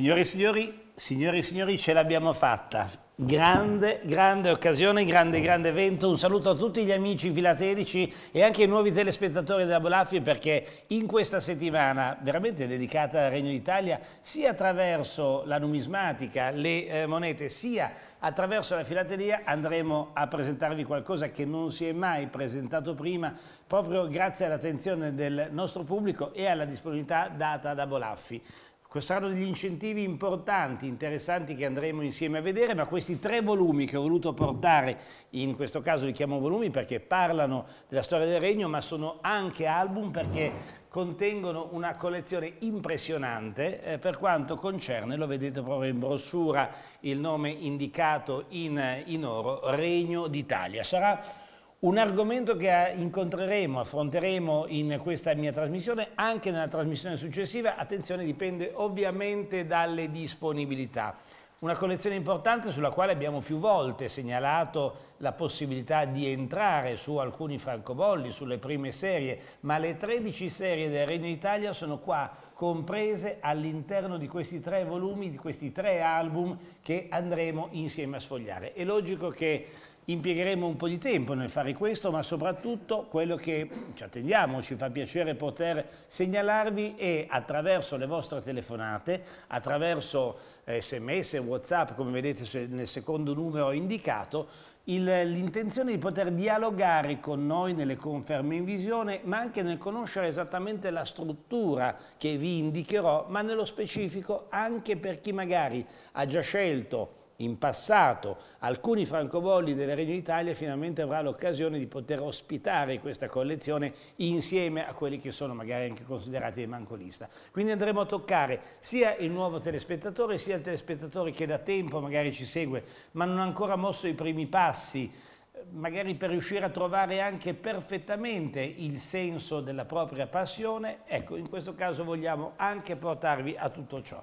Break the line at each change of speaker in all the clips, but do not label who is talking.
Signore e signori, signore e signori, ce l'abbiamo fatta. Grande, grande occasione, grande, grande evento. Un saluto a tutti gli amici filatelici e anche ai nuovi telespettatori della Bolaffi perché in questa settimana veramente dedicata al Regno d'Italia, sia attraverso la numismatica, le eh, monete, sia attraverso la filateria andremo a presentarvi qualcosa che non si è mai presentato prima proprio grazie all'attenzione del nostro pubblico e alla disponibilità data da Bolaffi. Saranno degli incentivi importanti, interessanti che andremo insieme a vedere, ma questi tre volumi che ho voluto portare, in questo caso li chiamo volumi perché parlano della storia del regno, ma sono anche album perché contengono una collezione impressionante eh, per quanto concerne, lo vedete proprio in brossura, il nome indicato in, in oro, Regno d'Italia. Sarà un argomento che eh, incontreremo, affronteremo in questa mia trasmissione, anche nella trasmissione successiva, attenzione dipende ovviamente dalle disponibilità. Una collezione importante sulla quale abbiamo più volte segnalato la possibilità di entrare su alcuni francobolli, sulle prime serie, ma le 13 serie del Regno d'Italia sono qua comprese all'interno di questi tre volumi, di questi tre album che andremo insieme a sfogliare. È logico che Impiegheremo un po' di tempo nel fare questo, ma soprattutto quello che ci attendiamo, ci fa piacere poter segnalarvi è attraverso le vostre telefonate, attraverso eh, sms, whatsapp, come vedete nel secondo numero indicato, l'intenzione di poter dialogare con noi nelle conferme in visione, ma anche nel conoscere esattamente la struttura che vi indicherò, ma nello specifico anche per chi magari ha già scelto in passato alcuni francobolli del Regno d'Italia finalmente avrà l'occasione di poter ospitare questa collezione insieme a quelli che sono magari anche considerati dei mancolista. Quindi andremo a toccare sia il nuovo telespettatore sia il telespettatore che da tempo magari ci segue ma non ha ancora mosso i primi passi magari per riuscire a trovare anche perfettamente il senso della propria passione, ecco, in questo caso vogliamo anche portarvi a tutto ciò.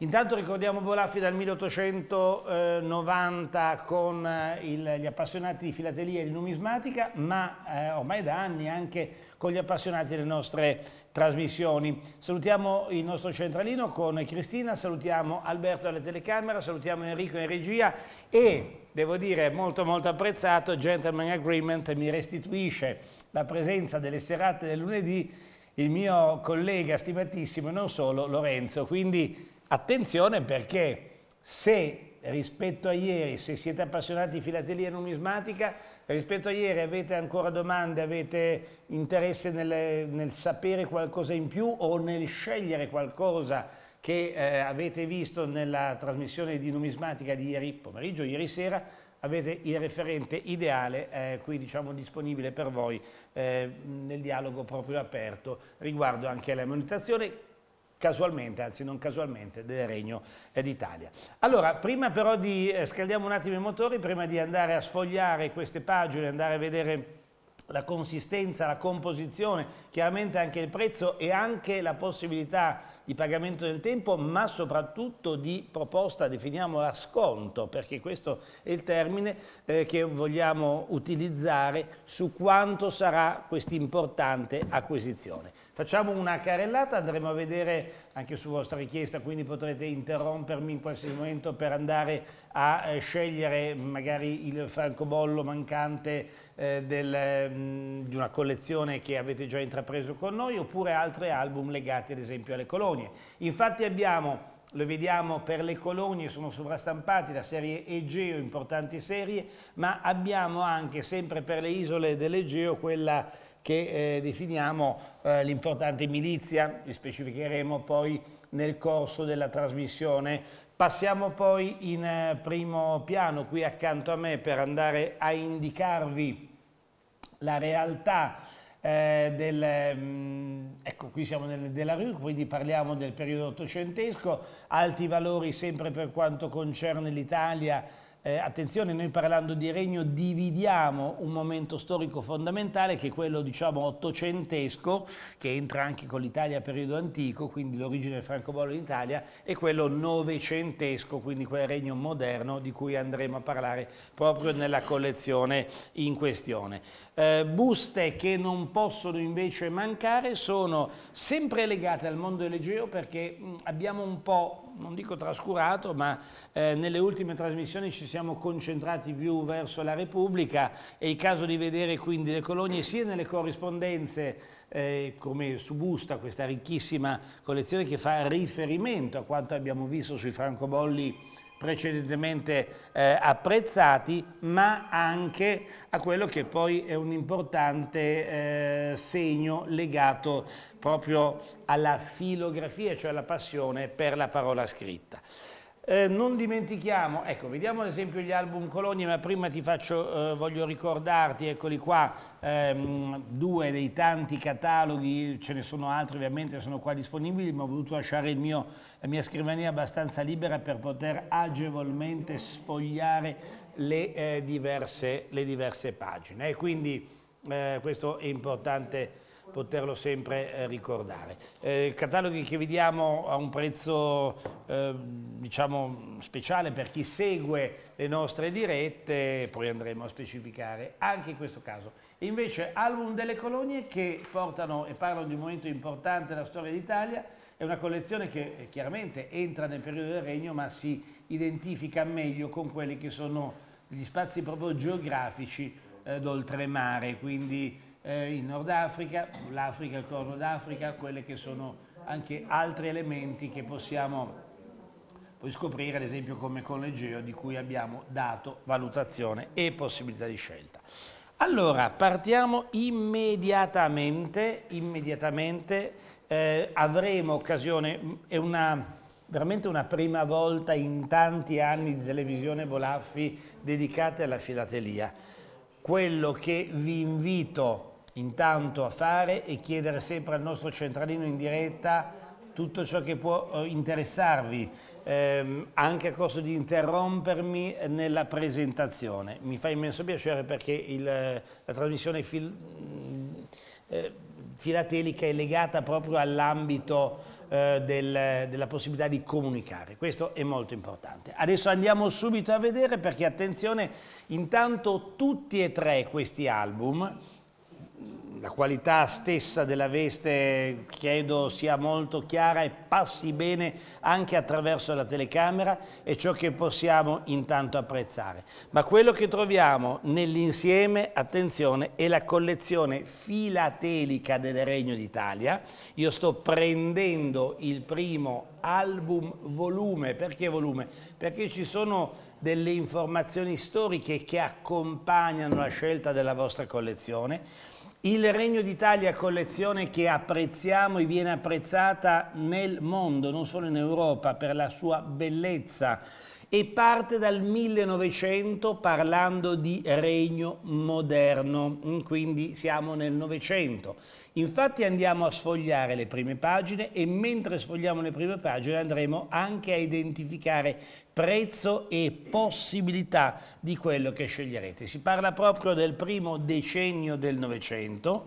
Intanto ricordiamo Bolaffi dal 1890 eh, con eh, il, gli appassionati di filatelia e di numismatica, ma eh, ormai da anni anche con gli appassionati delle nostre trasmissioni. Salutiamo il nostro centralino con Cristina, salutiamo Alberto alla telecamera, salutiamo Enrico in regia e devo dire molto molto apprezzato Gentleman Agreement mi restituisce la presenza delle serate del lunedì il mio collega stimatissimo e non solo Lorenzo. Quindi Attenzione perché se rispetto a ieri, se siete appassionati di filatelia numismatica, rispetto a ieri avete ancora domande, avete interesse nel, nel sapere qualcosa in più o nel scegliere qualcosa che eh, avete visto nella trasmissione di numismatica di ieri pomeriggio, ieri sera, avete il referente ideale eh, qui diciamo disponibile per voi eh, nel dialogo proprio aperto riguardo anche alla monetazione casualmente, anzi non casualmente, del Regno d'Italia. Allora, prima però di eh, scaldiamo un attimo i motori, prima di andare a sfogliare queste pagine, andare a vedere la consistenza, la composizione, chiaramente anche il prezzo e anche la possibilità di pagamento del tempo, ma soprattutto di proposta, definiamola sconto, perché questo è il termine eh, che vogliamo utilizzare su quanto sarà questa importante acquisizione. Facciamo una carellata, andremo a vedere anche su vostra richiesta, quindi potrete interrompermi in qualsiasi momento per andare a eh, scegliere magari il francobollo mancante eh, del, mh, mm, di una collezione che avete già intrapreso con noi oppure altri album legati ad esempio alle colonie. Infatti abbiamo lo vediamo per le colonie, sono sovrastampati, la serie Egeo, importanti serie, ma abbiamo anche sempre per le isole dell'Egeo quella che eh, definiamo eh, l'importante milizia, li specificheremo poi nel corso della trasmissione. Passiamo poi in eh, primo piano qui accanto a me per andare a indicarvi la realtà eh, del, mm, ecco qui siamo nel, della RIU, quindi parliamo del periodo ottocentesco, alti valori sempre per quanto concerne l'Italia eh, attenzione, noi parlando di regno dividiamo un momento storico fondamentale che è quello diciamo ottocentesco, che entra anche con l'Italia periodo antico, quindi l'origine del francobollo in Italia, e quello novecentesco, quindi quel regno moderno di cui andremo a parlare proprio nella collezione in questione. Eh, buste che non possono invece mancare sono sempre legate al mondo elegeo perché mh, abbiamo un po' non dico trascurato, ma eh, nelle ultime trasmissioni ci siamo concentrati più verso la Repubblica è il caso di vedere quindi le colonie sia nelle corrispondenze eh, come su busta questa ricchissima collezione che fa riferimento a quanto abbiamo visto sui francobolli precedentemente eh, apprezzati, ma anche a quello che poi è un importante eh, segno legato proprio alla filografia, cioè alla passione per la parola scritta. Eh, non dimentichiamo, ecco, vediamo ad esempio gli album Colonia, ma prima ti faccio, eh, voglio ricordarti, eccoli qua, ehm, due dei tanti cataloghi, ce ne sono altri ovviamente, sono qua disponibili, ma ho voluto lasciare il mio la mia scrivania è abbastanza libera per poter agevolmente sfogliare le, eh, diverse, le diverse, pagine. E quindi eh, questo è importante poterlo sempre eh, ricordare. Eh, cataloghi che vi diamo a un prezzo eh, diciamo speciale per chi segue le nostre dirette, poi andremo a specificare anche in questo caso. Invece album delle colonie che portano e parlano di un momento importante della storia d'Italia, è una collezione che eh, chiaramente entra nel periodo del regno ma si identifica meglio con quelli che sono gli spazi proprio geografici eh, d'oltremare, quindi eh, il Nord Africa, l'Africa, il Corno d'Africa, quelli che sono anche altri elementi che possiamo poi scoprire, ad esempio come con l'Egeo di cui abbiamo dato valutazione e possibilità di scelta. Allora, partiamo immediatamente, immediatamente eh, avremo occasione, è una, veramente una prima volta in tanti anni di televisione Bolaffi dedicate alla filatelia. Quello che vi invito intanto a fare è chiedere sempre al nostro centralino in diretta tutto ciò che può eh, interessarvi, ehm, anche a costo di interrompermi nella presentazione. Mi fa immenso piacere perché il, eh, la trasmissione fil, mm, eh, filatelica è legata proprio all'ambito eh, del, della possibilità di comunicare. Questo è molto importante. Adesso andiamo subito a vedere perché attenzione, intanto tutti e tre questi album la qualità stessa della veste credo sia molto chiara e passi bene anche attraverso la telecamera e ciò che possiamo intanto apprezzare. Ma quello che troviamo nell'insieme, attenzione, è la collezione filatelica del Regno d'Italia. Io sto prendendo il primo album volume. Perché volume? Perché ci sono delle informazioni storiche che accompagnano la scelta della vostra collezione il Regno d'Italia, collezione che apprezziamo e viene apprezzata nel mondo, non solo in Europa, per la sua bellezza e parte dal 1900 parlando di regno moderno, quindi siamo nel Novecento. Infatti andiamo a sfogliare le prime pagine e mentre sfogliamo le prime pagine andremo anche a identificare prezzo e possibilità di quello che sceglierete. Si parla proprio del primo decennio del Novecento,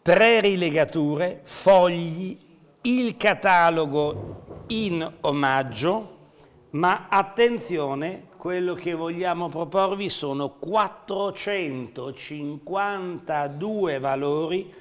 tre rilegature, fogli, il catalogo in omaggio, ma attenzione quello che vogliamo proporvi sono 452 valori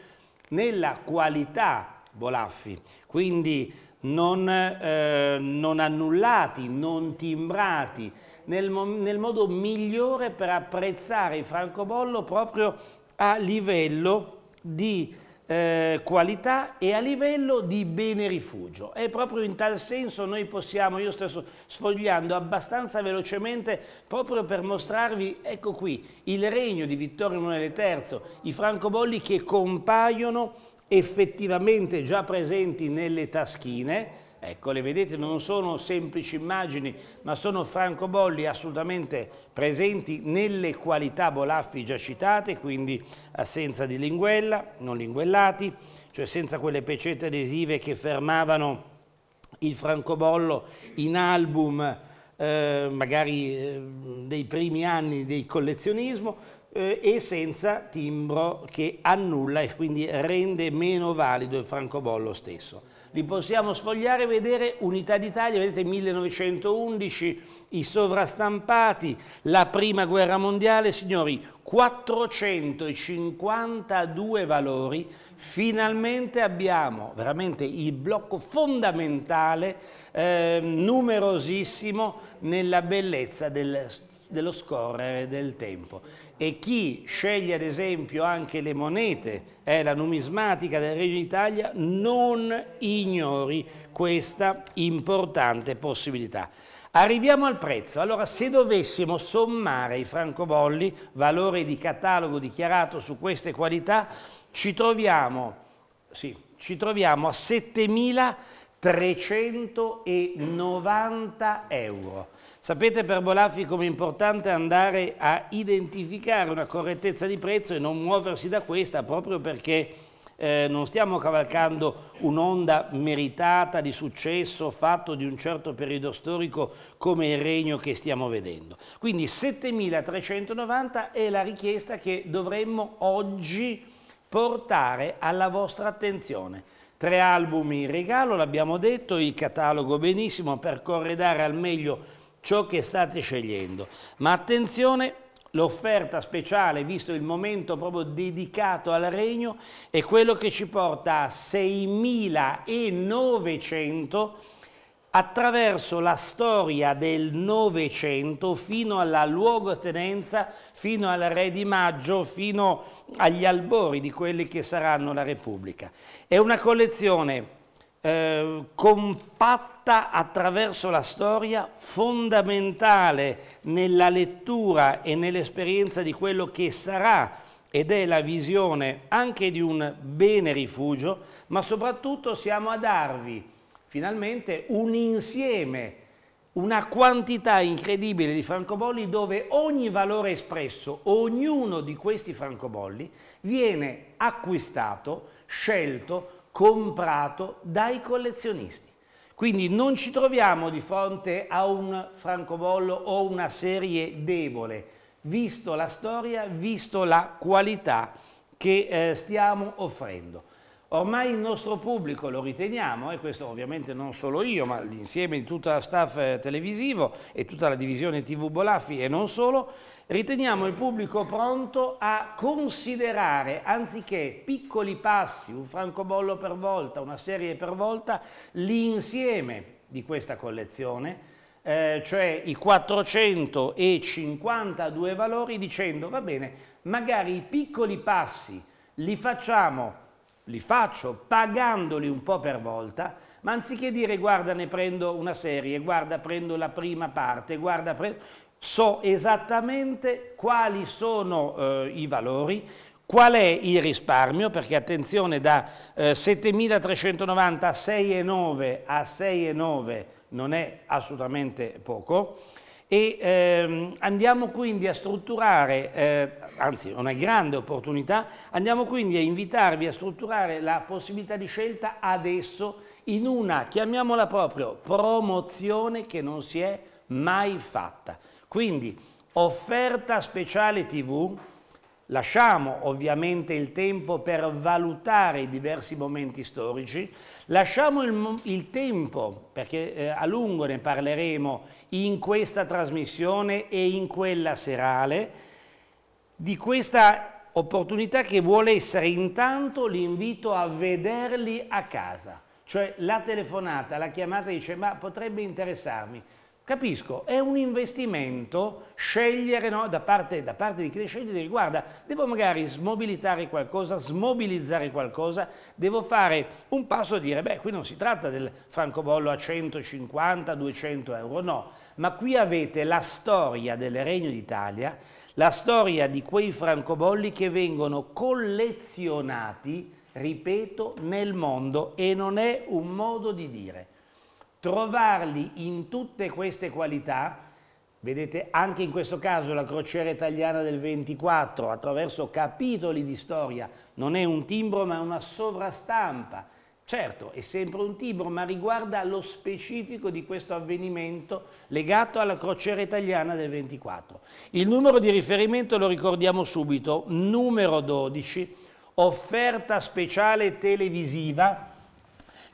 nella qualità Bolaffi, quindi non, eh, non annullati, non timbrati, nel, mo nel modo migliore per apprezzare il francobollo proprio a livello di eh, qualità e a livello di bene rifugio. E proprio in tal senso noi possiamo, io stesso sfogliando abbastanza velocemente, proprio per mostrarvi, ecco qui, il regno di Vittorio Emanuele III, i francobolli che compaiono effettivamente già presenti nelle taschine, Ecco, le vedete, non sono semplici immagini, ma sono francobolli assolutamente presenti nelle qualità Bolaffi già citate, quindi assenza di linguella, non linguellati, cioè senza quelle pecette adesive che fermavano il francobollo in album, eh, magari eh, dei primi anni del collezionismo, eh, e senza timbro che annulla e quindi rende meno valido il francobollo stesso li possiamo sfogliare e vedere Unità d'Italia, vedete 1911, i sovrastampati, la prima guerra mondiale, signori, 452 valori, finalmente abbiamo veramente il blocco fondamentale, eh, numerosissimo, nella bellezza del, dello scorrere del tempo e chi sceglie ad esempio anche le monete, eh, la numismatica del Regno d'Italia, non ignori questa importante possibilità. Arriviamo al prezzo. Allora, se dovessimo sommare i francobolli, valore di catalogo dichiarato su queste qualità, ci troviamo, sì, ci troviamo a 7.390 euro. Sapete per Bolaffi come è importante andare a identificare una correttezza di prezzo e non muoversi da questa proprio perché eh, non stiamo cavalcando un'onda meritata di successo fatto di un certo periodo storico come il regno che stiamo vedendo. Quindi 7.390 è la richiesta che dovremmo oggi portare alla vostra attenzione. Tre album in regalo, l'abbiamo detto, il catalogo benissimo per corredare al meglio ciò che state scegliendo. Ma attenzione, l'offerta speciale, visto il momento proprio dedicato al regno, è quello che ci porta a 6.900 attraverso la storia del Novecento fino alla luogotenenza, fino al re di maggio, fino agli albori di quelli che saranno la Repubblica. È una collezione eh, compatta attraverso la storia, fondamentale nella lettura e nell'esperienza di quello che sarà ed è la visione anche di un bene rifugio, ma soprattutto siamo a darvi finalmente un insieme, una quantità incredibile di francobolli dove ogni valore espresso, ognuno di questi francobolli, viene acquistato, scelto, comprato dai collezionisti. Quindi non ci troviamo di fronte a un francobollo o una serie debole, visto la storia, visto la qualità che eh, stiamo offrendo. Ormai il nostro pubblico lo riteniamo, e questo ovviamente non solo io, ma l'insieme di tutta la staff eh, televisivo e tutta la divisione TV Bolaffi e non solo, riteniamo il pubblico pronto a considerare, anziché piccoli passi, un francobollo per volta, una serie per volta, l'insieme di questa collezione, eh, cioè i 452 valori, dicendo va bene, magari i piccoli passi li facciamo, li faccio pagandoli un po' per volta, ma anziché dire guarda ne prendo una serie, guarda prendo la prima parte, guarda prendo so esattamente quali sono eh, i valori, qual è il risparmio, perché attenzione da eh, 7.390 a 6,9 a 6,9 non è assolutamente poco, e ehm, andiamo quindi a strutturare, eh, anzi è una grande opportunità, andiamo quindi a invitarvi a strutturare la possibilità di scelta adesso in una, chiamiamola proprio, promozione che non si è mai fatta. Quindi offerta speciale TV, lasciamo ovviamente il tempo per valutare i diversi momenti storici, lasciamo il, il tempo, perché eh, a lungo ne parleremo in questa trasmissione e in quella serale, di questa opportunità che vuole essere intanto l'invito a vederli a casa. Cioè la telefonata, la chiamata dice ma potrebbe interessarmi, Capisco, è un investimento scegliere no, da, parte, da, parte, di chi sceglie, guarda, devo magari smobilitare qualcosa, smobilizzare qualcosa, devo fare un passo e dire, beh, qui non si tratta del francobollo a 150, 200 euro, no, ma qui avete la storia del Regno d'Italia, la storia di quei francobolli che vengono collezionati, ripeto, nel mondo e non è un modo di dire trovarli in tutte queste qualità, vedete anche in questo caso la crociera italiana del 24 attraverso capitoli di storia, non è un timbro ma una sovrastampa, certo è sempre un timbro ma riguarda lo specifico di questo avvenimento legato alla crociera italiana del 24. Il numero di riferimento lo ricordiamo subito, numero 12, offerta speciale televisiva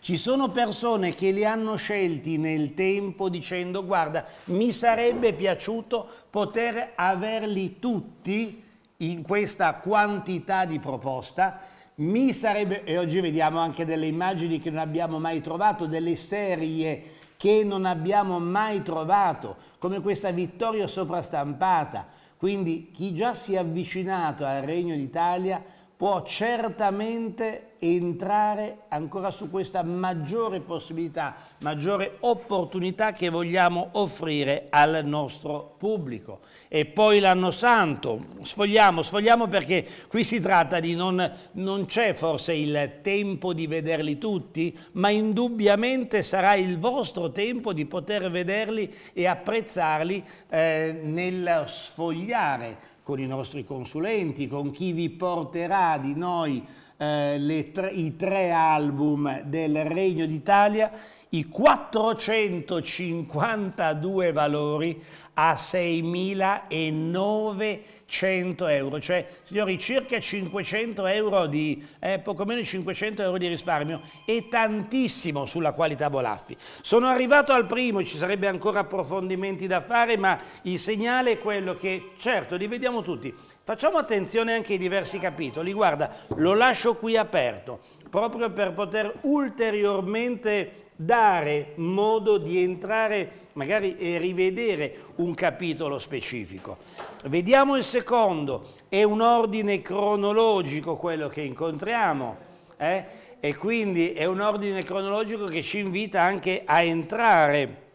ci sono persone che li hanno scelti nel tempo dicendo guarda, mi sarebbe piaciuto poter averli tutti in questa quantità di proposta, mi sarebbe, e oggi vediamo anche delle immagini che non abbiamo mai trovato, delle serie che non abbiamo mai trovato, come questa vittoria soprastampata. Quindi chi già si è avvicinato al Regno d'Italia può certamente entrare ancora su questa maggiore possibilità, maggiore opportunità che vogliamo offrire al nostro pubblico. E poi l'anno santo, sfogliamo, sfogliamo perché qui si tratta di non, non c'è forse il tempo di vederli tutti, ma indubbiamente sarà il vostro tempo di poter vederli e apprezzarli eh, nel sfogliare con i nostri consulenti, con chi vi porterà di noi eh, tre, i tre album del Regno d'Italia i 452 valori a 6.900 euro, cioè signori circa 500 euro di, eh, poco meno di 500 euro di risparmio e tantissimo sulla qualità Bolaffi. Sono arrivato al primo, ci sarebbe ancora approfondimenti da fare, ma il segnale è quello che certo li vediamo tutti. Facciamo attenzione anche ai diversi capitoli, guarda, lo lascio qui aperto proprio per poter ulteriormente dare modo di entrare magari e rivedere un capitolo specifico. Vediamo il secondo, è un ordine cronologico quello che incontriamo eh? e quindi è un ordine cronologico che ci invita anche a entrare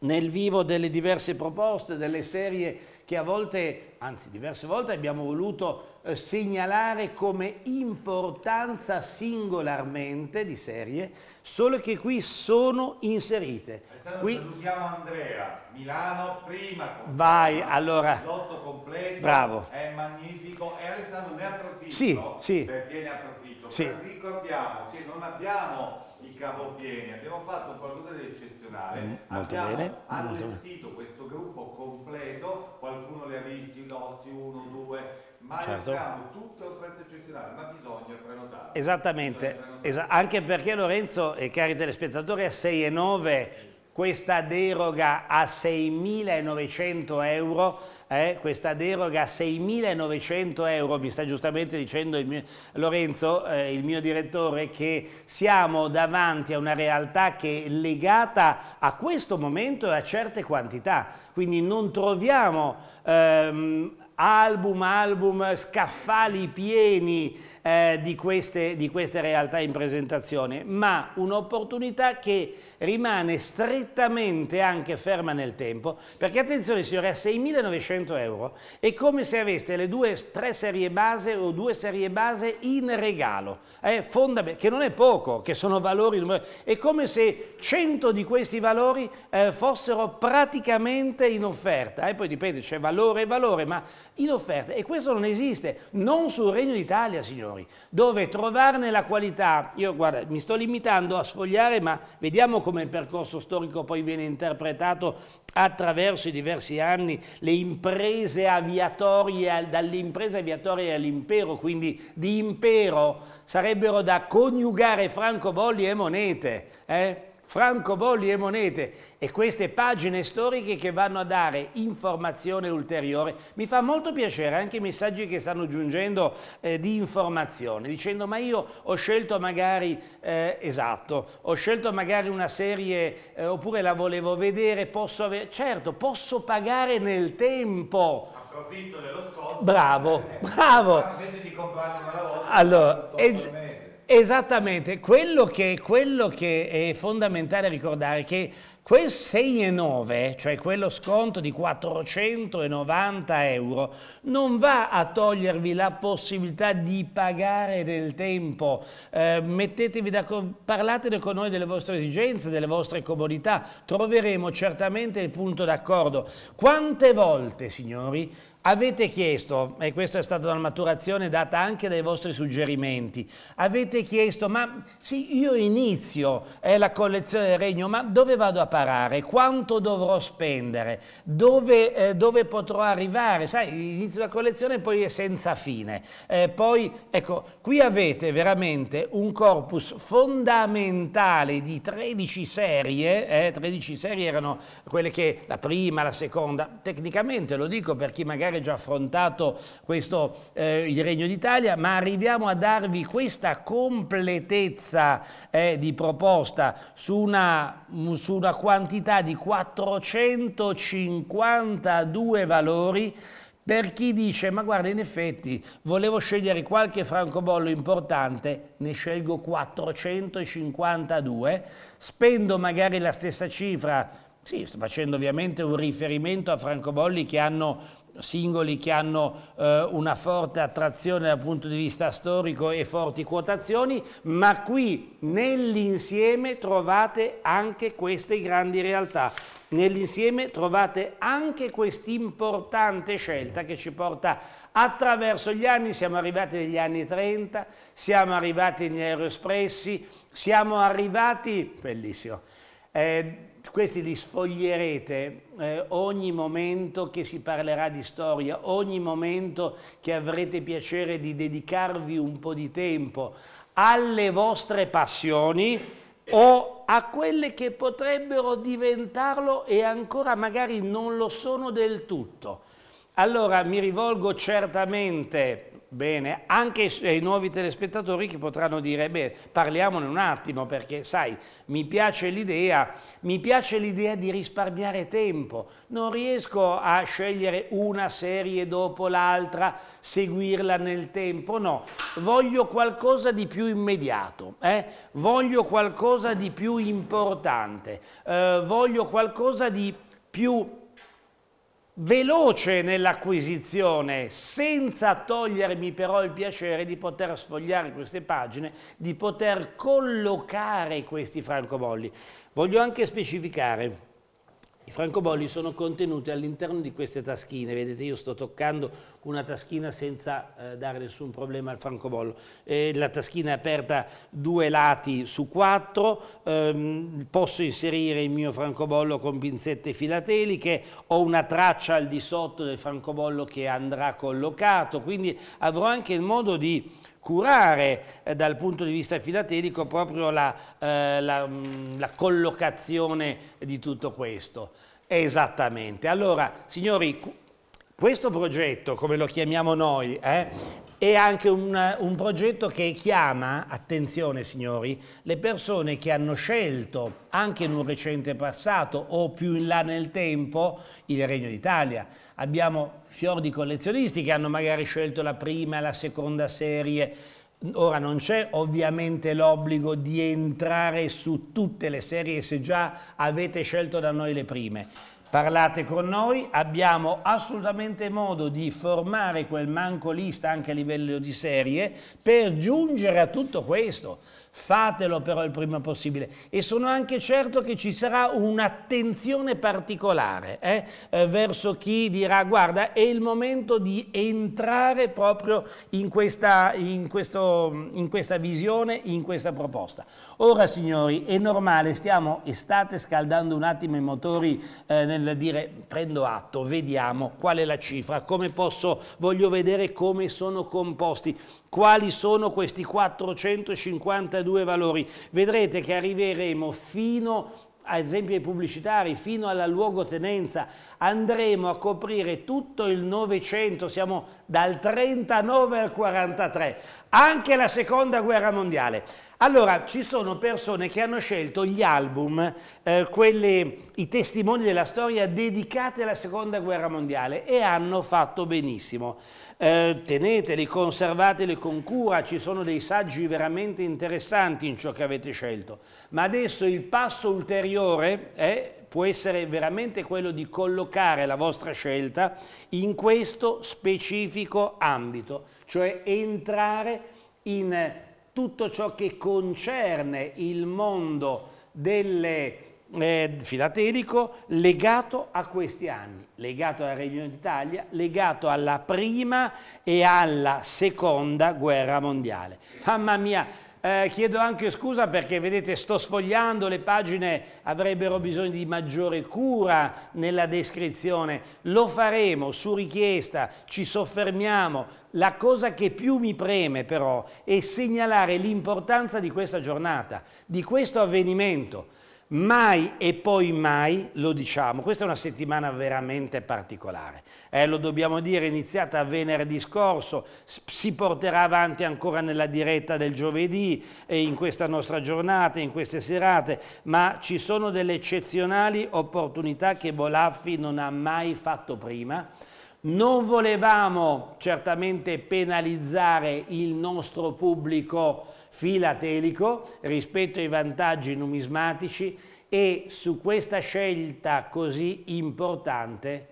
nel vivo delle diverse proposte, delle serie che a volte, anzi diverse volte abbiamo voluto eh, segnalare come importanza singolarmente di serie, solo che qui sono inserite. Qui...
Salutiamo Andrea, Milano prima. Vai, allora. Lotto completo, Bravo. è magnifico e Alessandro ne approfitto sì, sì. perché ne approfitto. Sì. Ricordiamo che non abbiamo i capopieni, abbiamo fatto qualcosa di eccezionale. Mm, molto abbiamo bene. allestito molto questo gruppo completo, qualcuno li ha visti, lotti 1, 2, ma certo. tutto il prezzo eccezionale, ma bisogna prenotare. Esattamente, bisogna prenotare. Esa
anche perché Lorenzo e cari telespettatori a 6,9 questa deroga a 6.900 euro eh, questa deroga a 6.900 euro, mi sta giustamente dicendo il mio, Lorenzo, eh, il mio direttore, che siamo davanti a una realtà che è legata a questo momento e a certe quantità, quindi non troviamo ehm, album, album, scaffali pieni eh, di, queste, di queste realtà in presentazione, ma un'opportunità che rimane strettamente anche ferma nel tempo, perché attenzione signore, a 6.900 euro è come se aveste le due, tre serie base o due serie base in regalo, eh, che non è poco, che sono valori, è come se 100 di questi valori eh, fossero praticamente in offerta, e eh, poi dipende, c'è valore e valore, ma in offerta, e questo non esiste, non sul Regno d'Italia signori, dove trovarne la qualità, io guarda, mi sto limitando a sfogliare, ma vediamo come come il percorso storico poi viene interpretato attraverso i diversi anni, le imprese aviatorie, dall'impresa aviatoria all'impero, quindi di impero sarebbero da coniugare francobolli e monete. Eh? francobolli e monete e queste pagine storiche che vanno a dare informazione ulteriore. Mi fa molto piacere anche i messaggi che stanno giungendo eh, di informazione, dicendo ma io ho scelto magari, eh, esatto, ho scelto magari una serie eh, oppure la volevo vedere, posso avere, certo, posso pagare nel tempo. Approfitto dello scotto. Bravo, bravo. Invece di comprarne una volta. Allora, Esattamente, quello che, quello che è fondamentale ricordare è che Quel 6,9, cioè quello sconto di 490 euro, non va a togliervi la possibilità di pagare del tempo. Eh, mettetevi d'accordo, parlate con noi delle vostre esigenze, delle vostre comodità, troveremo certamente il punto d'accordo. Quante volte, signori, Avete chiesto, e questa è stata una maturazione data anche dai vostri suggerimenti, avete chiesto, ma sì, io inizio eh, la collezione del regno, ma dove vado a parare? Quanto dovrò spendere? Dove, eh, dove potrò arrivare? Sai, inizio la collezione e poi è senza fine. Eh, poi, ecco, qui avete veramente un corpus fondamentale di 13 serie, 13 eh, serie erano quelle che la prima, la seconda, tecnicamente lo dico per chi magari magari già affrontato questo, eh, il Regno d'Italia, ma arriviamo a darvi questa completezza eh, di proposta su una, mm, su una quantità di 452 valori per chi dice ma guarda in effetti volevo scegliere qualche francobollo importante, ne scelgo 452, spendo magari la stessa cifra, sì, sto facendo ovviamente un riferimento a francobolli che hanno singoli che hanno eh, una forte attrazione dal punto di vista storico e forti quotazioni, ma qui nell'insieme trovate anche queste grandi realtà. Nell'insieme trovate anche quest'importante scelta che ci porta attraverso gli anni, siamo arrivati negli anni 30, siamo arrivati negli aerospressi, siamo arrivati, bellissimo, eh, questi li sfoglierete eh, ogni momento che si parlerà di storia, ogni momento che avrete piacere di dedicarvi un po' di tempo alle vostre passioni o a quelle che potrebbero diventarlo e ancora magari non lo sono del tutto. Allora mi rivolgo certamente Bene, anche ai nuovi telespettatori che potranno dire, beh, parliamone un attimo perché, sai, mi piace l'idea, mi piace l'idea di risparmiare tempo, non riesco a scegliere una serie dopo l'altra, seguirla nel tempo, no, voglio qualcosa di più immediato, eh? voglio qualcosa di più importante, eh, voglio qualcosa di più veloce nell'acquisizione, senza togliermi però il piacere di poter sfogliare queste pagine, di poter collocare questi francobolli. Voglio anche specificare i francobolli sono contenuti all'interno di queste taschine, vedete io sto toccando una taschina senza eh, dare nessun problema al francobollo. Eh, la taschina è aperta due lati su quattro, ehm, posso inserire il mio francobollo con pinzette filateliche, ho una traccia al di sotto del francobollo che andrà collocato, quindi avrò anche il modo di curare eh, dal punto di vista filatelico proprio la, eh, la, mm, la collocazione di tutto questo. Esattamente. Allora, signori, questo progetto, come lo chiamiamo noi, eh, è anche un, un, progetto che chiama, attenzione signori, le persone che hanno scelto, anche in un recente passato o più in là nel tempo, il Regno d'Italia. Abbiamo fior di collezionisti che hanno magari scelto la prima e la seconda serie. Ora non c'è ovviamente l'obbligo di entrare su tutte le serie se già avete scelto da noi le prime. Parlate con noi, abbiamo assolutamente modo di formare quel manco lista anche a livello di serie per giungere a tutto questo. Fatelo però il prima possibile e sono anche certo che ci sarà un'attenzione particolare eh, eh, verso chi dirà guarda è il momento di entrare proprio in questa, in, questo, in questa visione, in questa proposta. Ora signori è normale, stiamo e state scaldando un attimo i motori eh, nel dire prendo atto, vediamo qual è la cifra, come posso, voglio vedere come sono composti, quali sono questi 450 32 valori. Vedrete che arriveremo fino ad esempio ai pubblicitari, fino alla luogotenenza, andremo a coprire tutto il Novecento, siamo dal 39 al 43, anche la seconda guerra mondiale. Allora, ci sono persone che hanno scelto gli album, eh, quelli, i testimoni della storia dedicati alla seconda guerra mondiale e hanno fatto benissimo. Eh, teneteli, conservateli con cura, ci sono dei saggi veramente interessanti in ciò che avete scelto. Ma adesso il passo ulteriore è eh, può essere veramente quello di collocare la vostra scelta in questo specifico ambito, cioè entrare in tutto ciò che concerne il mondo delle, eh, filatelico legato a questi anni legato alla Regione d'Italia, legato alla prima e alla seconda guerra mondiale. Mamma mia, eh, chiedo anche scusa perché vedete sto sfogliando, le pagine avrebbero bisogno di maggiore cura nella descrizione, lo faremo su richiesta, ci soffermiamo. La cosa che più mi preme però è segnalare l'importanza di questa giornata, di questo avvenimento mai e poi mai lo diciamo. Questa è una settimana veramente particolare. Eh, lo dobbiamo dire, iniziata venerdì scorso, si porterà avanti ancora nella diretta del giovedì e in questa nostra giornata, in queste serate, ma ci sono delle eccezionali opportunità che Bolaffi non ha mai fatto prima. Non volevamo certamente penalizzare il nostro pubblico filatelico rispetto ai vantaggi numismatici e su questa scelta così importante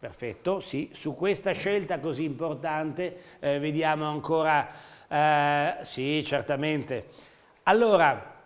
Perfetto, sì, su questa scelta così importante eh, vediamo ancora, eh, sì certamente. Allora,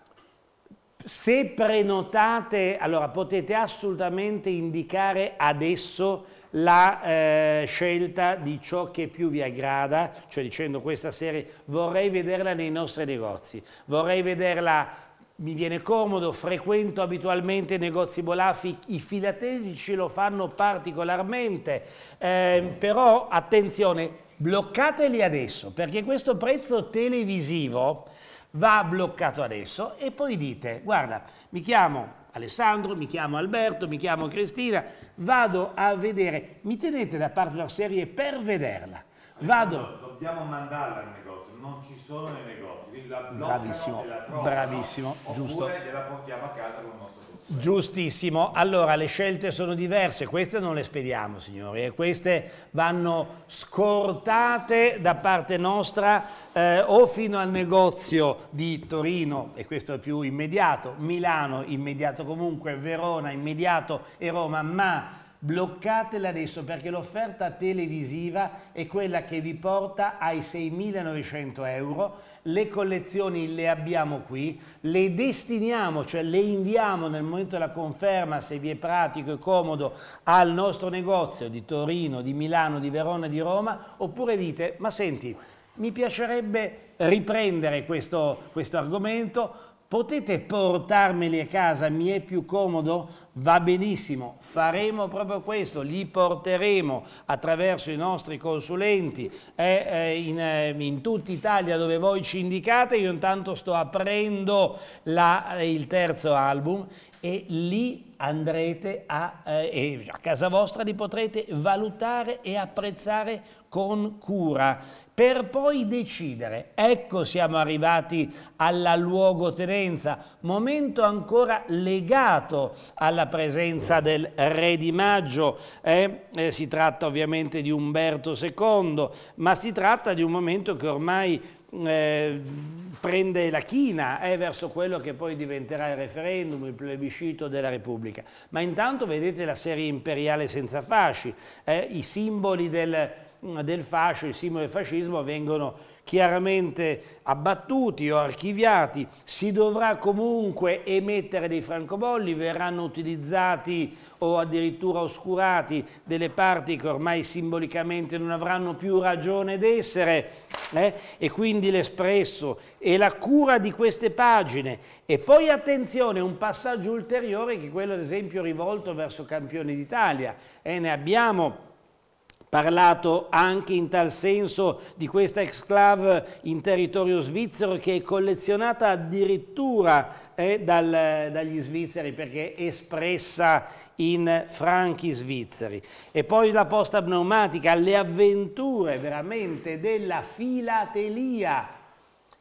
se prenotate, allora potete assolutamente indicare adesso la eh, scelta di ciò che più vi aggrada, cioè dicendo questa serie vorrei vederla nei nostri negozi, vorrei vederla mi viene comodo, frequento abitualmente i negozi Bolafi, i filatelici lo fanno particolarmente, eh, però attenzione, bloccateli adesso, perché questo prezzo televisivo va bloccato adesso e poi dite, guarda, mi chiamo Alessandro, mi chiamo Alberto, mi chiamo Cristina, vado a vedere, mi tenete da parte la serie per vederla. Vado.
dobbiamo mandarla al negozio, non ci sono nei negozi, quindi la bloccano bravissimo, e la trovano. Bravissimo, no? giusto. gliela portiamo a casa con il nostro
Giustissimo, allora le scelte sono diverse, queste non le spediamo signori, e queste vanno scortate da parte nostra eh, o fino al negozio di Torino, e questo è più immediato, Milano immediato comunque, Verona immediato e Roma, ma bloccatela adesso perché l'offerta televisiva è quella che vi porta ai 6.900 euro le collezioni le abbiamo qui, le destiniamo, cioè le inviamo nel momento della conferma, se vi è pratico e comodo, al nostro negozio di Torino, di Milano, di Verona, di Roma, oppure dite, ma senti, mi piacerebbe riprendere questo, questo argomento, Potete portarmeli a casa, mi è più comodo? Va benissimo, faremo proprio questo, li porteremo attraverso i nostri consulenti eh, eh, in, eh, in tutta Italia dove voi ci indicate. Io intanto sto aprendo la, il terzo album e lì andrete a, eh, a, casa vostra li potrete valutare e apprezzare con cura per poi decidere. Ecco siamo arrivati alla luogotenenza, momento ancora legato alla presenza del re di maggio. Eh? Eh, si tratta ovviamente di Umberto II, ma si tratta di un momento che ormai eh, prende la china eh, verso quello che poi diventerà il referendum, il plebiscito della Repubblica. Ma intanto vedete la serie imperiale senza fasci, eh, i simboli del, del fascio, i simboli del fascismo vengono chiaramente abbattuti o archiviati, si dovrà comunque emettere dei francobolli, verranno utilizzati o addirittura oscurati delle parti che ormai simbolicamente non avranno più ragione d'essere eh? e quindi l'espresso e la cura di queste pagine e poi attenzione un passaggio ulteriore che è quello ad esempio rivolto verso Campioni d'Italia eh, ne abbiamo parlato anche in tal senso di questa exclave in territorio svizzero che è collezionata addirittura eh, dal, dagli svizzeri perché è espressa in franchi svizzeri. E poi la posta pneumatica, le avventure veramente della filatelia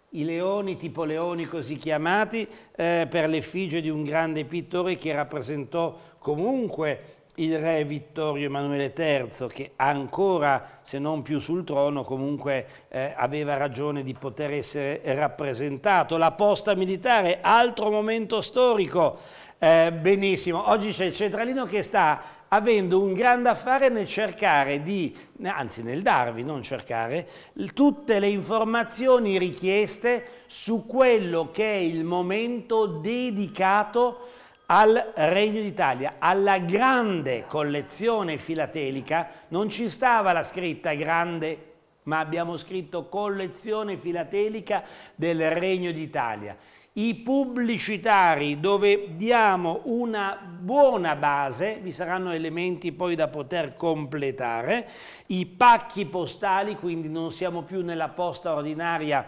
i leoni, tipo leoni così chiamati, eh, per l'effigie di un grande pittore che rappresentò comunque il re Vittorio Emanuele III, che ancora, se non più sul trono, comunque eh, aveva ragione di poter essere rappresentato. La posta militare, altro momento storico. Eh, benissimo, oggi c'è il centralino che sta avendo un grande affare nel cercare di, anzi nel darvi, non cercare, tutte le informazioni richieste su quello che è il momento dedicato a al Regno d'Italia, alla grande collezione filatelica, non ci stava la scritta grande, ma abbiamo scritto collezione filatelica del Regno d'Italia. I pubblicitari dove diamo una buona base, vi saranno elementi poi da poter completare, i pacchi postali, quindi non siamo più nella posta ordinaria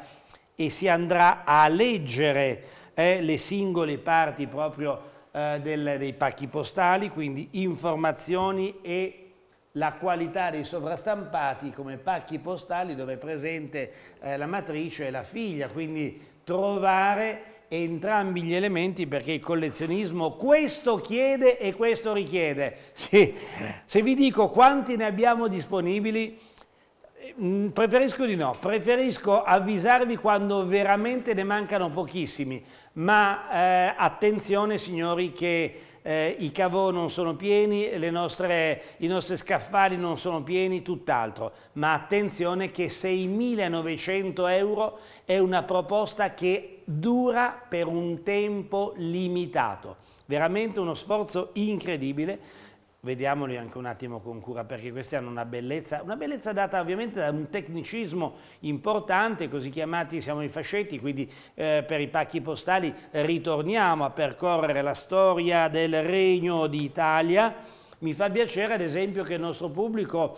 e si andrà a leggere eh, le singole parti proprio eh, del, dei pacchi postali, quindi informazioni e la qualità dei sovrastampati come pacchi postali dove è presente eh, la matrice e la figlia, quindi trovare entrambi gli elementi perché il collezionismo questo chiede e questo richiede. Sì. Se vi dico quanti ne abbiamo disponibili, mm, preferisco di no, preferisco avvisarvi quando veramente ne mancano pochissimi, ma eh, attenzione signori che eh, i cavò non sono pieni, nostre, i nostri scaffali non sono pieni, tutt'altro, ma attenzione che 6.900 euro è una proposta che dura per un tempo limitato, veramente uno sforzo incredibile vediamoli anche un attimo con cura perché questi hanno una bellezza, una bellezza data ovviamente da un tecnicismo importante, così chiamati siamo i fascetti, quindi eh, per i pacchi postali ritorniamo a percorrere la storia del Regno d'Italia. Mi fa piacere ad esempio che il nostro pubblico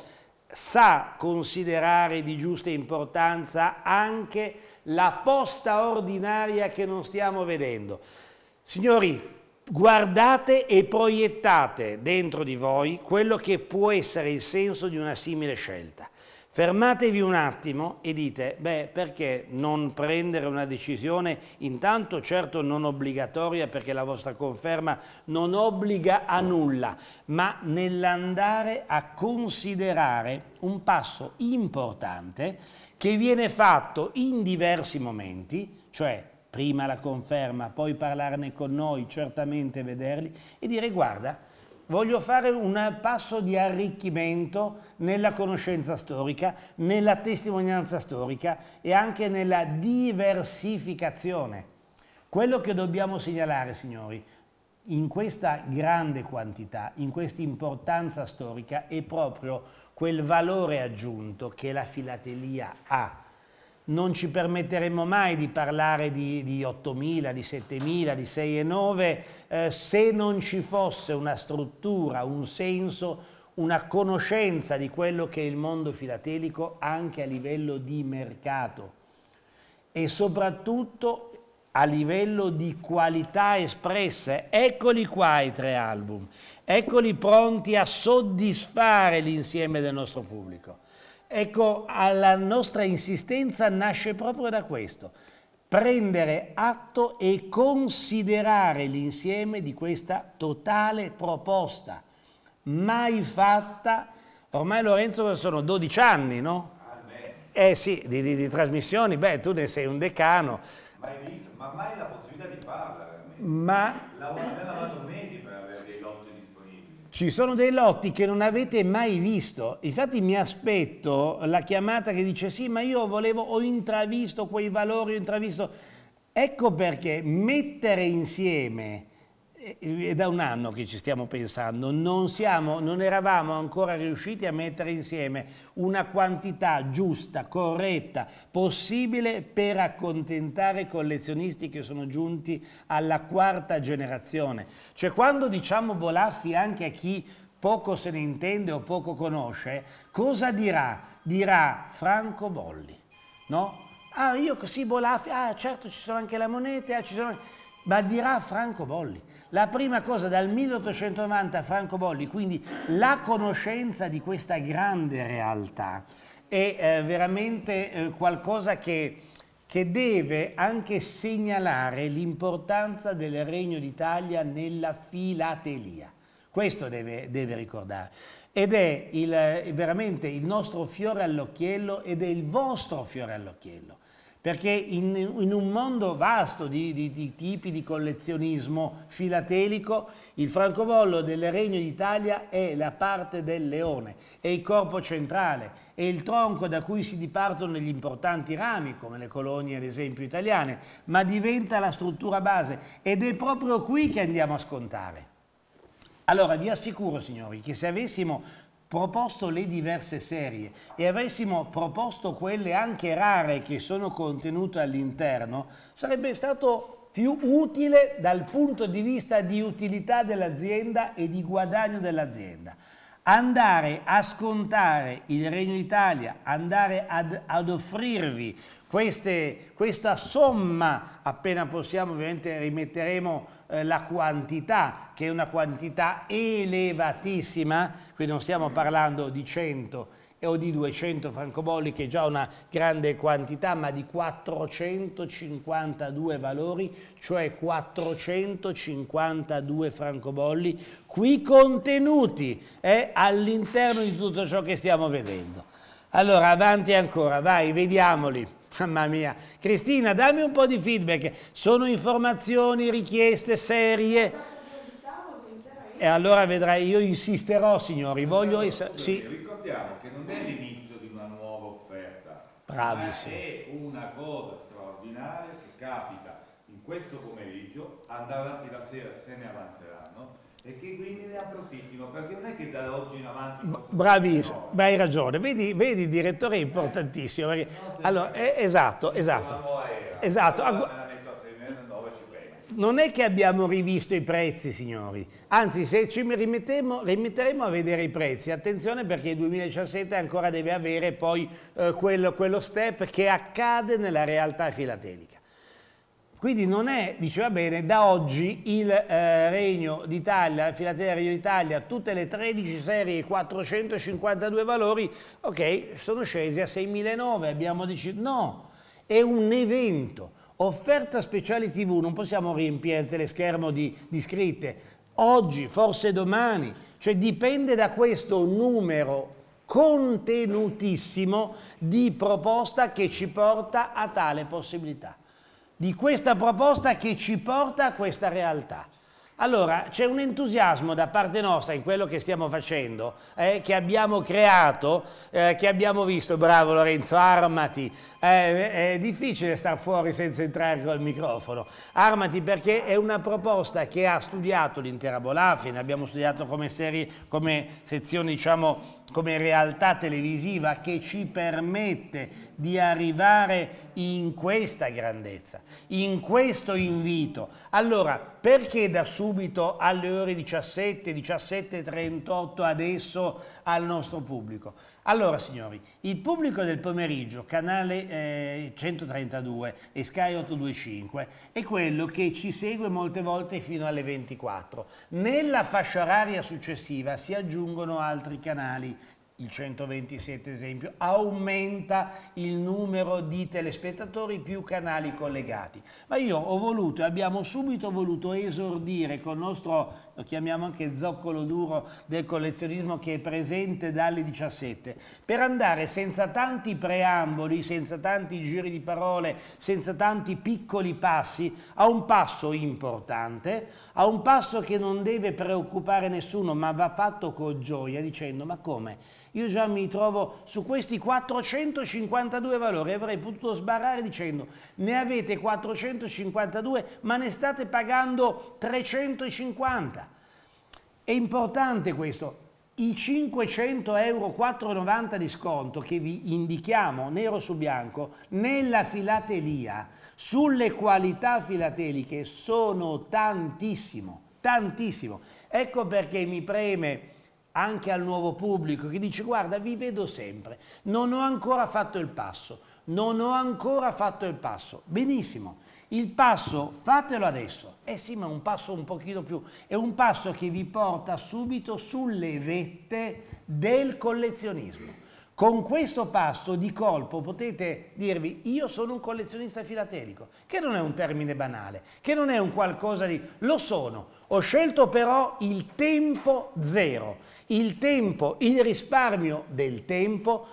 sa considerare di giusta importanza anche la posta ordinaria che non stiamo vedendo. Signori, Guardate e proiettate dentro di voi quello che può essere il senso di una simile scelta. Fermatevi un attimo e dite, beh, perché non prendere una decisione intanto certo non obbligatoria perché la vostra conferma non obbliga a nulla, ma nell'andare a considerare un passo importante che viene fatto in diversi momenti, cioè prima la conferma, poi parlarne con noi, certamente vederli e dire guarda, voglio fare un passo di arricchimento nella conoscenza storica, nella testimonianza storica e anche nella diversificazione. Quello che dobbiamo segnalare, signori, in questa grande quantità, in questa importanza storica, è proprio quel valore aggiunto che la filatelia ha non ci permetteremo mai di parlare di, di 8.000, di 7.000, di 6.9 eh, se non ci fosse una struttura, un senso, una conoscenza di quello che è il mondo filatelico anche a livello di mercato e soprattutto a livello di qualità espresse. Eccoli qua i tre album, eccoli pronti a soddisfare l'insieme del nostro pubblico. Ecco, la nostra insistenza nasce proprio da questo, prendere atto e considerare l'insieme di questa totale proposta, mai fatta, ormai Lorenzo sono 12 anni, no? Ah, eh sì, di, di, di trasmissioni, beh tu ne sei un decano. Mai visto, ma mai la possibilità di farla Ma... Lavorare la vado mesi ci sono dei lotti che non avete mai visto, infatti mi aspetto la chiamata che dice sì ma io volevo, ho intravisto quei valori, ho intravisto... Ecco perché mettere insieme è da un anno che ci stiamo pensando, non, siamo, non eravamo ancora riusciti a mettere insieme una quantità giusta, corretta, possibile per accontentare i collezionisti che sono giunti alla quarta generazione. Cioè quando diciamo Bolaffi anche a chi poco se ne intende o poco conosce, cosa dirà? Dirà Franco Bolli, no? Ah, io sì, Bolaffi, ah certo ci sono anche la moneta, ah, ci sono... ma dirà Franco Bolli la prima cosa dal 1890 Franco Bolli, quindi la conoscenza di questa grande realtà è eh, veramente eh, qualcosa che, che deve anche segnalare l'importanza del Regno d'Italia nella filatelia. Questo deve, deve ricordare ed è il, veramente il nostro fiore all'occhiello ed è il vostro fiore all'occhiello perché in, in, un mondo vasto di, di, di, tipi di collezionismo filatelico, il francobollo del Regno d'Italia è la parte del leone, è il corpo centrale, è il tronco da cui si dipartono gli importanti rami, come le colonie ad esempio italiane, ma diventa la struttura base ed è proprio qui che andiamo a scontare. Allora vi assicuro signori che se avessimo proposto le diverse serie e avessimo proposto quelle anche rare che sono contenute all'interno, sarebbe stato più utile dal punto di vista di utilità dell'azienda e di guadagno dell'azienda. Andare a scontare il Regno Italia, andare ad, ad offrirvi queste, questa somma, appena possiamo ovviamente rimetteremo eh, la quantità, che è una quantità elevatissima, qui non stiamo parlando di 100 o di 200 francobolli, che è già una grande quantità, ma di 452 valori, cioè 452 francobolli, qui contenuti eh, all'interno di tutto ciò che stiamo vedendo. Allora, avanti ancora, vai, vediamoli. Mamma mia. Cristina, dammi un po' di feedback. Sono informazioni, richieste serie? E allora vedrai, io insisterò, signori. Voglio essere... Sì.
Ricordiamo che non è l'inizio di una nuova offerta. Bravissimo. è una cosa straordinaria che capita in questo pomeriggio, andrà avanti la sera se ne avanzerà e che quindi ne approfittino, perché non è che da oggi in avanti...
Bravissimo, hai ragione, vedi, vedi direttore è importantissimo, perché, no, allora, è, eh, esatto, esatto, esatto. non è che abbiamo rivisto i prezzi, signori. Anzi, se ci rimetteremo a vedere i prezzi, attenzione perché il 2017 ancora deve avere poi eh, quello, quello step che accade nella realtà filatelica. Quindi non è, diceva bene, da oggi il eh, Regno d'Italia, il Filatea Regno d'Italia, tutte le 13 serie, 452 valori, ok, sono scesi a 6.009, abbiamo deciso, no, è un evento. Offerta speciale TV, non possiamo riempire il teleschermo di, di scritte, oggi, forse domani, cioè dipende da questo numero contenutissimo di proposta che ci porta a tale possibilità di questa proposta che ci porta a questa realtà. Allora, c'è un entusiasmo da parte nostra in quello che stiamo facendo, eh, che abbiamo creato, eh, che abbiamo visto, bravo Lorenzo, armati, eh, eh è difficile star fuori senza entrare col microfono, armati perché è una proposta che ha studiato l'intera Bolafi, ne abbiamo studiato come, serie, come sezione, diciamo, come realtà televisiva che ci permette di arrivare in questa grandezza, in questo invito. Allora, perché da subito alle ore 17, 17.38 adesso al nostro pubblico? Allora signori, il pubblico del pomeriggio, canale eh, 132 e Sky 825, è quello che ci segue molte volte fino alle 24. Nella fascia oraria successiva si aggiungono altri canali il 127 esempio, aumenta il numero di telespettatori più canali collegati. Ma io ho voluto e abbiamo subito voluto esordire con il nostro, lo chiamiamo anche zoccolo duro del collezionismo che è presente dalle 17, per andare senza tanti preamboli, senza tanti giri di parole, senza tanti piccoli passi, a un passo importante, a un passo che non deve preoccupare nessuno, ma va fatto con gioia, dicendo ma come? Io già mi trovo su questi 452 valori, avrei potuto sbarrare dicendo ne avete 452, ma ne state pagando 350. È importante questo, i 500 euro 4,90 di sconto che vi indichiamo nero su bianco nella filatelia sulle qualità filateliche sono tantissimo, tantissimo. Ecco perché mi preme anche al nuovo pubblico che dice guarda vi vedo sempre, non ho ancora fatto il passo, non ho ancora fatto il passo. Benissimo, il passo fatelo adesso. Eh sì, ma un passo un pochino più, è un passo che vi porta subito sulle vette del collezionismo con questo passo di colpo potete dirvi io sono un collezionista filatelico, che non è un termine banale, che non è un qualcosa di... lo sono. Ho scelto però il tempo zero, il tempo, il risparmio del tempo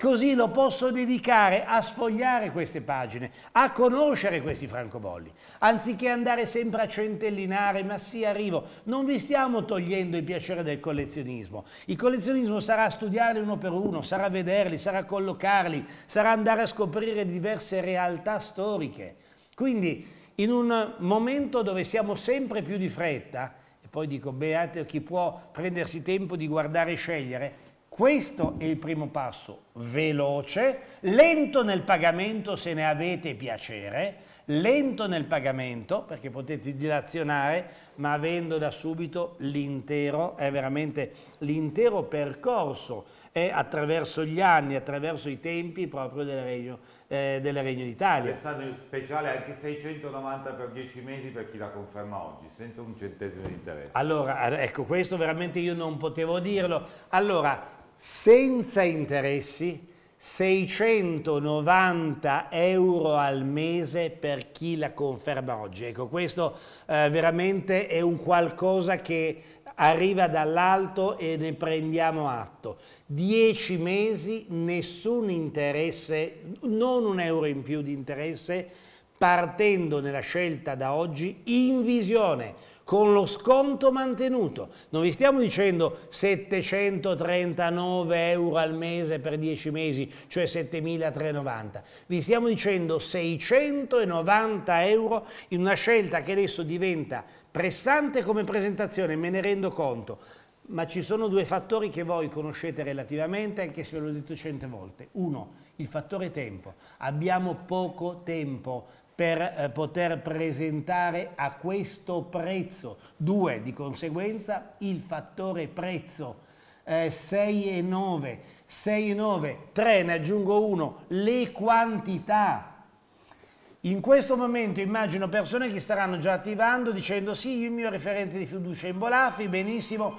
Così lo posso dedicare a sfogliare queste pagine, a conoscere questi francobolli, anziché andare sempre a centellinare, ma sì arrivo, non vi stiamo togliendo il piacere del collezionismo. Il collezionismo sarà studiarli uno per uno, sarà vederli, sarà collocarli, sarà andare a scoprire diverse realtà storiche. Quindi in un momento dove siamo sempre più di fretta, e poi dico beate chi può prendersi tempo di guardare e scegliere, questo è il primo passo, veloce, lento nel pagamento se ne avete piacere, lento nel pagamento perché potete dilazionare, ma avendo da subito l'intero, è veramente l'intero percorso è attraverso gli anni, attraverso i tempi proprio del Regno, eh, del Regno d'Italia. Alessandro, in speciale
anche 690 per 10 mesi per chi la conferma oggi, senza un centesimo di interesse. Allora,
eh, ecco, questo veramente io non potevo dirlo. Allora, senza interessi 690 euro al mese per chi la conferma oggi. Ecco, questo eh, veramente è un qualcosa che arriva dall'alto e ne prendiamo atto. Dieci mesi, nessun interesse, non un euro in più di interesse, partendo nella scelta da oggi in visione con lo sconto mantenuto. Non vi stiamo dicendo 739 euro al mese per 10 mesi, cioè 7.390. Vi stiamo dicendo 690 euro in una scelta che adesso diventa pressante come presentazione, me ne rendo conto. Ma ci sono due fattori che voi conoscete relativamente, anche se ve l'ho detto cento volte. Uno, il fattore tempo. Abbiamo poco tempo per eh, poter presentare a questo prezzo. Due, di conseguenza, il fattore prezzo. 6 eh, 6 e 9. e 9, 3, ne aggiungo uno, le quantità. In questo momento immagino persone che staranno già attivando dicendo sì, il mio referente di fiducia è in Bolafi, benissimo,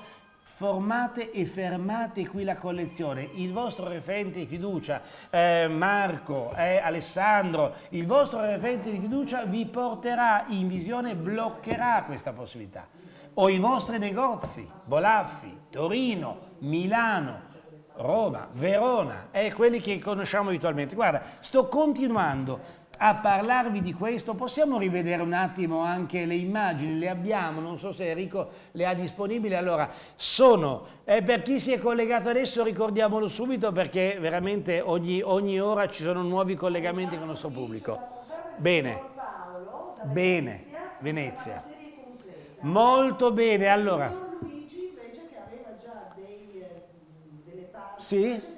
formate e fermate qui la collezione. Il vostro referente di fiducia, eh, Marco, eh, Alessandro, il vostro referente di fiducia vi porterà in visione, bloccherà questa possibilità. O i vostri negozi, Bolaffi, Torino, Milano, Roma, Verona, eh, quelli che conosciamo abitualmente. Guarda, sto continuando a parlarvi di questo. Possiamo rivedere un attimo anche le immagini, le abbiamo, non so se Enrico le ha disponibili. Allora, sono, eh, per chi si è collegato adesso ricordiamolo subito perché veramente ogni, ogni ora ci sono nuovi collegamenti con il nostro pubblico. Bene, bene, Venezia. Molto bene, allora. Eh, sì?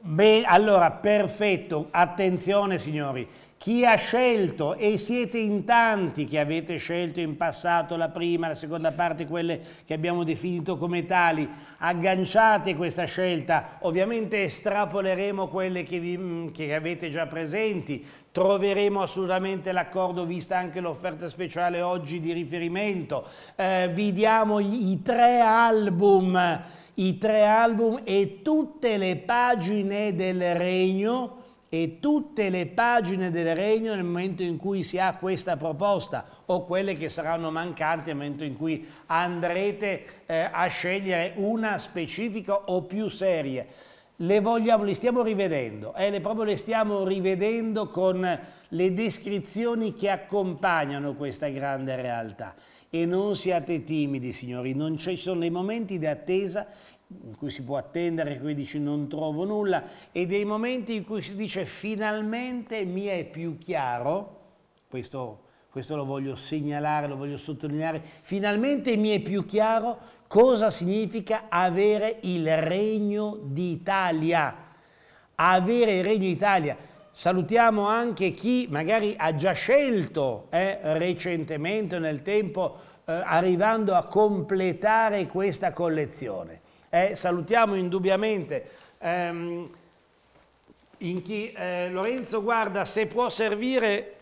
Beh, allora, perfetto, attenzione signori, chi ha scelto e siete in tanti che avete scelto in passato la prima, la seconda parte, quelle che abbiamo definito come tali, agganciate questa scelta, ovviamente estrapoleremo quelle che, vi, mm, che avete già presenti, troveremo assolutamente l'accordo vista anche l'offerta speciale oggi di riferimento, eh, vi diamo i, i tre album i tre album e tutte le pagine del regno e tutte le pagine del regno nel momento in cui si ha questa proposta o quelle che saranno mancanti nel momento in cui andrete eh, a scegliere una specifica o più serie. Le, vogliamo, le stiamo rivedendo, eh, le, proprio le stiamo rivedendo con le descrizioni che accompagnano questa grande realtà. E non siate timidi, signori, non ci sono dei momenti di attesa in cui si può attendere, in cui dici non trovo nulla, e dei momenti in cui si dice finalmente mi è più chiaro, questo, questo lo voglio segnalare, lo voglio sottolineare, finalmente mi è più chiaro cosa significa avere il Regno d'Italia. Avere il Regno d'Italia Salutiamo anche chi magari ha già scelto eh, recentemente nel tempo, eh, arrivando a completare questa collezione. Eh, salutiamo indubbiamente ehm, in chi eh, Lorenzo guarda se può servire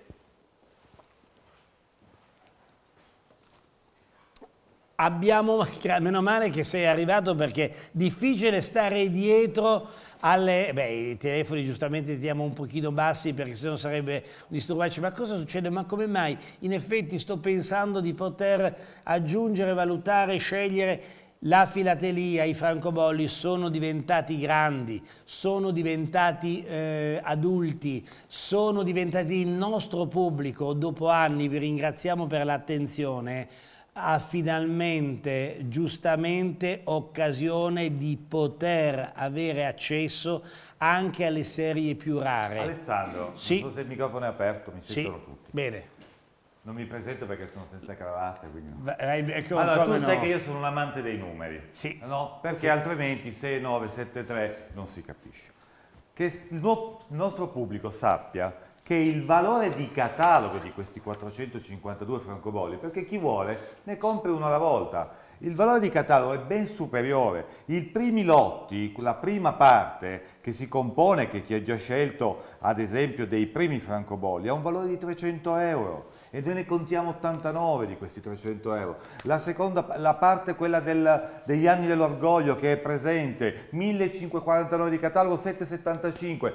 abbiamo, meno male che sei arrivato perché è difficile stare dietro alle, beh, i telefoni giustamente li teniamo un pochino bassi perché sennò sarebbe un disturbarci, ma cosa succede? Ma come mai? In effetti sto pensando di poter aggiungere, valutare, scegliere la filatelia, i francobolli sono diventati grandi, sono diventati eh, adulti, sono diventati il nostro pubblico dopo anni, vi ringraziamo per l'attenzione ha finalmente giustamente occasione di poter avere accesso anche alle serie più rare.
Alessandro, sì. non so se il microfono è aperto, mi sentono sì. tutti. Bene. Non mi presento perché sono senza cravatta, quindi... Ecco, no. Allora, tu sai no. che io sono un amante dei numeri, sì. no? Perché sì. altrimenti 6, 9, 7, 3 non si capisce. Che il nostro pubblico sappia che il valore di catalogo di questi 452 francobolli, perché chi vuole ne compri uno alla volta, il valore di catalogo è ben superiore. I primi lotti, la prima parte che si compone, che chi ha già scelto ad esempio dei primi francobolli, ha un valore di 300 euro e noi ne contiamo 89 di questi 300 euro. La seconda la parte, quella del, degli anni dell'orgoglio che è presente, 1549 di catalogo, 775.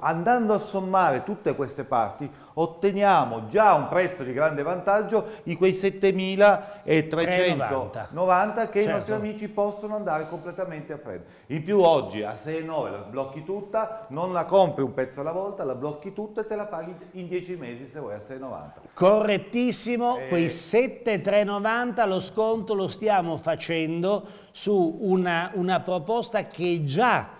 Andando a sommare tutte queste parti otteniamo già un prezzo di grande vantaggio di quei 7390 certo. che certo. i nostri amici possono andare completamente a prendere. In più oggi a 6,9 la blocchi tutta, non la compri un pezzo alla volta, la blocchi tutta e te la paghi in 10 mesi se vuoi a 6,90
correttissimo, eh. quei 7,390 lo sconto lo stiamo facendo su una, una proposta che già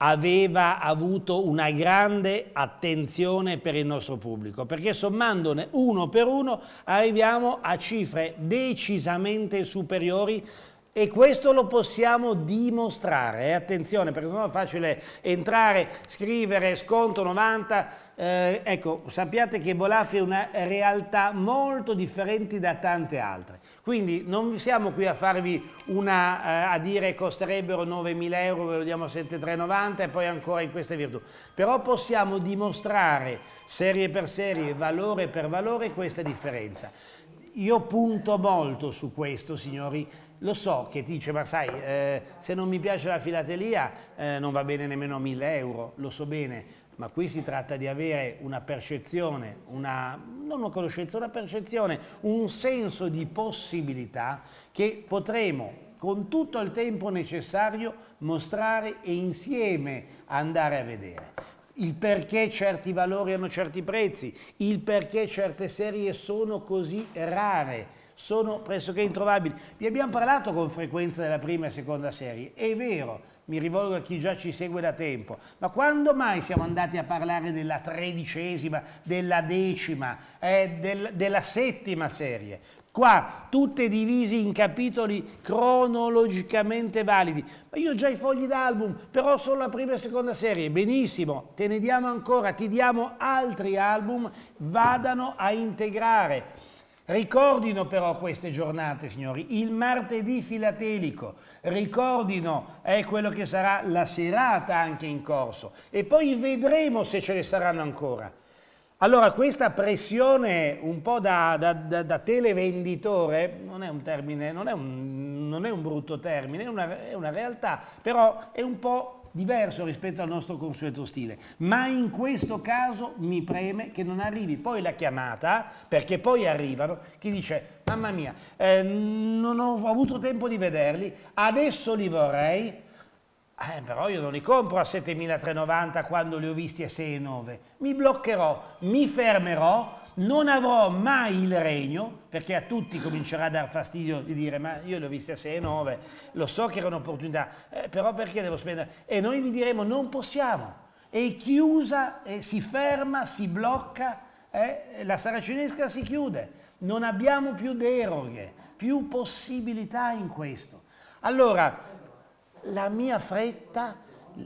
aveva avuto una grande attenzione per il nostro pubblico, perché sommandone uno per uno arriviamo a cifre decisamente superiori e questo lo possiamo dimostrare, eh, attenzione perché non è facile entrare, scrivere sconto 90, eh, ecco, sappiate che Bolafi è una realtà molto differente da tante altre. Quindi non siamo qui a farvi una, eh, a dire costerebbero 9.000 euro, ve lo diamo a 7.390 e poi ancora in queste virtù. Però possiamo dimostrare serie per serie, valore per valore questa differenza. Io punto molto su questo, signori, lo so che dice ma sai eh, se non mi piace la filatelia eh, non va bene nemmeno 1000 euro, lo so bene, ma qui si tratta di avere una percezione, una, non una conoscenza, una percezione, un senso di possibilità che potremo con tutto il tempo necessario mostrare e insieme andare a vedere. Il perché certi valori hanno certi prezzi, il perché certe serie sono così rare, sono pressoché introvabili. Vi abbiamo parlato con frequenza della prima e seconda serie, è vero, mi rivolgo a chi già ci segue da tempo, ma quando mai siamo andati a parlare della tredicesima, della decima, eh, del, della settima serie? Qua tutte divisi in capitoli cronologicamente validi. Ma io ho già i fogli d'album, però solo la prima e seconda serie. Benissimo, te ne diamo ancora, ti diamo altri album, vadano a integrare. Ricordino però queste giornate, signori, il martedì filatelico ricordino è quello che sarà la serata anche in corso e poi vedremo se ce ne saranno ancora. Allora questa pressione un po' da, da, da, da televenditore non è un termine, non è un, non è un brutto termine, è una, è una realtà, però è un po' diverso rispetto al nostro consueto stile, ma in questo caso mi preme che non arrivi poi la chiamata, perché poi arrivano, chi dice mamma mia, eh, non ho avuto tempo di vederli, adesso li vorrei, eh, però io non li compro a 7.390 quando li ho visti a 6.9, mi bloccherò, mi fermerò non avrò mai il regno, perché a tutti comincerà a dar fastidio di dire ma io le ho viste a 6 e 9, lo so che era un'opportunità, eh, però perché devo spendere? E noi vi diremo non possiamo. è chiusa, e si ferma, si blocca, eh, la saracinesca si chiude. Non abbiamo più deroghe, più possibilità in questo. Allora, la mia fretta,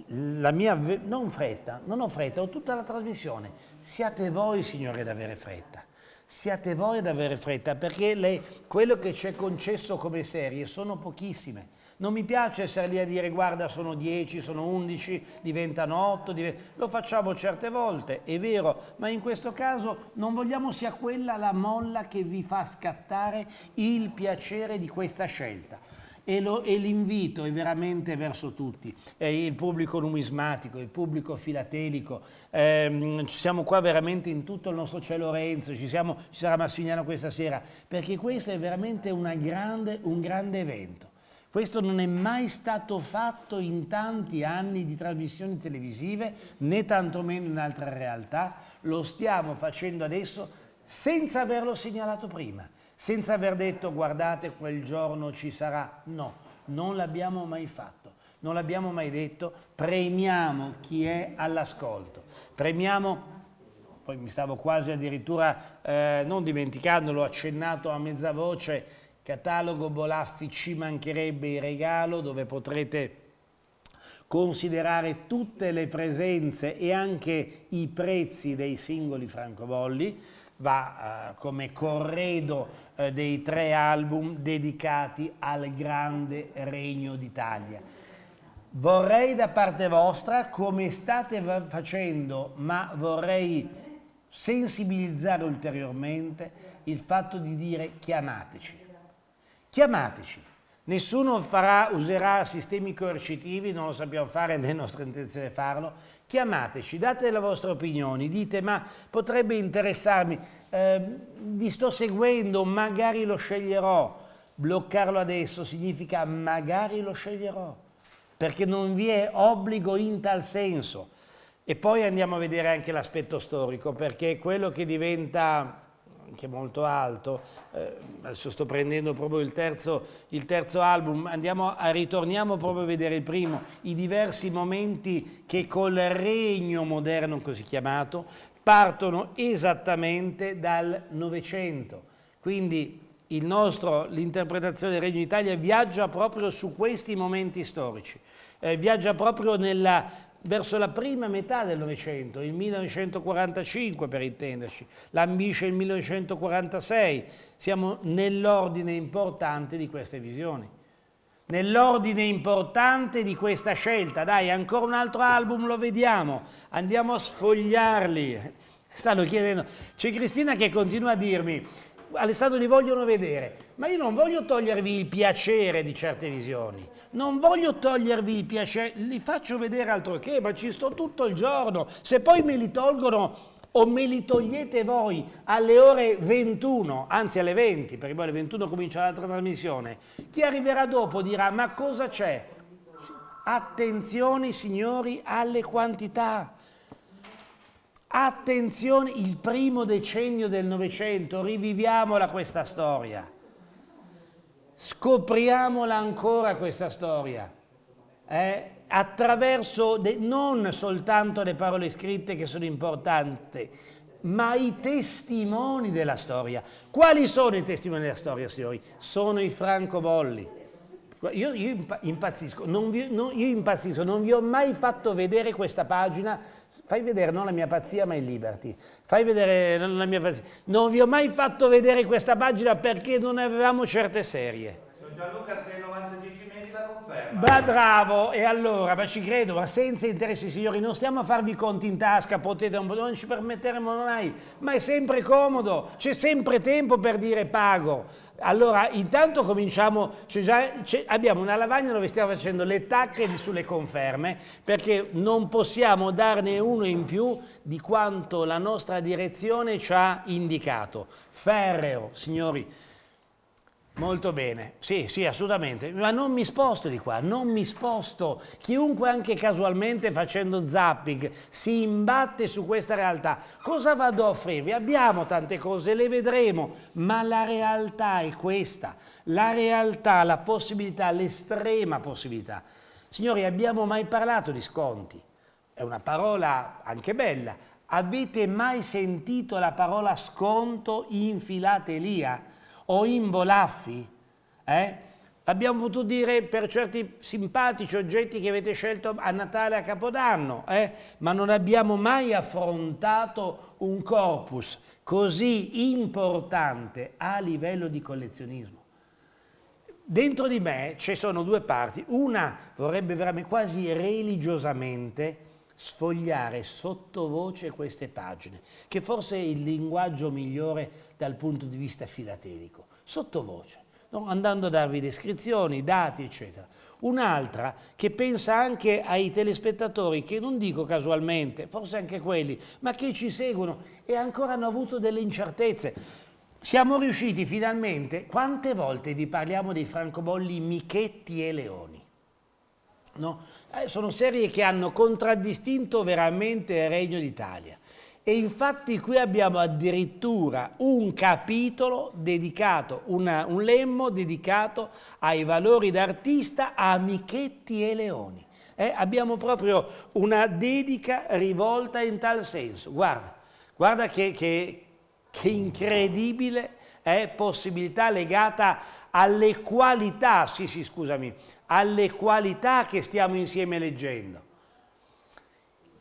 la mia, non fretta, non ho fretta, ho tutta la trasmissione Siate voi, Signore, ad avere fretta. Siate voi ad avere fretta, perché le, quello che ci è concesso come serie sono pochissime. Non mi piace essere lì a dire guarda sono 10, sono 11, diventano 8, divent... lo facciamo certe volte, è vero, ma in questo caso non vogliamo sia quella la molla che vi fa scattare il piacere di questa scelta e, l'invito è veramente verso tutti, eh, il pubblico numismatico, il pubblico filatelico, ehm, siamo qua veramente in tutto il nostro cielo Renzo, ci, siamo, ci sarà Massimiliano questa sera, perché questo è veramente grande, un grande evento. Questo non è mai stato fatto in tanti anni di trasmissioni televisive, né tantomeno in altre realtà, lo stiamo facendo adesso senza averlo segnalato prima senza aver detto guardate quel giorno ci sarà, no, non l'abbiamo mai fatto, non l'abbiamo mai detto, premiamo chi è all'ascolto, premiamo poi mi stavo quasi addirittura, eh, non dimenticando, l'ho accennato a mezza voce, catalogo Bolaffi ci mancherebbe il regalo dove potrete considerare tutte le presenze e anche i prezzi dei singoli francobolli va eh, come corredo eh, dei tre album dedicati al grande regno d'Italia. Vorrei da parte vostra, come state facendo, ma vorrei sensibilizzare ulteriormente il fatto di dire chiamateci. Chiamateci. Nessuno farà, userà sistemi coercitivi, non lo sappiamo fare, è nostra intenzione farlo chiamateci, date la vostra opinione, dite ma potrebbe interessarmi, eh, vi sto seguendo, magari lo sceglierò. Bloccarlo adesso significa magari lo sceglierò, perché non vi è obbligo in tal senso. E poi andiamo a vedere anche l'aspetto storico, perché quello che diventa che è molto alto, eh, adesso sto prendendo proprio il terzo, il terzo album, Andiamo a, ritorniamo proprio a vedere il primo, i diversi momenti che col regno moderno così chiamato partono esattamente dal Novecento. Quindi nostro, l'interpretazione del Regno d'Italia viaggia proprio su questi momenti storici, eh, viaggia proprio nella, verso la prima metà del Novecento, il 1945 per intenderci, l'ambisce il 1946, siamo nell'ordine importante di queste visioni, nell'ordine importante di questa scelta, dai ancora un altro album lo vediamo, andiamo a sfogliarli, stanno chiedendo, c'è Cristina che continua a dirmi, Alessandro li vogliono vedere, ma io non voglio togliervi il piacere di certe visioni, non voglio togliervi il piacere, li faccio vedere altro che, ma ci sto tutto il giorno. Se poi me li tolgono o me li togliete voi alle ore 21, anzi alle 20, perché poi alle 21 comincia l'altra trasmissione, chi arriverà dopo dirà ma cosa c'è? Attenzione signori alle quantità. Attenzione, il primo decennio del Novecento, riviviamola questa storia. Scopriamola ancora questa storia, eh? attraverso de, non soltanto le parole scritte che sono importanti, ma i testimoni della storia. Quali sono i testimoni della storia, signori? Sono i francobolli. Io, io impazzisco, non vi, non, io impazzisco, non vi ho mai fatto vedere questa pagina fai vedere non la mia pazzia ma il Liberty, fai vedere non la mia pazzia. Non vi ho mai fatto vedere questa pagina perché non avevamo certe serie. Sono Gianluca, sei 90-10 mesi la conferma. Bah, bravo, e allora, ma ci credo, ma senza interessi signori, non stiamo a farvi conti in tasca, potete, non ci permetteremo mai, ma è sempre comodo, c'è sempre tempo per dire pago. Allora, intanto cominciamo, già, abbiamo una lavagna dove stiamo facendo le tacche sulle conferme, perché non possiamo darne uno in più di quanto la nostra direzione ci ha indicato. Ferreo, signori, Molto bene, sì, sì, assolutamente, ma non mi sposto di qua, non mi sposto. Chiunque anche casualmente facendo zapping si imbatte su questa realtà. Cosa vado a offrirvi? Abbiamo tante cose, le vedremo, ma la realtà è questa. La realtà, la possibilità, l'estrema possibilità. Signori, abbiamo mai parlato di sconti? È una parola anche bella. Avete mai sentito la parola sconto infilatelia? lì? o imbolaffi. Eh? Abbiamo potuto dire per certi simpatici oggetti che avete scelto a Natale a Capodanno, eh? ma non abbiamo mai affrontato un corpus così importante a livello di collezionismo. Dentro di me ci sono due parti. Una vorrebbe veramente quasi religiosamente sfogliare sottovoce queste pagine, che forse è il linguaggio migliore dal punto di vista filatelico, sottovoce, no? andando a darvi descrizioni, dati, eccetera. Un'altra che pensa anche ai telespettatori, che non dico casualmente, forse anche quelli, ma che ci seguono e ancora hanno avuto delle incertezze. Siamo riusciti finalmente, quante volte vi parliamo dei francobolli Michetti e Leoni? No? Eh, sono serie che hanno contraddistinto veramente il Regno d'Italia. E infatti qui abbiamo addirittura un capitolo dedicato, una, un lemmo dedicato ai valori d'artista, a Michetti e Leoni. Eh, abbiamo proprio una dedica rivolta in tal senso. Guarda, guarda che, che, che incredibile eh, possibilità legata alle qualità, sì sì scusami, alle qualità che stiamo insieme leggendo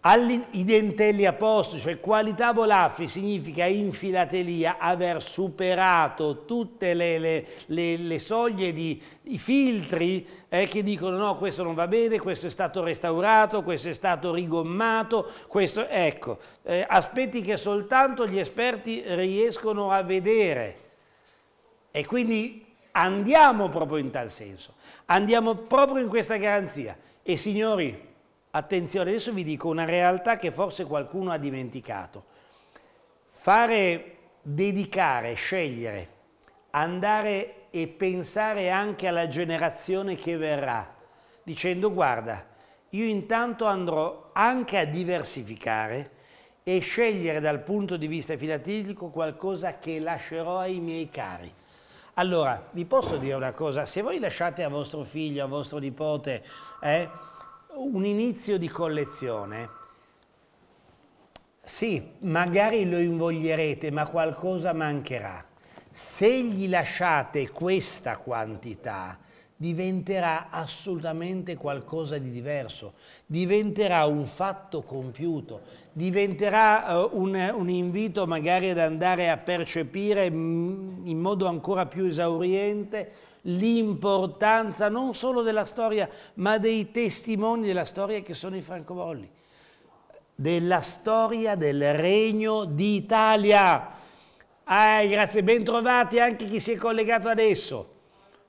i dentelli a posto, cioè qualità bolaffi significa in filatelia aver superato tutte le, le, le, le soglie di i filtri eh, che dicono no questo non va bene, questo è stato restaurato, questo è stato rigommato, questo ecco, eh, aspetti che soltanto gli esperti riescono a vedere e quindi andiamo proprio in tal senso, andiamo proprio in questa garanzia e signori attenzione, adesso vi dico una realtà che forse qualcuno ha dimenticato. Fare, dedicare, scegliere, andare e pensare anche alla generazione che verrà, dicendo guarda, io intanto andrò anche a diversificare e scegliere dal punto di vista filatelico qualcosa che lascerò ai miei cari. Allora, vi posso dire una cosa, se voi lasciate a vostro figlio, a vostro nipote, eh, un inizio di collezione. Sì, magari lo invoglierete, ma qualcosa mancherà. Se gli lasciate questa quantità, diventerà assolutamente qualcosa di diverso, diventerà un fatto compiuto, diventerà uh, un, un, invito magari ad andare a percepire mm, in modo ancora più esauriente l'importanza non solo della storia, ma dei testimoni della storia che sono i francobolli, della storia del Regno d'Italia. Ah, grazie, ben trovati anche chi si è collegato adesso.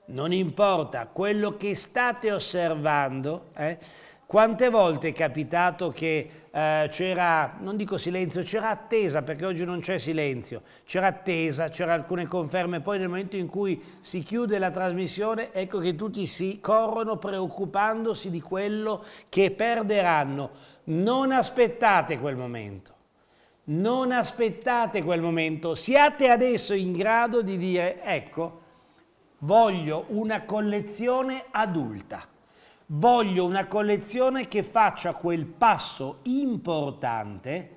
Non importa, quello che state osservando, eh, quante volte è capitato che eh, c'era, non dico silenzio, c'era attesa, perché oggi non c'è silenzio, c'era attesa, c'erano alcune conferme, poi nel momento in cui si chiude la trasmissione, ecco che tutti si corrono preoccupandosi di quello che perderanno. Non aspettate quel momento. Non aspettate quel momento, siate adesso in grado di dire, ecco, voglio una collezione adulta voglio una collezione che faccia quel passo importante,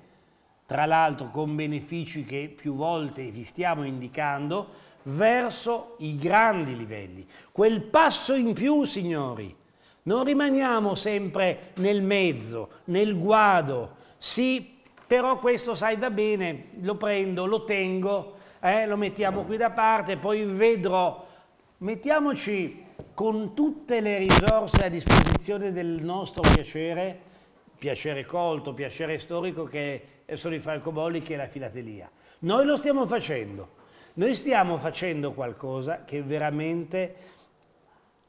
tra l'altro con benefici che più volte vi stiamo indicando, verso i grandi livelli. Quel passo in più, signori. Non rimaniamo sempre nel mezzo, nel guado. Sì, però questo sai va bene, lo prendo, lo tengo, eh, lo mettiamo qui da parte, poi vedrò. Mettiamoci con tutte le risorse a disposizione del nostro piacere, piacere colto, piacere storico che sono i francobolli e la filatelia. Noi lo stiamo facendo, noi stiamo facendo qualcosa che veramente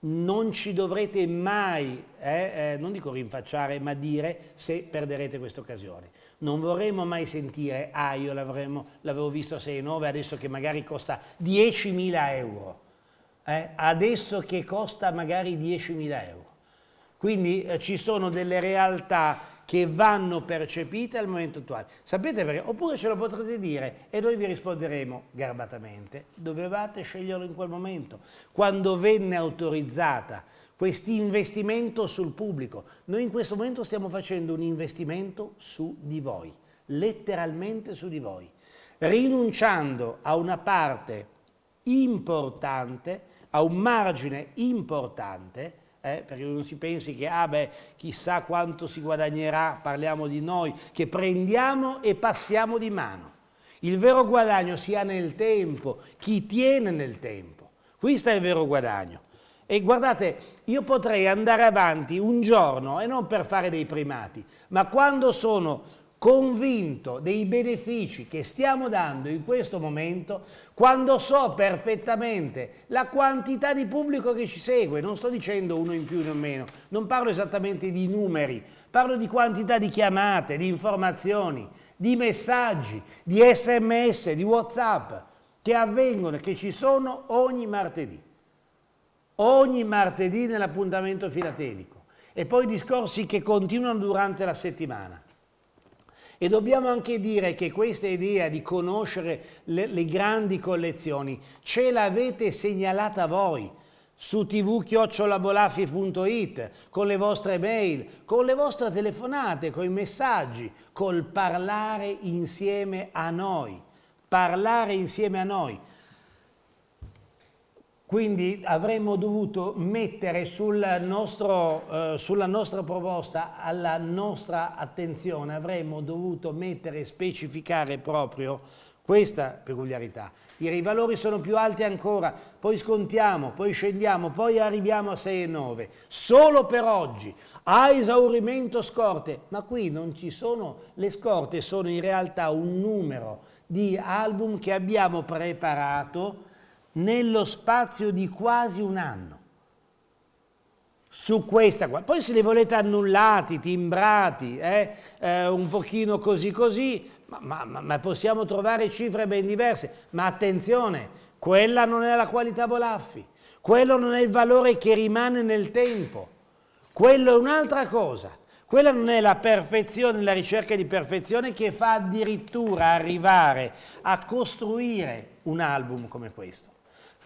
non ci dovrete mai, eh, eh, non dico rinfacciare, ma dire se perderete questa occasione. Non vorremmo mai sentire, ah io l'avevo visto a 6,9, adesso che magari costa 10.000 euro eh, adesso che costa magari 10.000 euro. Quindi eh, ci sono delle realtà che vanno percepite al momento attuale. Sapete perché? Oppure ce lo potrete dire e noi vi risponderemo garbatamente. Dovevate sceglierlo in quel momento, quando venne autorizzata questo investimento sul pubblico. Noi in questo momento stiamo facendo un investimento su di voi, letteralmente su di voi, rinunciando a una parte importante a un margine importante, eh, perché non si pensi che, ah beh, chissà quanto si guadagnerà, parliamo di noi, che prendiamo e passiamo di mano. Il vero guadagno si ha nel tempo, chi tiene nel tempo. Questo è il vero guadagno. E guardate, io potrei andare avanti un giorno, e non per fare dei primati, ma quando sono convinto dei benefici che stiamo dando in questo momento quando so perfettamente la quantità di pubblico che ci segue, non sto dicendo uno in più o in meno, non parlo esattamente di numeri, parlo di quantità di chiamate, di informazioni, di messaggi, di sms, di whatsapp che avvengono e che ci sono ogni martedì, ogni martedì nell'appuntamento filatelico e poi discorsi che continuano durante la settimana. E dobbiamo anche dire che questa idea di conoscere le, le grandi collezioni ce l'avete segnalata voi su tvchiocciolabolafi.it, con le vostre mail, con le vostre telefonate, con i messaggi, col parlare insieme a noi. Parlare insieme a noi. Quindi avremmo dovuto mettere sul nostro, eh, sulla nostra proposta, alla nostra attenzione, avremmo dovuto mettere e specificare proprio questa peculiarità. I valori sono più alti ancora, poi scontiamo, poi scendiamo, poi arriviamo a 6,9. Solo per oggi, a esaurimento scorte. Ma qui non ci sono, le scorte sono in realtà un numero di album che abbiamo preparato nello spazio di quasi un anno. Su questa qua. Poi se li volete annullati, timbrati, eh, eh, un pochino così così, ma, ma, ma possiamo trovare cifre ben diverse. Ma attenzione, quella non è la qualità Bolaffi, quello non è il valore che rimane nel tempo, quello è un'altra cosa. Quella non è la perfezione, la ricerca di perfezione che fa addirittura arrivare a costruire un album come questo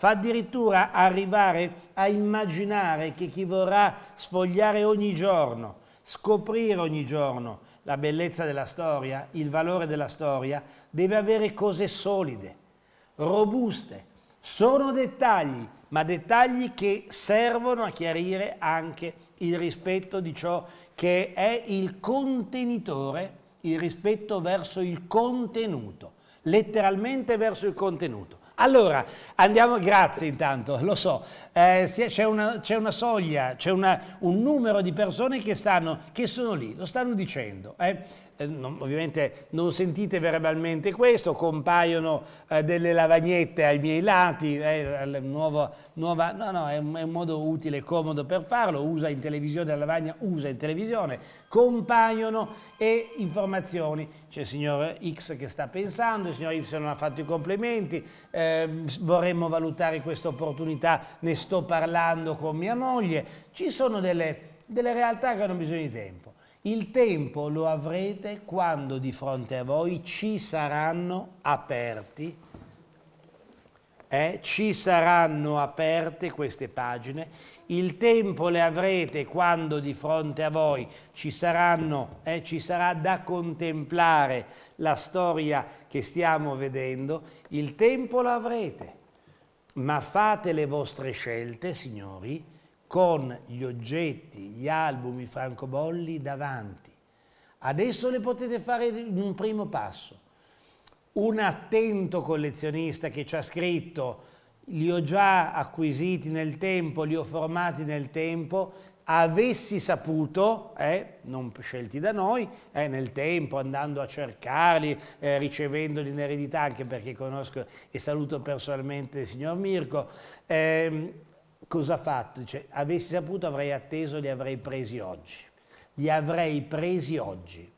fa addirittura arrivare a immaginare che chi vorrà sfogliare ogni giorno, scoprire ogni giorno la bellezza della storia, il valore della storia, deve avere cose solide, robuste. Sono dettagli, ma dettagli che servono a chiarire anche il rispetto di ciò che è il contenitore, il rispetto verso il contenuto, letteralmente verso il contenuto. Allora, andiamo, grazie intanto, lo so, eh, c'è una, una, soglia, c'è un numero di persone che, stanno, che sono lì, lo stanno dicendo. Eh. Eh, non, ovviamente non sentite verbalmente questo, compaiono eh, delle lavagnette ai miei lati, eh, nuova, nuova, no, no, è un, è un modo utile e comodo per farlo, usa in televisione la lavagna, usa in televisione, compaiono e informazioni. C'è il signor X che sta pensando, il signor Y ha fatto i complimenti, ehm, vorremmo valutare questa opportunità, ne sto parlando con mia moglie. Ci sono delle, delle realtà che hanno bisogno di tempo. Il tempo lo avrete quando di fronte a voi ci saranno aperti, eh, ci saranno aperte queste pagine, il tempo le avrete quando di fronte a voi ci, saranno, eh, ci sarà da contemplare la storia che stiamo vedendo, il tempo lo avrete, ma fate le vostre scelte, signori, con gli oggetti, gli album, i francobolli davanti. Adesso le potete fare in un primo passo. Un attento collezionista che ci ha scritto li ho già acquisiti nel tempo, li ho formati nel tempo, avessi saputo, eh, non scelti da noi, eh, nel tempo, andando a cercarli, eh, ricevendoli in eredità, anche perché conosco e saluto personalmente il signor Mirko, ehm, cosa ha fatto? Dice, avessi saputo avrei atteso, li avrei presi oggi. Li avrei presi oggi.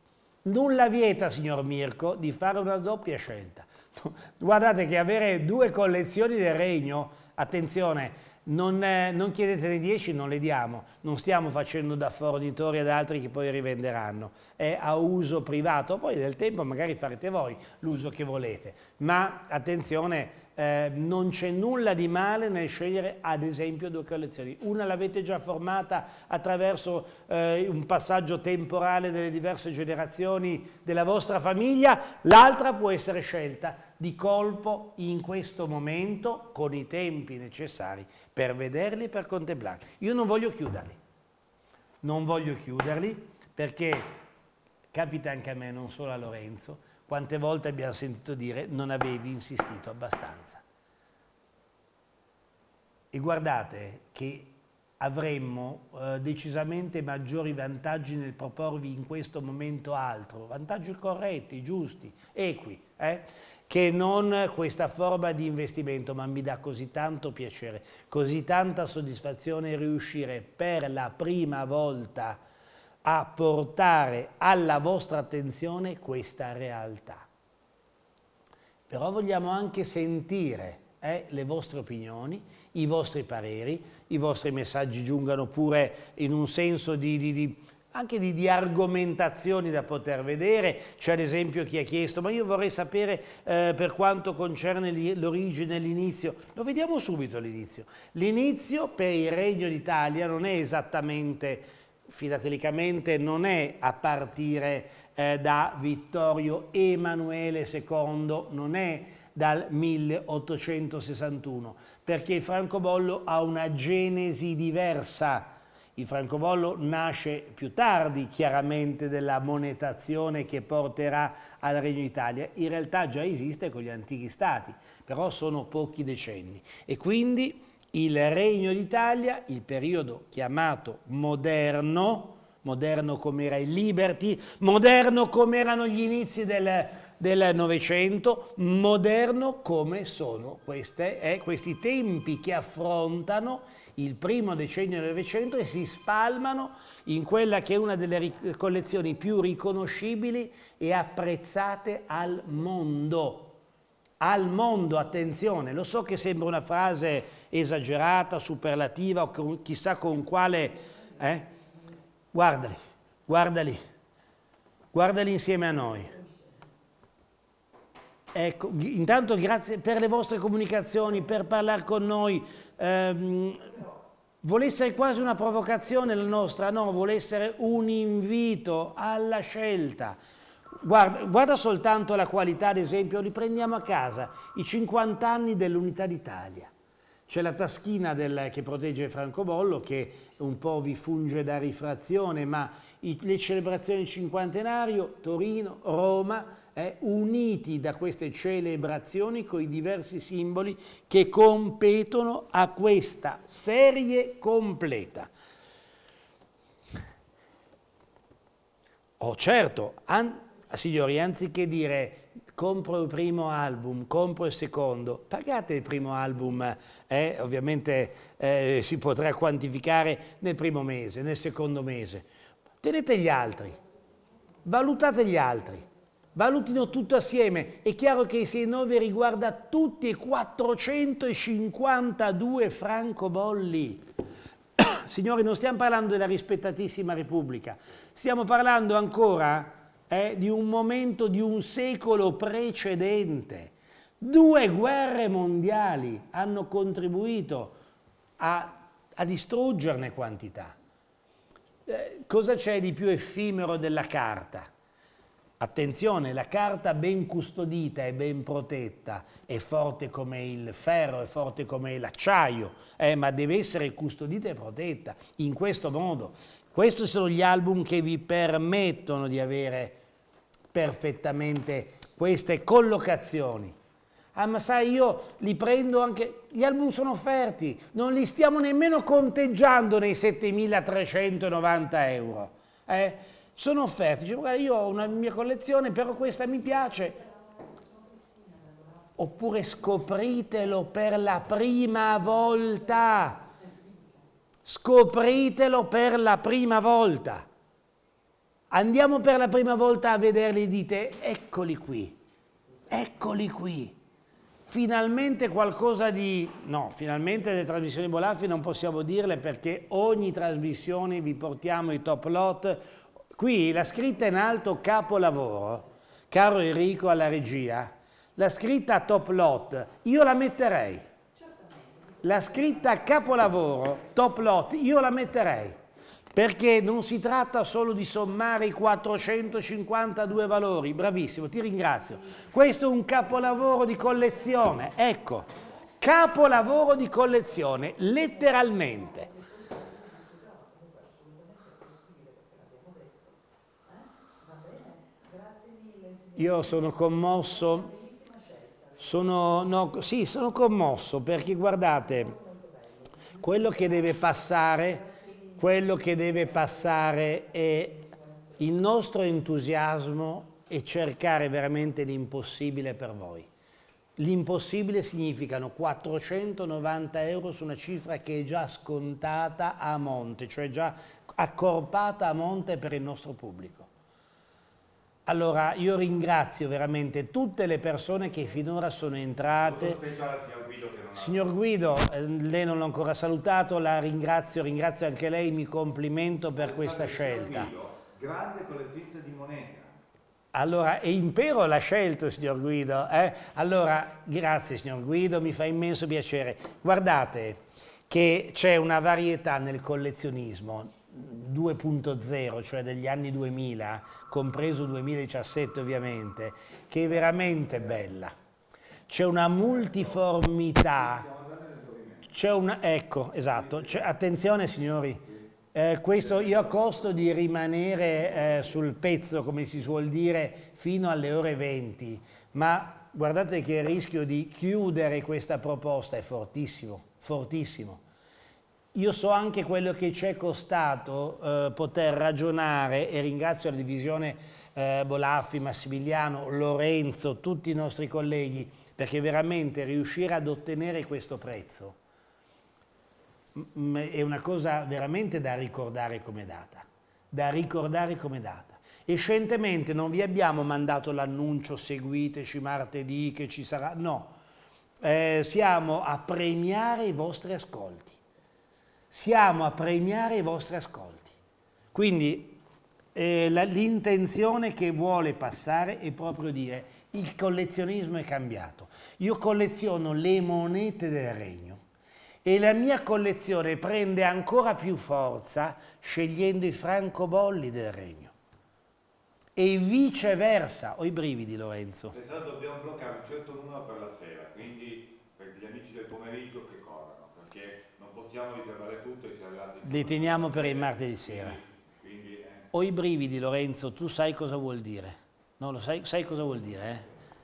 Nulla vieta, signor Mirko, di fare una doppia scelta. Guardate che avere due collezioni del regno, attenzione, non, eh, non chiedetene 10, non le diamo, non stiamo facendo da fornitori ad altri che poi rivenderanno, è a uso privato, poi nel tempo magari farete voi l'uso che volete, ma attenzione, eh, non c'è nulla di male nel scegliere ad esempio due collezioni. Una l'avete già formata attraverso eh, un passaggio temporale delle diverse generazioni della vostra famiglia, l'altra può essere scelta di colpo in questo momento con i tempi necessari per vederli e per contemplarli. Io non voglio chiuderli, non voglio chiuderli perché capita anche a me, non solo a Lorenzo, quante volte abbiamo sentito dire non avevi insistito abbastanza. E guardate che avremmo eh, decisamente maggiori vantaggi nel proporvi in questo momento altro, vantaggi corretti, giusti, equi, eh? che non questa forma di investimento, ma mi dà così tanto piacere, così tanta soddisfazione riuscire per la prima volta a portare alla vostra attenzione questa realtà. Però vogliamo anche sentire eh, le vostre opinioni i vostri pareri, i vostri messaggi giungano pure in un senso di, di, di anche di, di, argomentazioni da poter vedere, c'è ad esempio chi ha chiesto ma io vorrei sapere eh, per quanto concerne l'origine, l'inizio, lo vediamo subito l'inizio, l'inizio per il Regno d'Italia non è esattamente, filatelicamente non è a partire eh, da Vittorio Emanuele II, non è dal 1861, perché il francobollo ha una genesi diversa. Il francobollo nasce più tardi chiaramente della monetazione che porterà al Regno d'Italia. in realtà già esiste con gli antichi stati, però sono pochi decenni e quindi il Regno d'Italia, il periodo chiamato moderno, moderno come era il Liberty, moderno come erano gli inizi del del Novecento, moderno come sono queste, eh, questi tempi che affrontano il primo decennio del Novecento e si spalmano in quella che è una delle collezioni più riconoscibili e apprezzate al mondo. Al mondo, attenzione, lo so che sembra una frase esagerata, superlativa o con, chissà con quale... Eh? Guardali, guardali, guardali insieme a noi. Ecco, intanto grazie per le vostre comunicazioni, per parlare con noi. Ehm, vuole essere quasi una provocazione la nostra, no, vuole essere un invito alla scelta. Guarda, guarda soltanto la qualità, ad esempio, li prendiamo a casa, i 50 anni dell'Unità d'Italia. C'è la taschina del, che protegge Francobollo che un po' vi funge da rifrazione, ma i, le celebrazioni cinquantenario, Torino, Roma, eh, uniti da queste celebrazioni con i diversi simboli che competono a questa serie completa. Oh certo, an signori, anziché dire compro il primo album, compro il secondo, pagate il primo album, eh? ovviamente eh, si potrà quantificare nel primo mese, nel secondo mese, tenete gli altri, valutate gli altri, valutino tutto assieme. È chiaro che se 9 riguarda tutti e 452 francobolli. Signori, non stiamo parlando della rispettatissima Repubblica, stiamo parlando ancora eh, di un momento di un secolo precedente. Due guerre mondiali hanno contribuito a, a distruggerne quantità. Eh, cosa c'è di più effimero della carta? Attenzione, la carta ben custodita e ben protetta è forte come il ferro, è forte come l'acciaio, eh, ma deve essere custodita e protetta in questo modo. Questi sono gli album che vi permettono di avere perfettamente queste collocazioni. Ah ma sai io li prendo anche, gli album sono offerti, non li stiamo nemmeno conteggiando nei 7.390 euro. Eh? sono offerti, dicevo guarda io ho una mia collezione però questa mi piace, oppure scopritelo per la prima volta, scopritelo per la prima volta. Andiamo per la prima volta a vederli e dite eccoli qui, eccoli qui. Finalmente qualcosa di... No, finalmente le trasmissioni Bolaffi non possiamo dirle perché ogni trasmissione vi portiamo i top lot, Qui la scritta in alto capolavoro, caro Enrico alla regia, la scritta top lot, io la metterei. La scritta capolavoro, top lot, io la metterei. Perché non si tratta solo di sommare i 452 valori, bravissimo, ti ringrazio. Questo è un capolavoro di collezione, ecco, capolavoro di collezione, letteralmente. Io sono commosso, sono, no, sì, sono commosso perché guardate, quello che deve passare, quello che deve passare è il nostro entusiasmo e cercare veramente l'impossibile per voi. L'impossibile significano 490 euro su una cifra che è già scontata a monte, cioè già accorpata a monte per il nostro pubblico. Allora, io ringrazio veramente tutte le persone che finora sono entrate. Signor Guido, signor Guido, eh, lei non l'ho ancora salutato, la ringrazio, ringrazio anche lei, mi complimento per questa scelta.
Guido, grande collezionista di moneta.
Allora, e impero l'ha scelto, signor Guido. Eh? Allora, grazie, signor Guido, mi fa immenso piacere. Guardate che c'è una varietà nel collezionismo 2.0, cioè degli anni 2000, compreso 2017 ovviamente, che è veramente bella. C'è una multiformità, c'è un... ecco, esatto, attenzione signori, eh, questo io a costo di rimanere eh, sul pezzo, come si suol dire, fino alle ore 20, ma guardate che il rischio di chiudere questa proposta è fortissimo, fortissimo. Io so anche quello che ci è costato eh, poter ragionare e ringrazio la divisione eh, Bolaffi, Massimiliano, Lorenzo, tutti i nostri colleghi perché veramente riuscire ad ottenere questo prezzo è una cosa veramente da ricordare come data, da ricordare come data. E scientemente non vi abbiamo mandato l'annuncio seguiteci martedì che ci sarà, no, eh, siamo a premiare i vostri ascolti siamo a premiare i vostri ascolti. Quindi eh, l'intenzione che vuole passare è proprio dire il collezionismo è cambiato. Io colleziono le monete del regno e la mia collezione prende ancora più forza scegliendo i francobolli del regno. E viceversa, ho i brividi Lorenzo.
Esatto, dobbiamo bloccare un certo numero per la sera, quindi per gli amici del pomeriggio che possiamo riservare tutto e altri...
Li teniamo per il martedì sera. quindi, eh. Ho i brividi, Lorenzo, tu sai cosa vuol dire. No, lo sai, sai cosa vuol dire,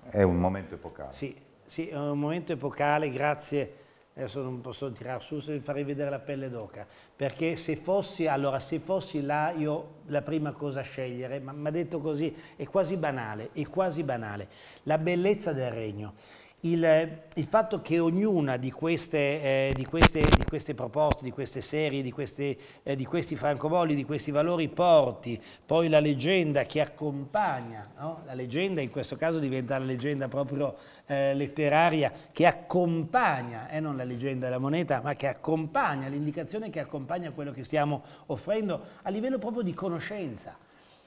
eh? È un momento epocale.
Sì, sì, è un momento epocale, grazie. Adesso non posso tirare su se farei vedere la pelle d'oca. Perché se fossi, allora, se fossi là, io la prima cosa a scegliere, ma, ma detto così, è quasi banale, è quasi banale. La bellezza del regno il, eh, il, fatto che ognuna di queste, eh, di, queste, di queste, proposte, di queste serie, di, queste, eh, di questi francobolli, di questi valori porti poi la leggenda che accompagna, no? la leggenda in questo caso diventa la leggenda proprio eh, letteraria, che accompagna, e eh, non la leggenda della moneta, ma che accompagna, l'indicazione che accompagna quello che stiamo offrendo a livello proprio di conoscenza.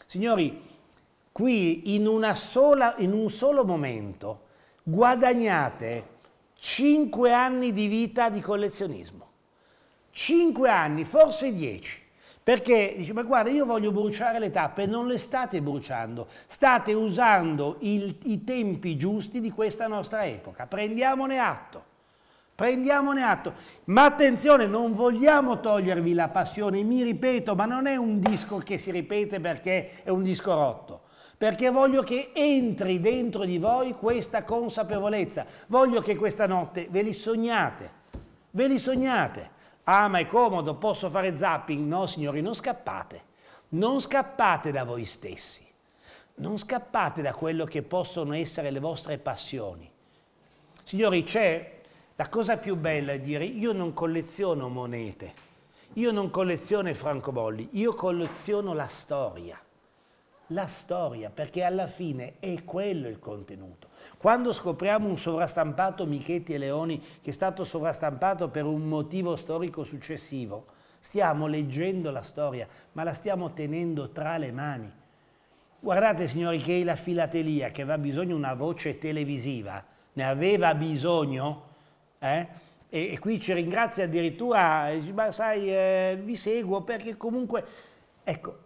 Signori, qui in, sola, in un solo momento guadagnate 5 anni di vita di collezionismo. 5 anni, forse 10. Perché dice, ma guarda, io voglio bruciare le tappe, non le state bruciando, state usando il, i tempi giusti di questa nostra epoca. Prendiamone atto. Prendiamone atto, ma attenzione, non vogliamo togliervi la passione, mi ripeto, ma non è un disco che si ripete perché è un disco rotto perché voglio che entri dentro di voi questa consapevolezza. Voglio che questa notte ve li sognate, ve li sognate. Ah, ma è comodo, posso fare zapping? No, signori, non scappate. Non scappate da voi stessi. Non scappate da quello che possono essere le vostre passioni. Signori, c'è la cosa più bella è dire io non colleziono monete, io non colleziono francobolli, io colleziono la storia la storia, perché alla fine è quello il contenuto. Quando scopriamo un sovrastampato Michetti e Leoni che è stato sovrastampato per un motivo storico successivo, stiamo leggendo la storia, ma la stiamo tenendo tra le mani. Guardate signori che la filatelia, che aveva bisogno di una voce televisiva, ne aveva bisogno, eh? e, e, qui ci ringrazia addirittura, eh, ma sai, eh, vi seguo perché comunque, ecco,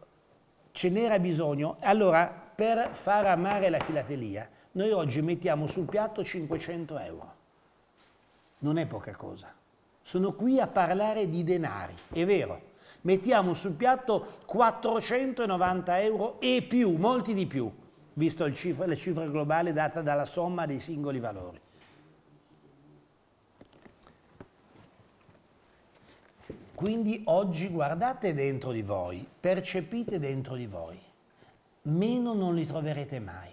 ce n'era bisogno. Allora, per far amare la filatelia, noi oggi mettiamo sul piatto 500 euro. Non è poca cosa. Sono qui a parlare di denari, è vero. Mettiamo sul piatto 490 euro e più, molti di più, visto cifra, la cifra globale data dalla somma dei singoli valori. Quindi oggi guardate dentro di voi, percepite dentro di voi. Meno non li troverete mai.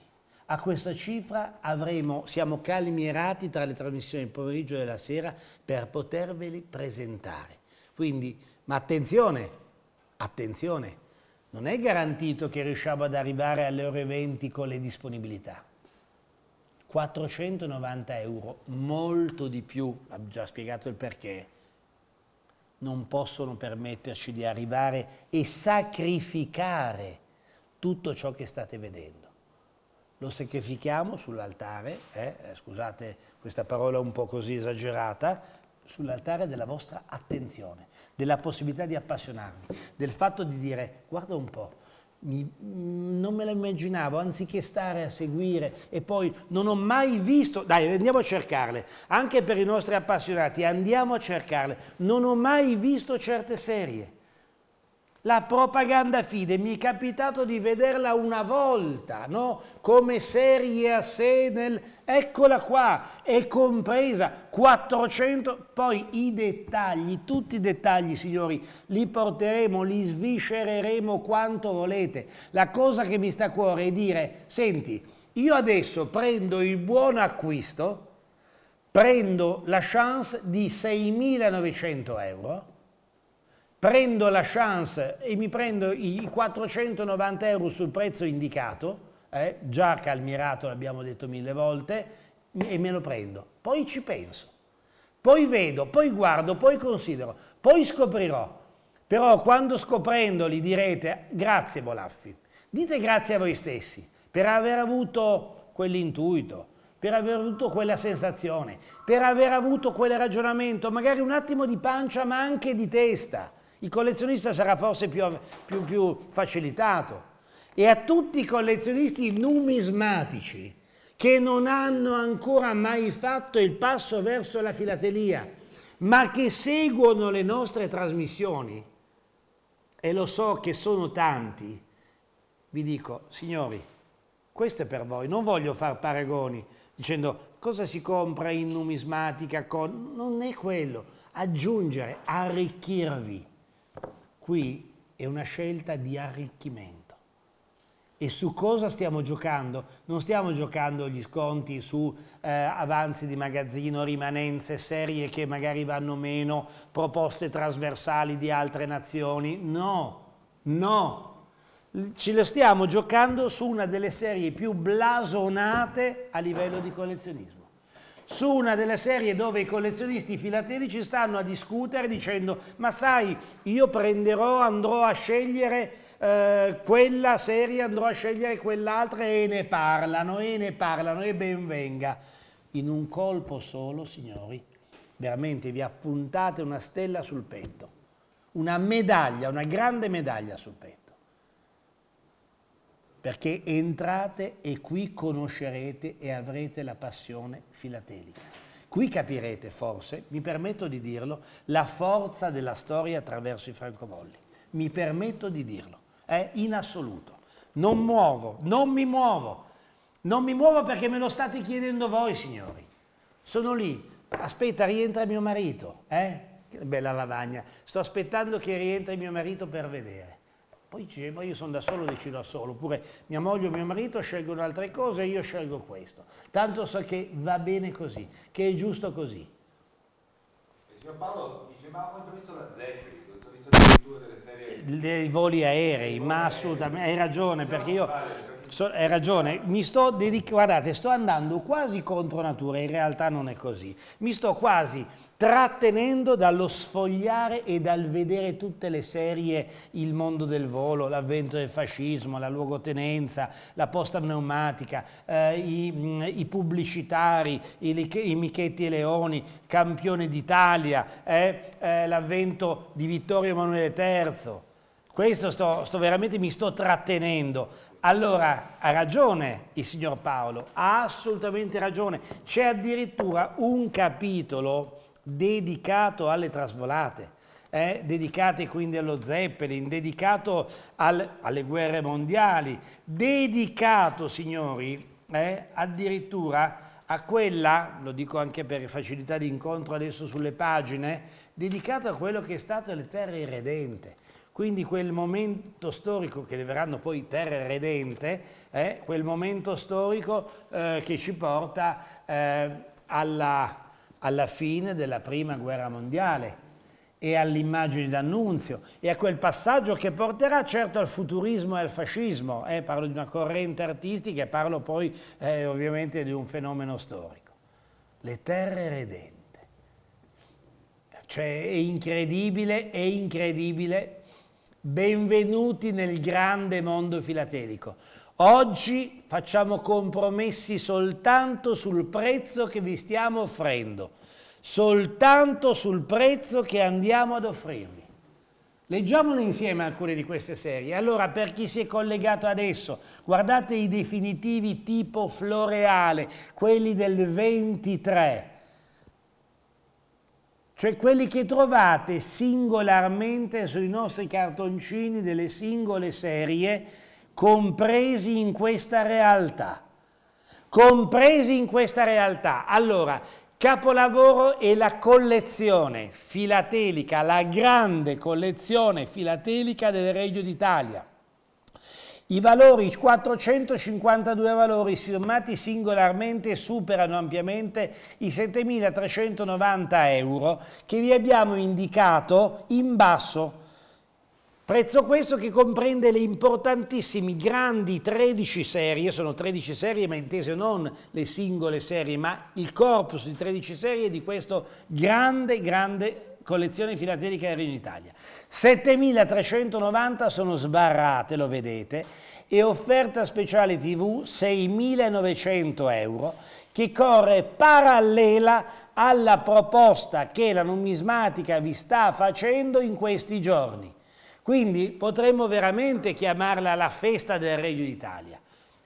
A questa cifra avremo, siamo calmierati tra le trasmissioni del pomeriggio e della sera per poterveli presentare. Quindi, ma attenzione, attenzione, non è garantito che riusciamo ad arrivare alle ore 20 con le disponibilità. 490 euro, molto di più, ha già spiegato il perché, non possono permetterci di arrivare e sacrificare tutto ciò che state vedendo. Lo sacrifichiamo sull'altare, eh, eh scusate questa parola un po' così esagerata, sull'altare della vostra attenzione, della possibilità di appassionarvi, del fatto di dire guarda un po', mi, mm, non me la immaginavo, anziché stare a seguire e poi non ho mai visto, dai andiamo a cercarle, anche per i nostri appassionati, andiamo a cercarle, non ho mai visto certe serie. La propaganda fide mi è capitato di vederla una volta, no? Come serie a sé nel... Eccola qua, è compresa, 400... Poi i dettagli, tutti i dettagli, signori, li porteremo, li sviscereremo quanto volete. La cosa che mi sta a cuore è dire, senti, io adesso prendo il buon acquisto, prendo la chance di 6.900 euro, prendo la chance e mi prendo i 490 euro sul prezzo indicato, eh, già calmirato l'abbiamo detto mille volte, e me lo prendo. Poi ci penso, poi vedo, poi guardo, poi considero, poi scoprirò. Però quando scoprendoli direte grazie Bolaffi, dite grazie a voi stessi per aver avuto quell'intuito, per aver avuto quella sensazione, per aver avuto quel ragionamento, magari un attimo di pancia ma anche di testa il collezionista sarà forse più, più, più facilitato. E a tutti i collezionisti numismatici che non hanno ancora mai fatto il passo verso la filatelia, ma che seguono le nostre trasmissioni, e lo so che sono tanti, vi dico, signori, questo è per voi, non voglio fare paragoni dicendo cosa si compra in numismatica con... Non è quello, aggiungere, arricchirvi qui è una scelta di arricchimento. E su cosa stiamo giocando? Non stiamo giocando gli sconti su eh, avanzi di magazzino, rimanenze, serie che magari vanno meno, proposte trasversali di altre nazioni. No, no. Ce lo stiamo giocando su una delle serie più blasonate a livello di collezionismo su una delle serie dove i collezionisti filatelici stanno a discutere dicendo ma sai io prenderò, andrò a scegliere eh, quella serie, andrò a scegliere quell'altra e ne parlano e ne parlano e ben venga. In un colpo solo, signori, veramente vi appuntate una stella sul petto, una medaglia, una grande medaglia sul petto perché entrate e qui conoscerete e avrete la passione filatelica. Qui capirete forse, mi permetto di dirlo, la forza della storia attraverso i francobolli. Mi permetto di dirlo, eh? in assoluto. Non muovo, non mi muovo, non mi muovo perché me lo state chiedendo voi, signori. Sono lì, aspetta, rientra mio marito, eh? Che bella lavagna, sto aspettando che rientri mio marito per vedere. Poi dice, ma io sono da solo, decido da solo. Oppure mia moglie o mio marito scelgono altre cose e io scelgo questo. Tanto so che va bene così, che è giusto così. Il
signor Paolo dice, ma ho visto la Zeppi, ho visto la cultura delle serie...
Dei eh, voli aerei, ma assolutamente, hai ragione, perché io... So, hai ragione, mi sto dedicando, guardate, sto andando quasi contro natura, in realtà non è così. Mi sto quasi trattenendo dallo sfogliare e dal vedere tutte le serie Il mondo del volo, l'avvento del fascismo, la luogotenenza, la posta pneumatica, eh, i, mm, i, pubblicitari, i, i, Michetti e Leoni, Campione d'Italia, eh, eh, l'avvento di Vittorio Emanuele III. Questo sto, sto veramente mi sto trattenendo. Allora ha ragione il signor Paolo, ha assolutamente ragione. C'è addirittura un capitolo dedicato alle trasvolate. Eh, dedicate quindi allo Zeppelin, dedicato al, alle guerre mondiali, dedicato, signori, eh, addirittura a quella, lo dico anche per facilità di incontro adesso sulle pagine, dedicato a quello che è stato le terre redente. Quindi quel momento storico che verranno poi terre redente, eh, quel momento storico eh, che ci porta eh, alla alla fine della prima guerra mondiale e all'immagine d'Annunzio e a quel passaggio che porterà certo al futurismo e al fascismo. Eh, parlo di una corrente artistica e parlo poi eh, ovviamente di un fenomeno storico. Le terre redente. Cioè è incredibile, è incredibile. Benvenuti nel grande mondo filatelico. Oggi facciamo compromessi soltanto sul prezzo che vi stiamo offrendo, soltanto sul prezzo che andiamo ad offrirvi. Leggiamone insieme alcune di queste serie. Allora, per chi si è collegato adesso, guardate i definitivi tipo floreale, quelli del 23 cioè quelli che trovate singolarmente sui nostri cartoncini delle singole serie compresi in questa realtà. Compresi in questa realtà. Allora, capolavoro è la collezione filatelica, la grande collezione filatelica del Regno d'Italia. I valori, 452 valori sommati singolarmente superano ampiamente i 7.390 euro che vi abbiamo indicato in basso Prezzo questo che comprende le importantissime grandi 13 serie, sono 13 serie ma intese non le singole serie, ma il corpus di 13 serie di questo grande, grande collezione filatelica aereo in Italia. 7.390 sono sbarrate, lo vedete, e offerta speciale TV 6.900 euro che corre parallela alla proposta che la numismatica vi sta facendo in questi giorni quindi potremmo veramente chiamarla la festa del Regno d'Italia.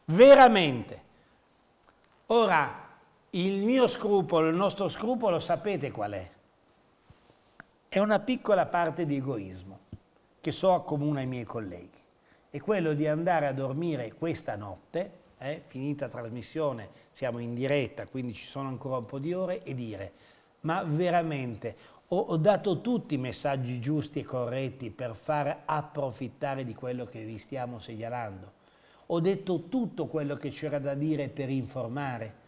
Veramente. Ora, il mio scrupolo, il nostro scrupolo, sapete qual è? È una piccola parte di egoismo che so accomuna ai miei colleghi. È quello di andare a dormire questa notte, eh, finita trasmissione, siamo in diretta, quindi ci sono ancora un po' di ore, e dire, ma veramente ho, ho dato tutti i messaggi giusti e corretti per far approfittare di quello che vi stiamo segnalando. Ho detto tutto quello che c'era da dire per informare.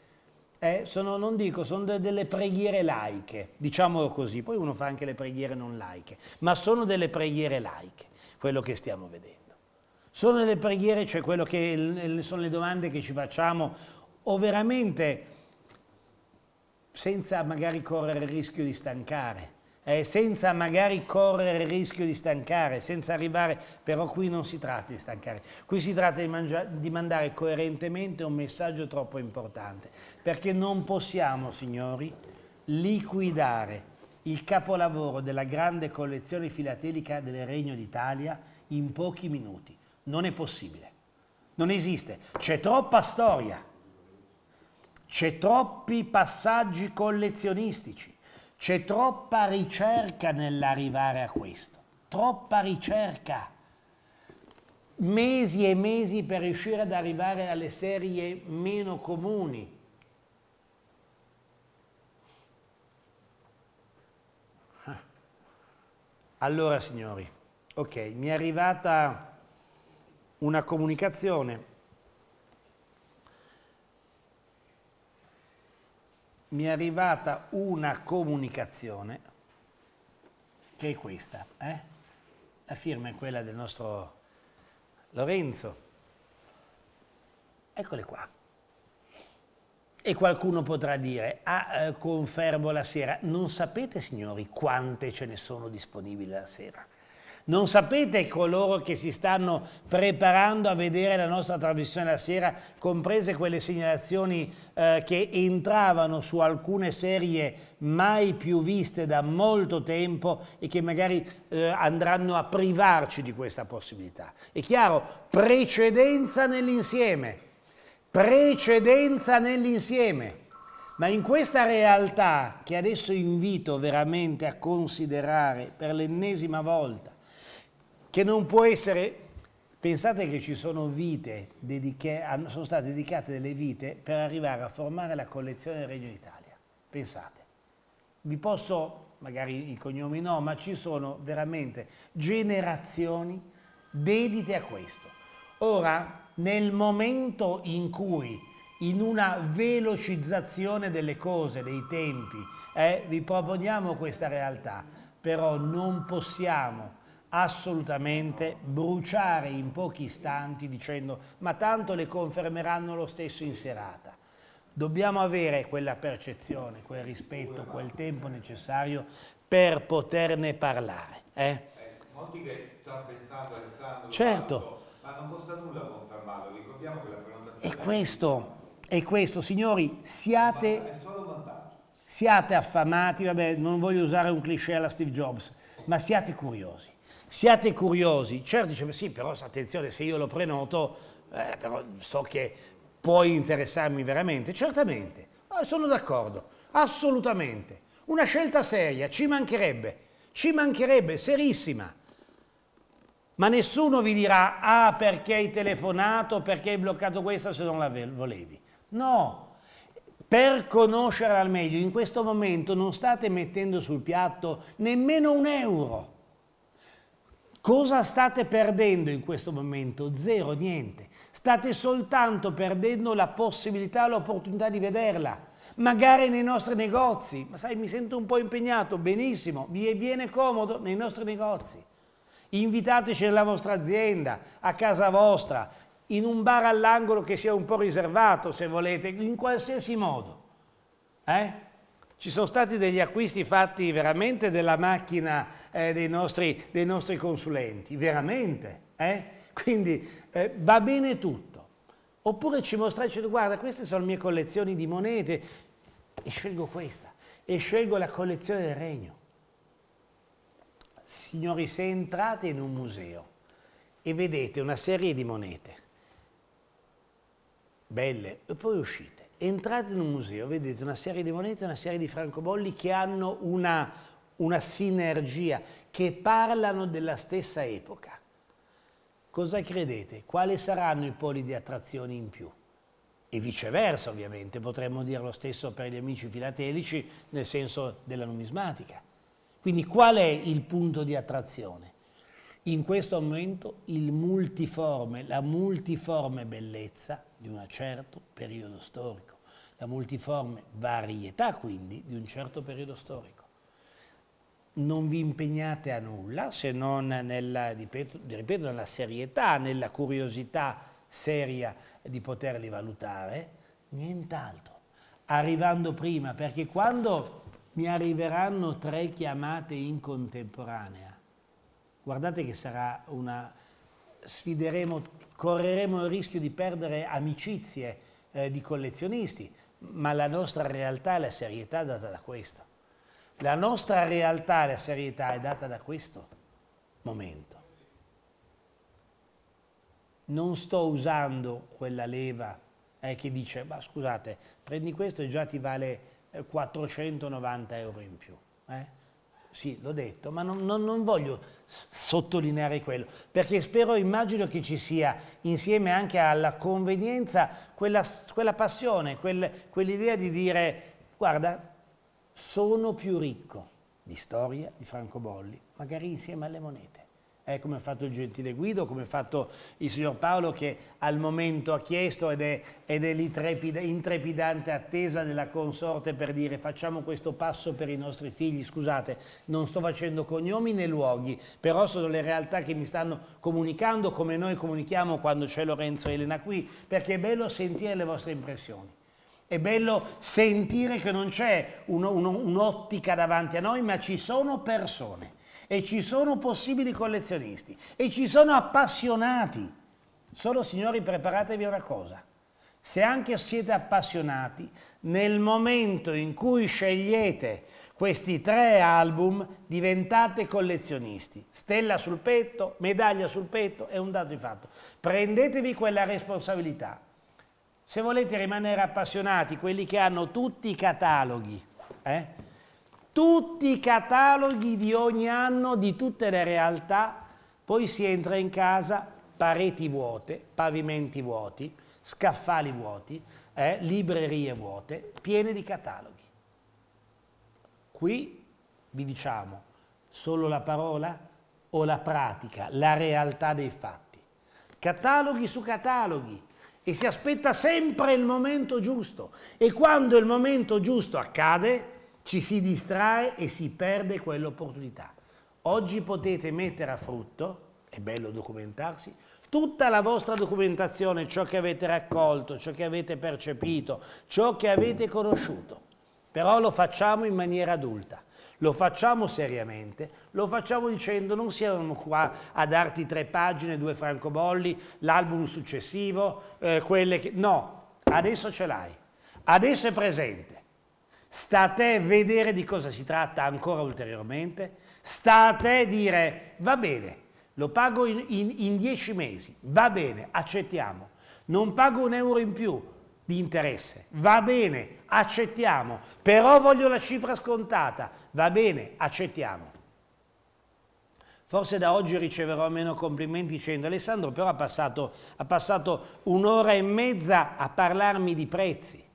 Eh, sono, non dico, sono de delle preghiere laiche, diciamolo così, poi uno fa anche le preghiere non laiche, ma sono delle preghiere laiche, quello che stiamo vedendo. Sono delle preghiere, cioè quello che sono le domande che ci facciamo, o veramente senza magari correre il rischio di stancare. Eh, senza magari correre il rischio di stancare, senza arrivare, però qui non si tratta di stancare, qui si tratta di, mangiare, di mandare coerentemente un messaggio troppo importante, perché non possiamo, signori, liquidare il capolavoro della grande collezione filatelica del Regno d'Italia in pochi minuti. Non è possibile, non esiste, c'è troppa storia c'è troppi passaggi collezionistici, c'è troppa ricerca nell'arrivare a questo, troppa ricerca, mesi e mesi per riuscire ad arrivare alle serie meno comuni. Ah. Allora signori, ok, mi è arrivata una comunicazione mi è arrivata una comunicazione che è questa. Eh? La firma è quella del nostro Lorenzo. Eccole qua. E qualcuno potrà dire, ah, eh, confermo la sera. Non sapete, signori, quante ce ne sono disponibili la sera. Non sapete coloro che si stanno preparando a vedere la nostra trasmissione la sera, comprese quelle segnalazioni eh, che entravano su alcune serie mai più viste da molto tempo e che magari eh, andranno a privarci di questa possibilità. È chiaro, precedenza nell'insieme, precedenza nell'insieme. Ma in questa realtà che adesso invito veramente a considerare per l'ennesima volta, che non può essere... Pensate che ci sono vite, dediche, sono state dedicate delle vite per arrivare a formare la collezione del Regno d'Italia. Pensate. Vi posso, magari i cognomi no, ma ci sono veramente generazioni dedite a questo. Ora, nel momento in cui in una velocizzazione delle cose, dei tempi, eh, vi proponiamo questa realtà, però non possiamo assolutamente bruciare in pochi istanti dicendo ma tanto le confermeranno lo stesso in serata. Dobbiamo avere quella percezione, quel rispetto, quel tempo necessario per poterne parlare. Eh? eh
molti che ci hanno pensato Alessandro, certo. ma non costa nulla confermarlo, ricordiamo che la prenotazione... È
questo, è questo, signori, siate... Siate affamati, vabbè, non voglio usare un cliché alla Steve Jobs, ma siate curiosi siate curiosi, certo dice, sì, però attenzione, se io lo prenoto, eh, però so che puoi interessarmi veramente, certamente, ah, sono d'accordo, assolutamente, una scelta seria, ci mancherebbe, ci mancherebbe, serissima, ma nessuno vi dirà, ah perché hai telefonato, perché hai bloccato questa se non la volevi, no, per conoscerla al meglio, in questo momento non state mettendo sul piatto nemmeno un euro, Cosa state perdendo in questo momento? Zero, niente. State soltanto perdendo la possibilità, l'opportunità di vederla. Magari nei nostri negozi, ma sai mi sento un po' impegnato, benissimo, vi viene comodo nei nostri negozi. Invitateci nella vostra azienda, a casa vostra, in un bar all'angolo che sia un po' riservato se volete, in qualsiasi modo. Eh? Ci sono stati degli acquisti fatti veramente della macchina eh, dei, nostri, dei, nostri, consulenti, veramente. Eh? Quindi eh, va bene tutto. Oppure ci mostrarci, guarda, queste sono le mie collezioni di monete e scelgo questa, e scelgo la collezione del regno. Signori, se entrate in un museo e vedete una serie di monete, belle, e poi uscite, entrate in un museo, vedete una serie di monete, una serie di francobolli che hanno una, una sinergia, che parlano della stessa epoca. Cosa credete? Quali saranno i poli di attrazione in più? E viceversa ovviamente, potremmo dire lo stesso per gli amici filatelici nel senso della numismatica. Quindi qual è il punto di attrazione? In questo momento multiforme, la multiforme bellezza di un certo periodo storico la multiforme varietà quindi di un certo periodo storico. Non vi impegnate a nulla se non nella, ripeto, ripeto, nella serietà, nella curiosità seria di poterli valutare, nient'altro. Arrivando prima, perché quando mi arriveranno tre chiamate in contemporanea, guardate che sarà una... sfideremo, correremo il rischio di perdere amicizie eh, di collezionisti, ma la nostra realtà e la serietà è data da questo. La nostra realtà e la serietà è data da questo momento. Non sto usando quella leva eh, che dice, ma scusate, prendi questo e già ti vale 490 eh, euro in più. Eh? sì, l'ho detto, ma non, non, non, voglio sottolineare quello, perché spero, immagino che ci sia, insieme anche alla convenienza, quella, quella passione, quel, quell'idea di dire, guarda, sono più ricco di storia di francobolli, magari insieme alle monete eh, come ha fatto il gentile Guido, come ha fatto il signor Paolo che al momento ha chiesto ed è, ed è lì attesa della consorte per dire facciamo questo passo per i nostri figli, scusate, non sto facendo cognomi né luoghi, però sono le realtà che mi stanno comunicando come noi comunichiamo quando c'è Lorenzo e Elena qui, perché è bello sentire le vostre impressioni. È bello sentire che non c'è un'ottica davanti a noi, ma ci sono persone e ci sono possibili collezionisti e ci sono appassionati. Solo signori preparatevi a una cosa, se anche siete appassionati, nel momento in cui scegliete questi tre album diventate collezionisti. Stella sul petto, medaglia sul petto, è un dato di fatto. Prendetevi quella responsabilità. Se volete rimanere appassionati, quelli che hanno tutti i cataloghi, eh? tutti i cataloghi di ogni anno di tutte le realtà, poi si entra in casa, pareti vuote, pavimenti vuoti, scaffali vuoti, eh, librerie vuote, piene di cataloghi. Qui vi diciamo solo la parola o la pratica, la realtà dei fatti. Cataloghi su cataloghi e si aspetta sempre il momento giusto e quando il momento giusto accade ci si distrae e si perde quell'opportunità. Oggi potete mettere a frutto, è bello documentarsi, tutta la vostra documentazione, ciò che avete raccolto, ciò che avete percepito, ciò che avete conosciuto. Però lo facciamo in maniera adulta, lo facciamo seriamente, lo facciamo dicendo non siamo qua a darti tre pagine, due francobolli, l'album successivo, eh, quelle che... No, adesso ce l'hai, adesso è presente. Sta a te vedere di cosa si tratta ancora ulteriormente, sta a te dire va bene, lo pago in, in, in dieci mesi, va bene, accettiamo, non pago un euro in più di interesse, va bene, accettiamo, però voglio la cifra scontata, va bene, accettiamo. Forse da oggi riceverò meno complimenti dicendo Alessandro però ha passato, ha passato un'ora e mezza a parlarmi di prezzi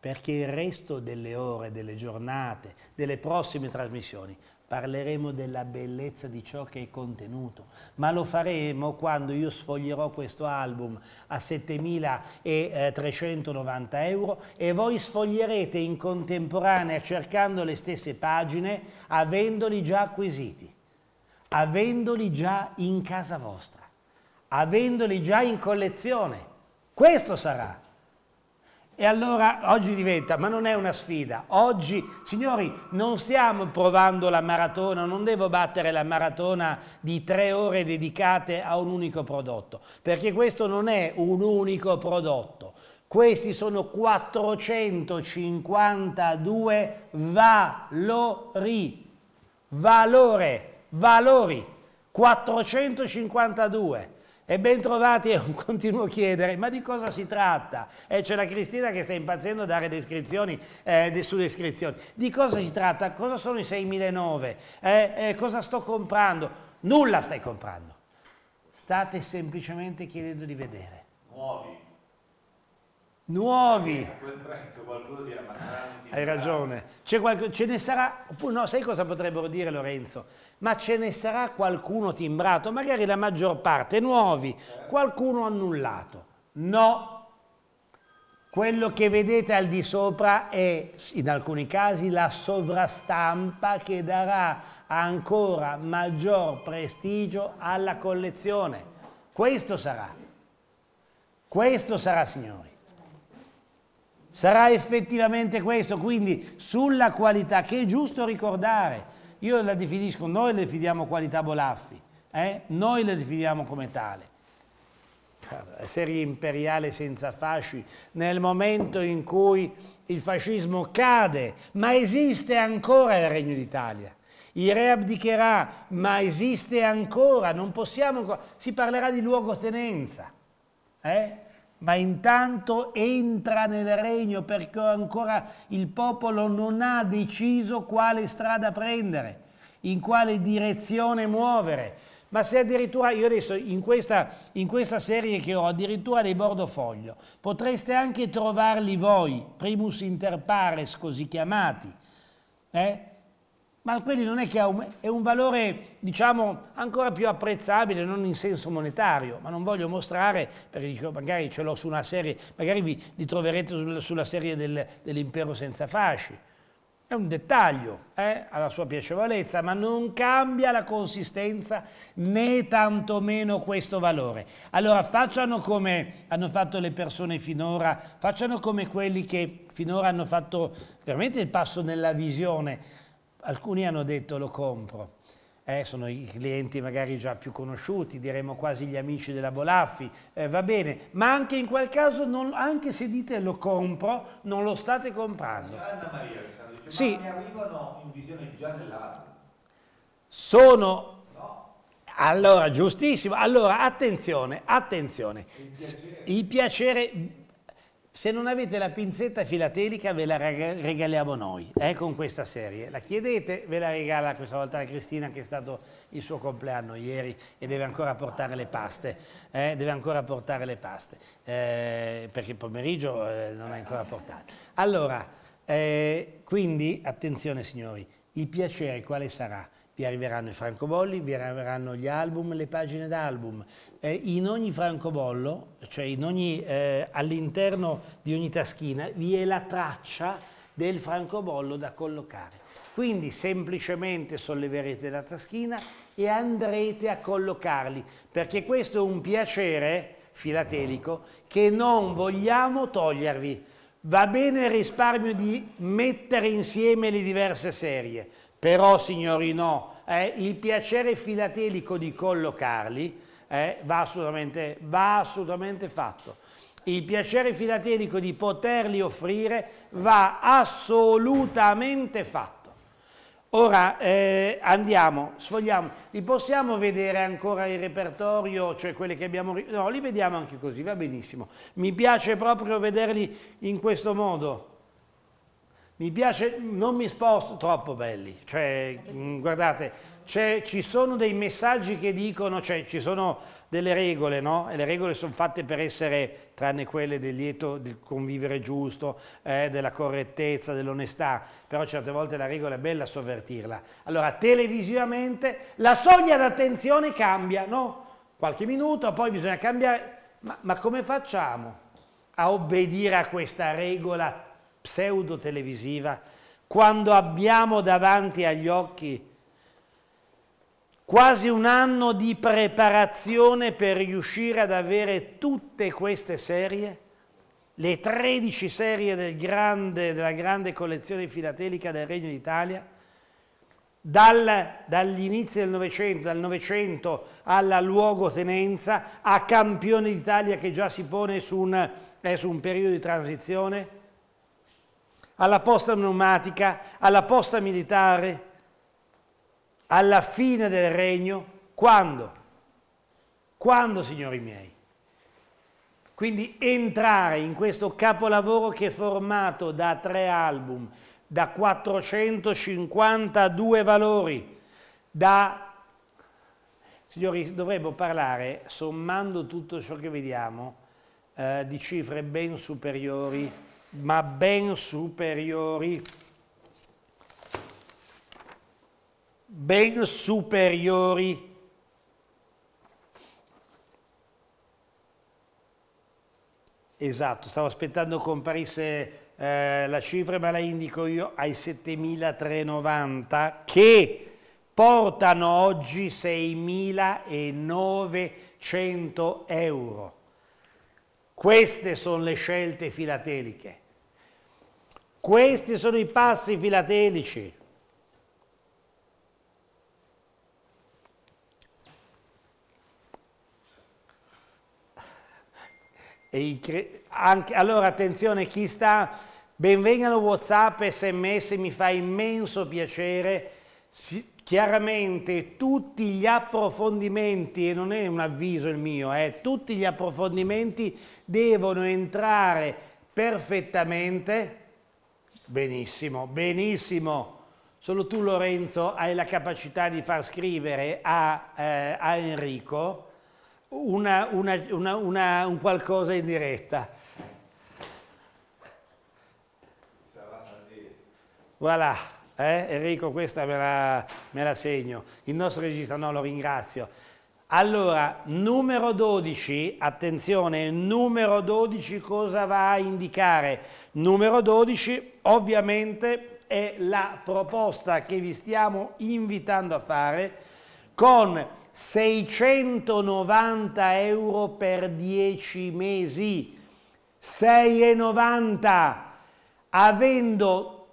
perché il resto delle ore, delle giornate, delle prossime trasmissioni parleremo della bellezza di ciò che è contenuto, ma lo faremo quando io sfoglierò questo album a 7.390 eh, euro e voi sfoglierete in contemporanea cercando le stesse pagine avendoli già acquisiti, avendoli già in casa vostra, avendoli già in collezione. Questo sarà e allora oggi diventa, ma non è una sfida, oggi, signori, non stiamo provando la maratona, non devo battere la maratona di tre ore dedicate a un unico prodotto, perché questo non è un unico prodotto, questi sono 452 valori, valore, valori, 452. E ben trovati, continuo a chiedere, ma di cosa si tratta? Eh, c'è la Cristina che sta impazzendo a dare descrizioni eh, su descrizioni. Di cosa si tratta? Cosa sono i 6.009? Eh, eh, cosa sto comprando? Nulla stai comprando. State semplicemente chiedendo di vedere. Nuovi nuovi. Hai ragione. Qualche, ce ne sarà, oppure no, sai cosa potrebbero dire Lorenzo? Ma ce ne sarà qualcuno timbrato, magari la maggior parte, nuovi, qualcuno annullato. No. Quello che vedete al di sopra è, in alcuni casi, la sovrastampa che darà ancora maggior prestigio alla collezione. Questo sarà. Questo sarà, signori. Sarà effettivamente questo, quindi sulla qualità, che è giusto ricordare, io la definisco, noi la definiamo qualità Bolaffi, eh? noi la definiamo come tale. Serie imperiale senza fasci, nel momento in cui il fascismo cade, ma esiste ancora il Regno d'Italia. Il re abdicherà, ma esiste ancora, non possiamo ancora... Si parlerà di luogotenenza. Eh? ma intanto entra nel regno perché ancora il popolo non ha deciso quale strada prendere, in quale direzione muovere. Ma se addirittura, io adesso in questa, in questa serie che ho, addirittura dei bordofoglio, potreste anche trovarli voi, primus inter pares così chiamati, eh? ma quelli non è che è un valore, diciamo, ancora più apprezzabile, non in senso monetario, ma non voglio mostrare, perché dico, magari ce l'ho su una serie, magari vi, li troverete sulla serie del, dell'impero senza fasci. È un dettaglio, eh, alla sua piacevolezza, ma non cambia la consistenza né tantomeno questo valore. Allora facciano come hanno fatto le persone finora, facciano come quelli che finora hanno fatto veramente il passo nella visione, Alcuni hanno detto lo compro, eh, sono i clienti magari già più conosciuti, diremmo quasi gli amici della Bolaffi, eh, va bene, ma anche in quel caso, non, anche se dite lo compro, non lo state
comprando. sì. ma mi arrivano in visione già nell'altro?
Sono... No. Allora, giustissimo. Allora, attenzione, attenzione. Il piacere, il piacere se non avete la pinzetta filatelica ve la regaliamo noi, eh, con questa serie. La chiedete, ve la regala questa volta la Cristina che è stato il suo compleanno ieri e deve ancora portare le paste, eh, deve ancora portare le paste, eh, perché il pomeriggio eh, non è ancora portato. Allora, eh, quindi, attenzione signori, il piacere quale sarà? vi arriveranno i francobolli, vi arriveranno gli album, le pagine d'album, eh, in ogni francobollo, cioè eh, all'interno di ogni taschina, vi è la traccia del francobollo da collocare. Quindi semplicemente solleverete la taschina e andrete a collocarli, perché questo è un piacere filatelico che non vogliamo togliervi. Va bene il risparmio di mettere insieme le diverse serie, però signori no, eh, il piacere filatelico di collocarli eh, va, assolutamente, va assolutamente fatto. Il piacere filatelico di poterli offrire va assolutamente fatto. Ora eh, andiamo, sfogliamo, li possiamo vedere ancora il repertorio, cioè quelli che abbiamo... No, li vediamo anche così, va benissimo. Mi piace proprio vederli in questo modo. Mi piace, non mi sposto troppo belli, cioè mm, guardate, ci sono dei messaggi che dicono, cioè ci sono delle regole, no? E le regole sono fatte per essere, tranne quelle del lieto, del convivere giusto, eh, della correttezza, dell'onestà, però certe volte la regola è bella sovvertirla. Allora, televisivamente la soglia d'attenzione cambia, no? Qualche minuto, poi bisogna cambiare. Ma, ma come facciamo a obbedire a questa regola pseudo televisiva quando abbiamo davanti agli occhi quasi un anno di preparazione per riuscire ad avere tutte queste serie, le 13 serie del grande, della grande collezione filatelica del Regno d'Italia, dal, dagli inizi del Novecento, dal Novecento alla luogotenenza, a campione d'Italia che già si pone su un, eh, su un periodo di transizione, alla posta pneumatica, alla posta militare, alla fine del regno, quando? Quando, signori miei? Quindi entrare in questo capolavoro che è formato da tre album, da 452 valori, da... Signori, dovremmo parlare, sommando tutto ciò che vediamo, eh, di cifre ben superiori, ma ben superiori ben superiori. Esatto, stavo aspettando comparisse eh, la cifra, ma la indico io ai 7.390 che portano oggi 6.900 euro. Queste sono le scelte filateliche. Questi sono i passi filatelici. Cre... Anche... allora attenzione chi sta, benvengano Whatsapp, sms, mi fa immenso piacere, si... chiaramente tutti gli approfondimenti, e non è un avviso il mio, eh, tutti gli approfondimenti devono entrare perfettamente, benissimo, benissimo, solo tu Lorenzo hai la capacità di far scrivere a, eh, a Enrico, una, una, una, un qualcosa in diretta. Voilà, eh? Enrico questa me la, me la segno, il nostro regista no, lo ringrazio. Allora, numero 12, attenzione, numero 12 cosa va a indicare? Numero 12 ovviamente è la proposta che vi stiamo invitando a fare con 690 euro per 10 mesi, 6,90, avendo,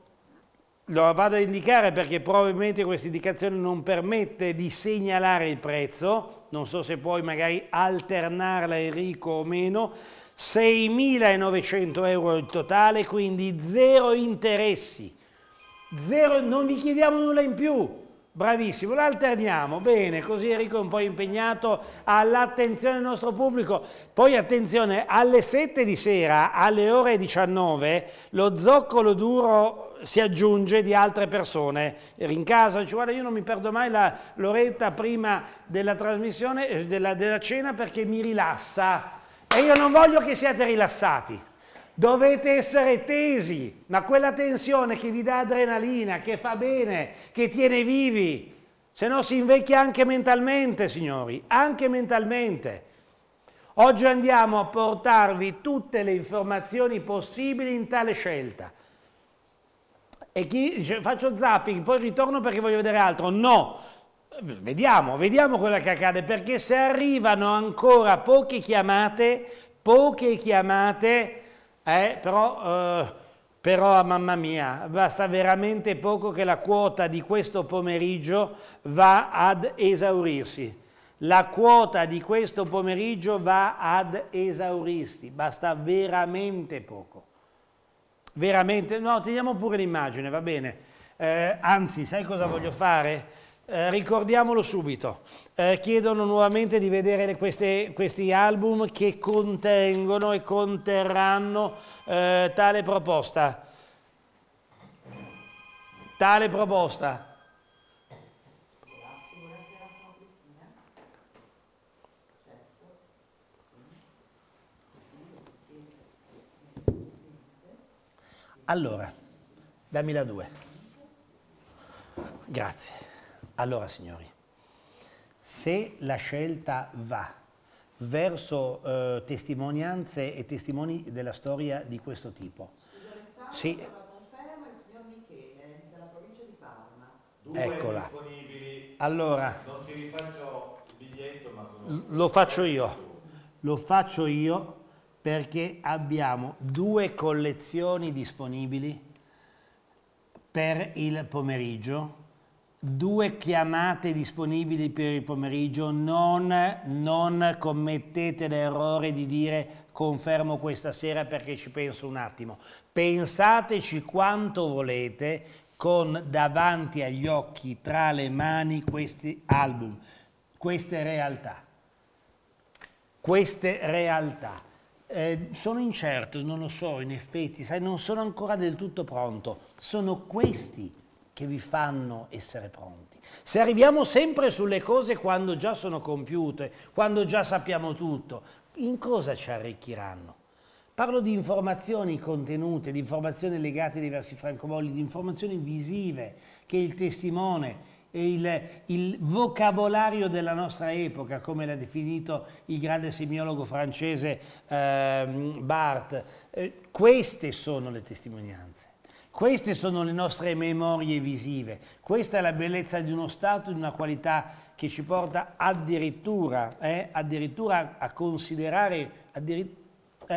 lo vado a indicare perché probabilmente questa indicazione non permette di segnalare il prezzo, non so se puoi magari alternarla Enrico o meno, 6.900 euro il totale, quindi zero interessi, zero, non vi chiediamo nulla in più, Bravissimo, la alterniamo, bene, così Enrico è un po' impegnato all'attenzione del nostro pubblico. Poi attenzione, alle 7 di sera, alle ore 19, lo zoccolo duro si aggiunge di altre persone. Rincasa, dice guarda io non mi perdo mai l'oretta prima della trasmissione, eh, della, della cena perché mi rilassa e io non voglio che siate rilassati. Dovete essere tesi, ma quella tensione che vi dà adrenalina, che fa bene, che tiene vivi, se no si invecchia anche mentalmente, signori, anche mentalmente. Oggi andiamo a portarvi tutte le informazioni possibili in tale scelta. E chi faccio zapping, poi ritorno perché voglio vedere altro. No, vediamo, vediamo quello che accade, perché se arrivano ancora poche chiamate, poche chiamate, eh, però, eh, però mamma mia, basta veramente poco che la quota di questo pomeriggio va ad esaurirsi. La quota di questo pomeriggio va ad esaurirsi, basta veramente poco. Veramente, no, teniamo pure l'immagine, va bene. Eh, anzi, sai cosa voglio fare? Eh, ricordiamolo subito, eh, chiedono nuovamente di vedere queste, questi album che contengono e conterranno eh, tale proposta. Tale proposta. Allora, dammi la due. Grazie. Allora signori, se la scelta va verso eh, testimonianze e testimoni della storia di questo tipo.
Scusa, sì. La conferma il signor Michele eh, della provincia di Parma. Due Eccola. Allora, non ti
Lo faccio io. Lo faccio io perché abbiamo due collezioni disponibili per il pomeriggio due chiamate disponibili per il pomeriggio, non, non, commettete l'errore di dire confermo questa sera perché ci penso un attimo. Pensateci quanto volete con davanti agli occhi, tra le mani, questi album, queste realtà. Queste realtà. Eh, sono incerto, non lo so, in effetti, sai, non sono ancora del tutto pronto. Sono questi che vi fanno essere pronti. Se arriviamo sempre sulle cose quando già sono compiute, quando già sappiamo tutto, in cosa ci arricchiranno? Parlo di informazioni contenute, di informazioni legate ai diversi francobolli, di informazioni visive che il testimone e il, il, vocabolario della nostra epoca, come l'ha definito il grande semiologo francese eh, Barthes. Eh, queste sono le testimonianze. Queste sono le nostre memorie visive, questa è la bellezza di uno stato, di una qualità che ci porta addirittura, eh, addirittura a considerare addirittura,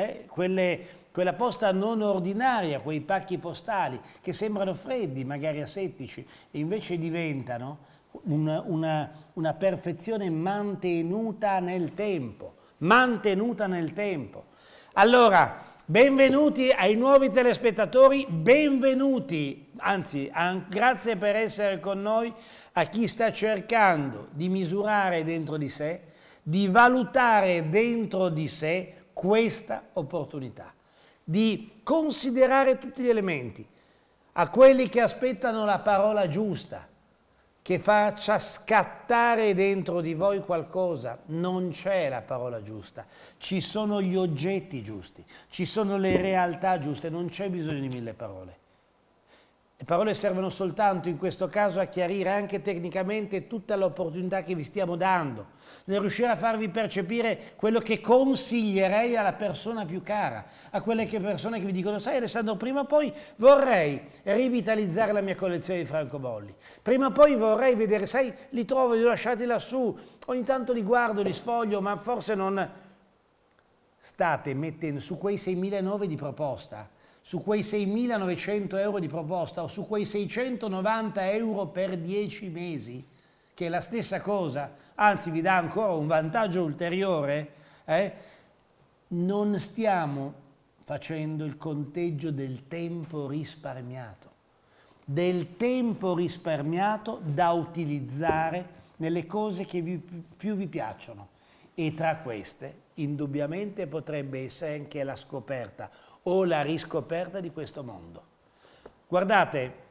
eh, quelle, quella posta non ordinaria, quei pacchi postali che sembrano freddi, magari asettici, e invece diventano una, una, una perfezione mantenuta nel tempo, mantenuta nel tempo. Allora, Benvenuti ai nuovi telespettatori, benvenuti, anzi an grazie per essere con noi a chi sta cercando di misurare dentro di sé, di valutare dentro di sé questa opportunità, di considerare tutti gli elementi, a quelli che aspettano la parola giusta, che faccia scattare dentro di voi qualcosa. Non c'è la parola giusta, ci sono gli oggetti giusti, ci sono le realtà giuste, non c'è bisogno di mille parole. Le parole servono soltanto in questo caso a chiarire anche tecnicamente tutta l'opportunità che vi stiamo dando, nel riuscire a farvi percepire quello che consiglierei alla persona più cara, a quelle che persone che vi dicono, sai Alessandro, prima o poi vorrei rivitalizzare la mia collezione di francobolli, prima o poi vorrei vedere, sai, li trovo, li ho lasciati lassù, ogni tanto li guardo, li sfoglio, ma forse non... State mettendo su quei 6.009 di proposta su quei 6.900 euro di proposta o su quei 690 euro per 10 mesi, che è la stessa cosa, anzi vi dà ancora un vantaggio ulteriore, eh, non stiamo facendo il conteggio del tempo risparmiato, del tempo risparmiato da utilizzare nelle cose che vi, più vi piacciono. E tra queste, indubbiamente, potrebbe essere anche la scoperta o la riscoperta di questo mondo. Guardate,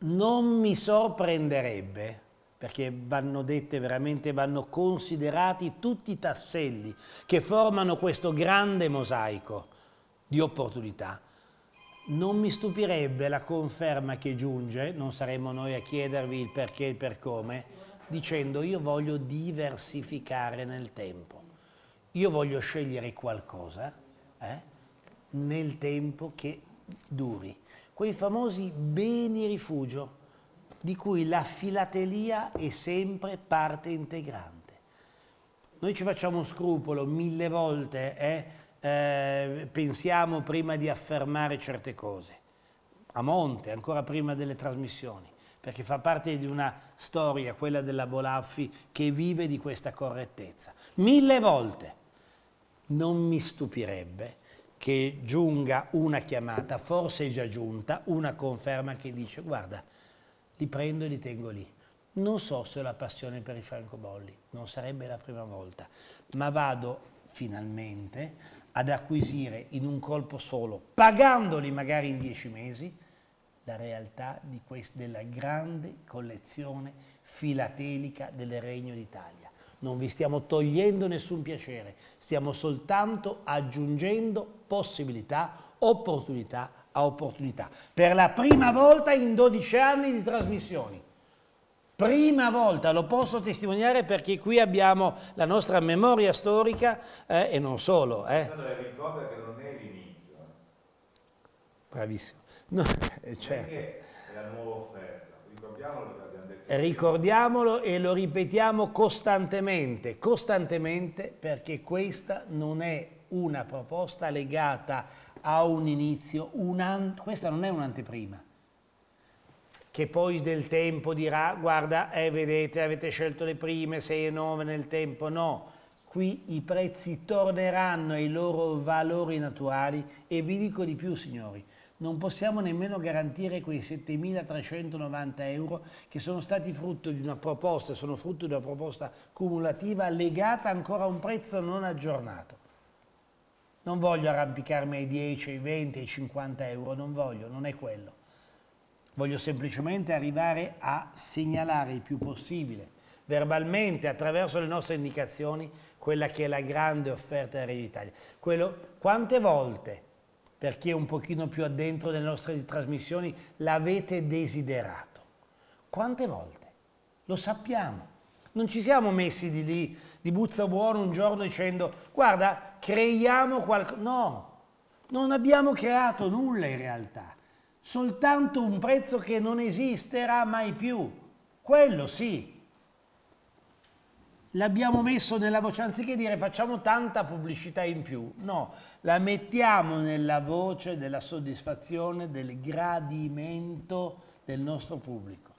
non mi sorprenderebbe, perché vanno dette veramente, vanno considerati tutti i tasselli che formano questo grande mosaico di opportunità. Non mi stupirebbe la conferma che giunge, non saremmo noi a chiedervi il perché e il per come, dicendo io voglio diversificare nel tempo, io voglio scegliere qualcosa eh, nel tempo che duri. Quei famosi beni rifugio di cui la filatelia è sempre parte integrante. Noi ci facciamo scrupolo mille volte, eh? Eh, pensiamo prima di affermare certe cose, a monte, ancora prima delle trasmissioni, perché fa parte di una storia, quella della Bolaffi, che vive di questa correttezza. Mille volte. Non mi stupirebbe che giunga una chiamata, forse è già giunta, una conferma che dice guarda, li prendo e li tengo lì. Non so se ho la passione per i francobolli, non sarebbe la prima volta, ma vado finalmente ad acquisire in un colpo solo, pagandoli magari in dieci mesi, la realtà della grande collezione filatelica del Regno d'Italia. Non vi stiamo togliendo nessun piacere, stiamo soltanto aggiungendo possibilità, opportunità a opportunità. Per la prima volta in 12 anni di trasmissioni. Prima volta, lo posso testimoniare perché qui abbiamo la nostra memoria storica eh, e non solo. Eh.
eh.
Bravissimo. No, eh, certo.
Perché è la nuova offerta, ricordiamolo
ricordiamolo e lo ripetiamo costantemente, costantemente perché questa non è una proposta legata a un inizio, un questa non è un'anteprima che poi del tempo dirà guarda, eh, vedete, avete scelto le prime 6 e 9 nel tempo, no. Qui i prezzi torneranno ai loro valori naturali e vi dico di più signori, non possiamo nemmeno garantire quei 7.390 euro che sono stati frutto di una proposta, sono frutto di una proposta cumulativa legata ancora a un prezzo non aggiornato. Non voglio arrampicarmi ai 10, ai 20, ai 50 euro, non voglio, non è quello. Voglio semplicemente arrivare a segnalare il più possibile, verbalmente, attraverso le nostre indicazioni, quella che è la grande offerta dell'Italia. Quello, quante volte per chi è un pochino più addentro delle nostre trasmissioni, l'avete desiderato. Quante volte? Lo sappiamo. Non ci siamo messi di lì, di buzza buono un giorno dicendo guarda, creiamo qualcosa. No, non abbiamo creato nulla in realtà. Soltanto un prezzo che non esisterà mai più. Quello sì, l'abbiamo messo nella voce, anziché dire facciamo tanta pubblicità in più, no, la mettiamo nella voce della soddisfazione, del gradimento del nostro pubblico,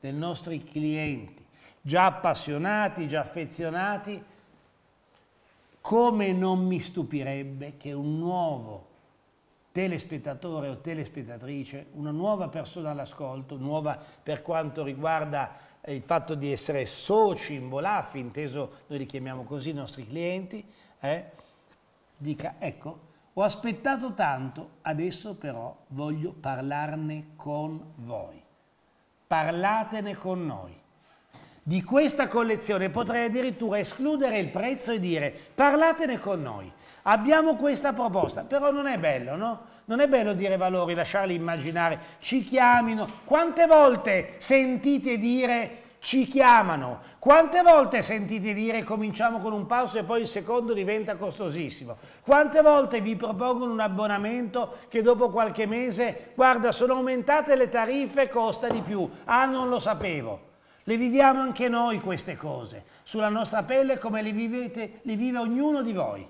dei nostri clienti, già appassionati, già affezionati, come non mi stupirebbe che un nuovo telespettatore o telespettatrice, una nuova persona all'ascolto, nuova per quanto riguarda il fatto di essere soci in Bolaffi, inteso noi li chiamiamo così i nostri clienti, eh, dica ecco, ho aspettato tanto, adesso però voglio parlarne con voi. Parlatene con noi. Di questa collezione potrei addirittura escludere il prezzo e dire parlatene con noi. Abbiamo questa proposta, però non è bello, no? Non è bello dire valori, lasciarli immaginare, ci chiamino. Quante volte sentite dire ci chiamano. Quante volte sentite dire cominciamo con un passo e poi il secondo diventa costosissimo? Quante volte vi propongono un abbonamento che dopo qualche mese, guarda, sono aumentate le tariffe, costa di più. Ah, non lo sapevo. Le viviamo anche noi queste cose, sulla nostra pelle come le, vivete, le vive ognuno di voi.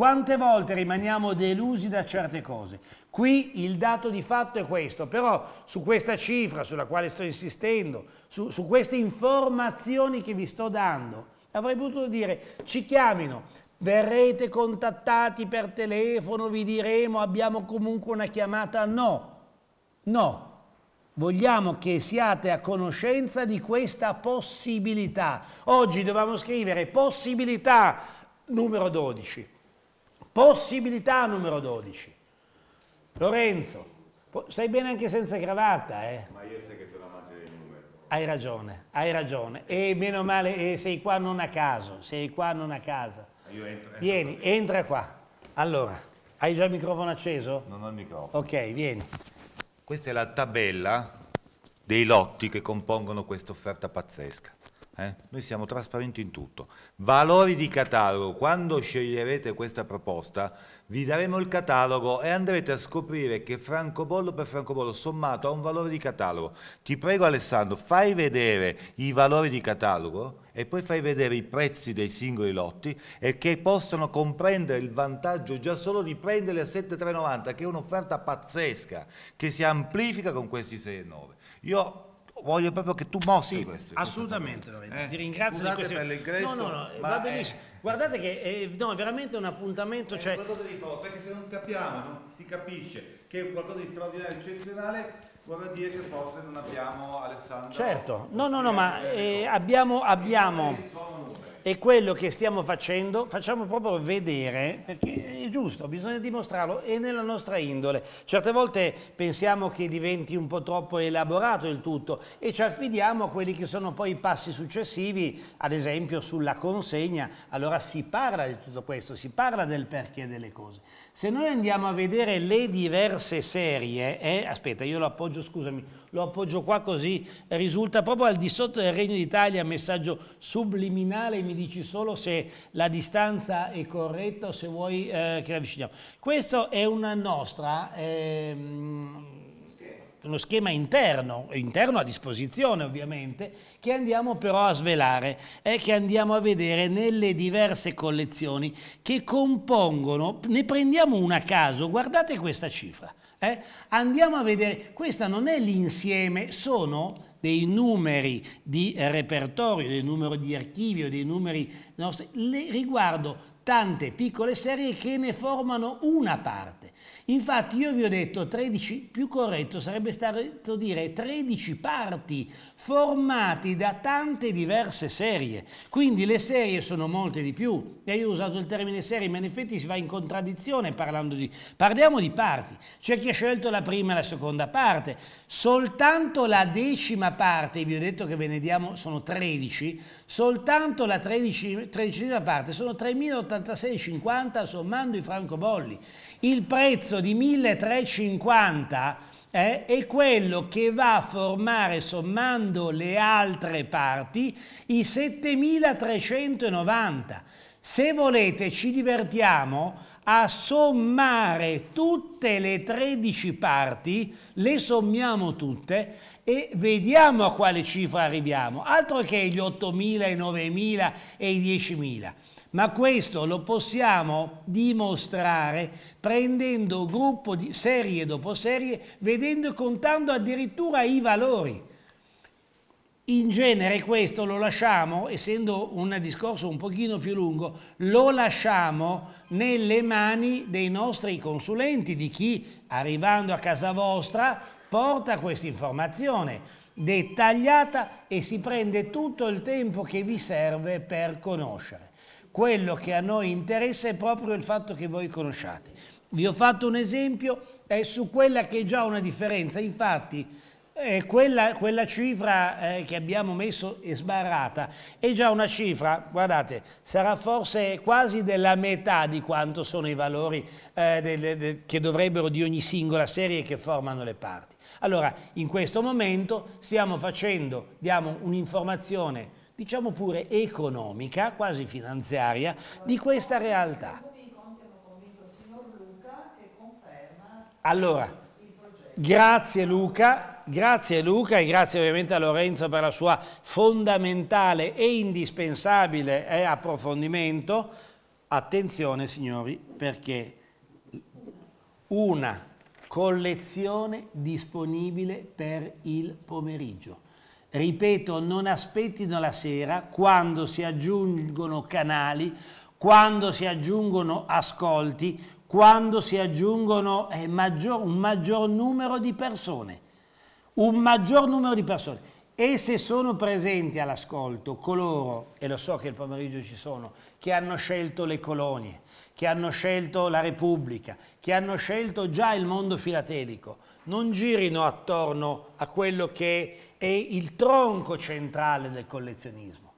Quante volte rimaniamo delusi da certe cose? Qui il dato di fatto è questo, però su questa cifra sulla quale sto insistendo, su, su queste informazioni che vi sto dando, avrei potuto dire ci chiamino, verrete contattati per telefono, vi diremo abbiamo comunque una chiamata, no, no, Vogliamo che siate a conoscenza di questa possibilità. Oggi dovevamo scrivere possibilità numero 12. Possibilità numero 12. Lorenzo, stai bene anche senza cravatta, eh?
Ma io sai che sono amante dei numeri.
Hai ragione, hai ragione. E meno male, sei qua non a caso, sei qua non a casa. Io
entro, entro vieni,
così. entra qua.
Allora, hai già il microfono acceso? Non ho il microfono. Ok, vieni. Questa è la tabella dei lotti che compongono questa offerta pazzesca eh? noi siamo trasparenti in tutto. Valori di catalogo, quando sceglierete questa proposta vi daremo il catalogo e andrete a scoprire che francobollo per francobollo sommato ha un valore di catalogo. Ti prego Alessandro, fai vedere i valori di catalogo e poi fai vedere i prezzi dei singoli lotti e che possano comprendere il vantaggio già solo di prenderli a 7,390 che è un'offerta pazzesca che si amplifica con questi 6,9. Io voglio proprio che tu mostri sì, questo.
Assolutamente, Lorenzo, eh? ti ringrazio Scusate di per l'ingresso. No, no, no, va benissimo. È...
Guardate che è, eh, no, è veramente un appuntamento. È eh, cioè... qualcosa di forte, perché se non capiamo, non si capisce che è qualcosa di straordinario, eccezionale, vuol dire che forse non abbiamo Alessandro. Certo, no, no, no, ma eh, eh
ecco. abbiamo... abbiamo... E quello che stiamo facendo, facciamo proprio vedere, perché è giusto, bisogna dimostrarlo, è nella nostra indole. Certe volte pensiamo che diventi un po' troppo elaborato il tutto e ci affidiamo a quelli che sono poi i passi successivi, ad esempio sulla consegna, allora si parla di tutto questo, si parla del perché delle cose. Se noi andiamo a vedere le diverse serie, eh, aspetta, io lo appoggio, scusami, lo appoggio qua così, risulta proprio al di sotto del Regno d'Italia, messaggio subliminale, mi dici solo se la distanza è corretta o se vuoi eh, che la avviciniamo. Questa è una nostra... Ehm, uno schema interno, interno a disposizione ovviamente, che andiamo però a svelare e che andiamo a vedere nelle diverse collezioni che compongono, ne prendiamo una a caso, guardate questa cifra, eh? andiamo a vedere, questa non è l'insieme, sono dei numeri di repertorio, dei numeri di archivio, dei numeri nostri, riguardo tante piccole serie che ne formano una parte. Infatti io vi ho detto 13, più corretto sarebbe stato dire 13 parti formati da tante diverse serie. Quindi le serie sono molte di più. E io ho usato il termine serie, ma in effetti si va in contraddizione parlando di... Parliamo di parti. C'è chi ha scelto la prima e la seconda parte. Soltanto la decima parte, vi ho detto che ve ne diamo, sono 13, soltanto la tredicesima parte sono 3.086,50 sommando i francobolli. Il prezzo di 1350 eh, è quello che va a formare, sommando le altre parti, i 7390. Se volete ci divertiamo a sommare tutte le 13 parti, le sommiamo tutte e vediamo a quale cifra arriviamo, altro che gli 8.000, i 9.000 e i 10.000 ma questo lo possiamo dimostrare prendendo gruppo di serie dopo serie, vedendo e contando addirittura i valori. In genere questo lo lasciamo, essendo un discorso un pochino più lungo, lo lasciamo nelle mani dei nostri consulenti, di chi arrivando a casa vostra porta questa informazione dettagliata e si prende tutto il tempo che vi serve per conoscere quello che a noi interessa è proprio il fatto che voi conosciate. Vi ho fatto un esempio, è su quella che è già una differenza, infatti eh, quella, quella, cifra eh, che abbiamo messo e sbarrata è già una cifra, guardate, sarà forse quasi della metà di quanto sono i valori eh, delle, de, che dovrebbero di ogni singola serie che formano le parti. Allora, in questo momento stiamo facendo, diamo un'informazione diciamo pure economica, quasi finanziaria, di questa realtà. Allora, grazie Luca, grazie Luca e grazie ovviamente a Lorenzo per la sua fondamentale e indispensabile eh, approfondimento. Attenzione signori, perché una collezione disponibile per il pomeriggio. Ripeto, non aspettino la sera quando si aggiungono canali, quando si aggiungono ascolti, quando si aggiungono eh, maggior, un maggior numero di persone. Un maggior numero di persone. E se sono presenti all'ascolto coloro, e lo so che il pomeriggio ci sono, che hanno scelto le colonie, che hanno scelto la Repubblica, che hanno scelto già il mondo filatelico, non girino attorno a quello che È è il tronco centrale del collezionismo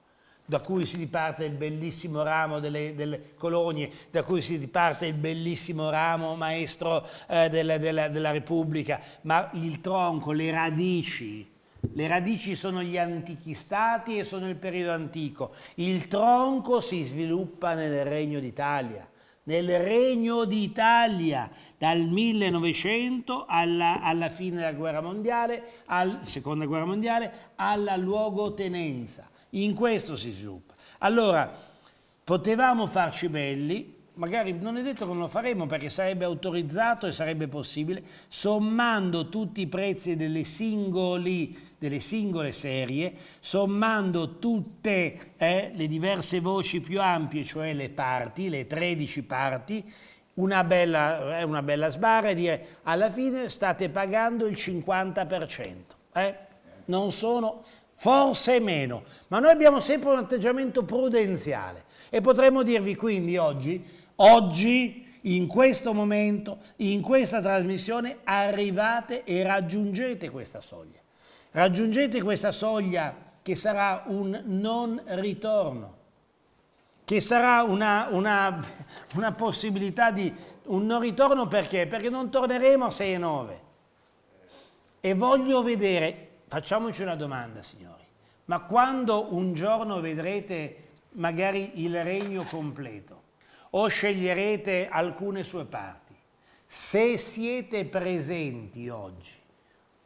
da cui si diparte il bellissimo ramo delle, delle, colonie, da cui si diparte il bellissimo ramo maestro eh, della, della, della, Repubblica, ma il tronco, le radici, le radici sono gli antichi stati e sono il periodo antico, il tronco si sviluppa nel Regno d'Italia nel Regno d'Italia dal 1900 alla, alla, fine della guerra mondiale, al, seconda guerra mondiale, alla luogotenenza. In questo si sviluppa. Allora, potevamo farci belli, magari non è detto che non lo faremo perché sarebbe autorizzato e sarebbe possibile, sommando tutti i prezzi delle, singoli, delle singole serie, sommando tutte eh, le diverse voci più ampie, cioè le parti, le 13 parti, una bella, eh, una bella sbarra e dire alla fine state pagando il 50%. Eh? Non sono, forse meno, ma noi abbiamo sempre un atteggiamento prudenziale e potremmo dirvi quindi oggi Oggi, in questo momento, in questa trasmissione, arrivate e raggiungete questa soglia. Raggiungete questa soglia che sarà un non ritorno, che sarà una, una, una possibilità di un non ritorno perché? Perché non torneremo a 6 e 9. E voglio vedere, facciamoci una domanda signori, ma quando un giorno vedrete magari il regno completo, o sceglierete alcune sue parti. Se siete presenti oggi,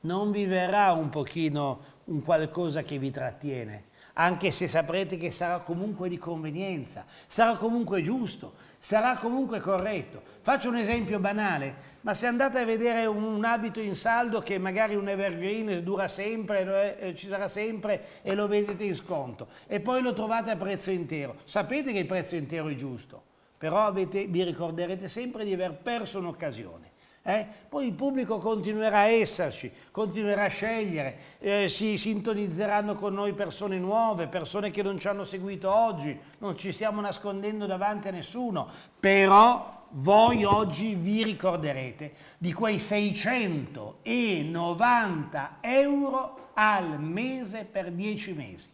non vi verrà un pochino un qualcosa che vi trattiene, anche se saprete che sarà comunque di convenienza, sarà comunque giusto, sarà comunque corretto. Faccio un esempio banale, ma se andate a vedere un, un abito in saldo che magari un evergreen dura sempre, eh, ci sarà sempre e lo vedete in sconto e poi lo trovate a prezzo intero, sapete che il prezzo intero è giusto, però avete, vi ricorderete sempre di aver perso un'occasione. Eh? Poi il pubblico continuerà a esserci, continuerà a scegliere, eh, si sintonizzeranno con noi persone nuove, persone che non ci hanno seguito oggi, non ci stiamo nascondendo davanti a nessuno, però voi oggi vi ricorderete di quei 690 euro al mese per 10 mesi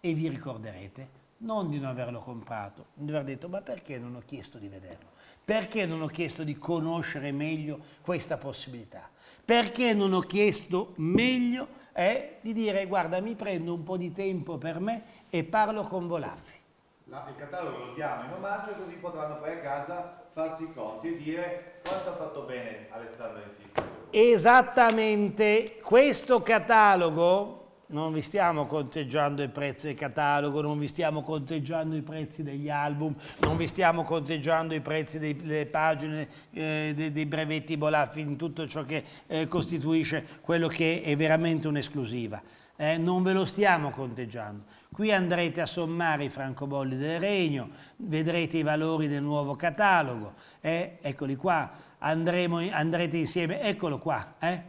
e vi ricorderete non di non averlo comprato, di aver detto ma perché non ho chiesto di vederlo? Perché non ho chiesto di conoscere meglio questa possibilità? Perché non ho chiesto meglio eh, di dire guarda mi prendo un po' di tempo per me e parlo con Bolaffi?
La, il catalogo lo diamo in omaggio così potranno poi a casa farsi i conti e dire quanto ha fatto bene Alessandro Insisto.
Esattamente, questo catalogo non vi stiamo conteggiando il prezzo del catalogo, non vi stiamo conteggiando i prezzi degli album, non vi stiamo conteggiando i prezzi dei, delle pagine, eh, dei, dei, brevetti Bolaffi, tutto ciò che eh, costituisce quello che è veramente un'esclusiva. Eh, non ve lo stiamo conteggiando. Qui andrete a sommare i francobolli del regno, vedrete i valori del nuovo catalogo, eh? eccoli qua, Andremo, andrete insieme, eccolo qua, eh?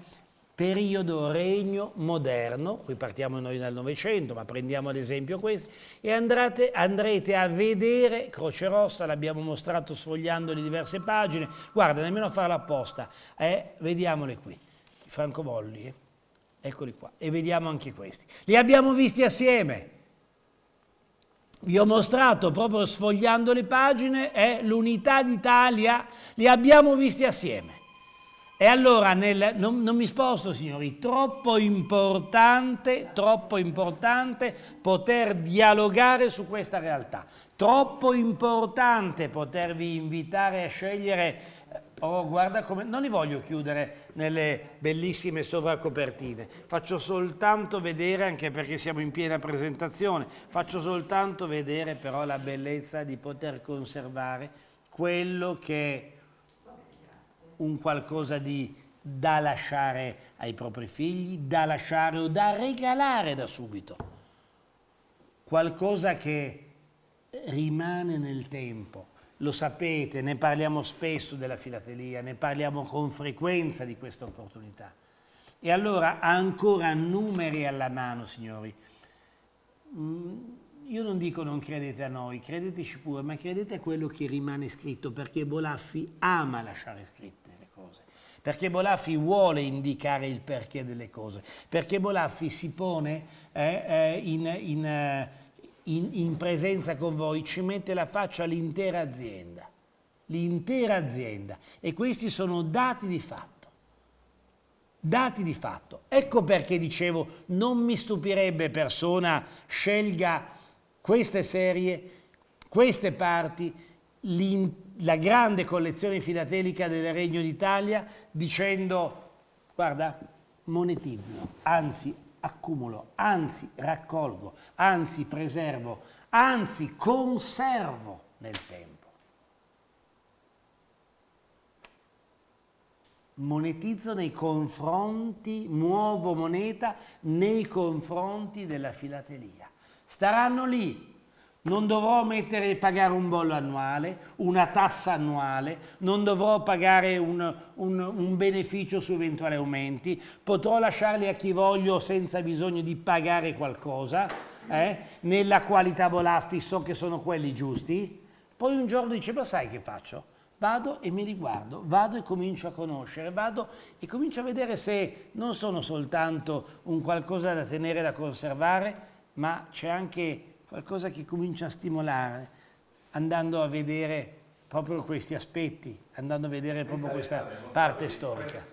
periodo regno moderno, qui partiamo noi dal Novecento, ma prendiamo ad esempio questo, e andrete, andrete a vedere Croce Rossa, l'abbiamo mostrato sfogliando le diverse pagine, guarda, nemmeno a farla apposta, eh, vediamole qui, francobolli, eh. eccoli qua, e vediamo anche questi. Li abbiamo visti assieme, vi ho mostrato proprio sfogliando le pagine, eh, l'unità d'Italia, li abbiamo visti assieme. E allora nel, non, non mi sposto, signori, troppo importante, troppo importante poter dialogare su questa realtà, troppo importante potervi invitare a scegliere eh, Oh, guarda come... Non li voglio chiudere nelle bellissime sovracopertine. Faccio soltanto vedere, anche perché siamo in piena presentazione, faccio soltanto vedere però la bellezza di poter conservare quello che un qualcosa di da lasciare ai propri figli, da lasciare o da regalare da subito. Qualcosa che rimane nel tempo. Lo sapete, ne parliamo spesso della filatelia, ne parliamo con frequenza di questa opportunità. E allora, ancora numeri alla mano, signori. Mm, io non dico non credete a noi, credeteci pure, ma credete a quello che rimane scritto, perché Bolaffi ama lasciare scritto perché Bolaffi vuole indicare il perché delle cose, perché Bolaffi si pone eh, eh in, in, eh, in, in presenza con voi, ci mette la faccia all'intera azienda, l'intera azienda e questi sono dati di fatto. Dati di fatto. Ecco perché dicevo, non mi stupirebbe persona scelga queste serie, queste parti, la grande collezione filatelica del Regno d'Italia dicendo guarda monetizzo, anzi accumulo, anzi raccolgo, anzi preservo, anzi conservo nel tempo. monetizzo nei confronti, muovo moneta nei confronti della filatelia. Staranno lì non dovrò mettere, pagare un bollo annuale, una tassa annuale, non dovrò pagare un, un, un beneficio su eventuali aumenti, potrò lasciarli a chi voglio senza bisogno di pagare qualcosa, eh? nella qualità Bolaffi so che sono quelli giusti, poi un giorno dice ma sai che faccio? Vado e mi riguardo, vado e comincio a conoscere, vado e comincio a vedere se non sono soltanto un qualcosa da tenere da conservare, ma c'è anche qualcosa che comincia a stimolare, andando a vedere proprio questi aspetti, andando a vedere proprio questa parte storica.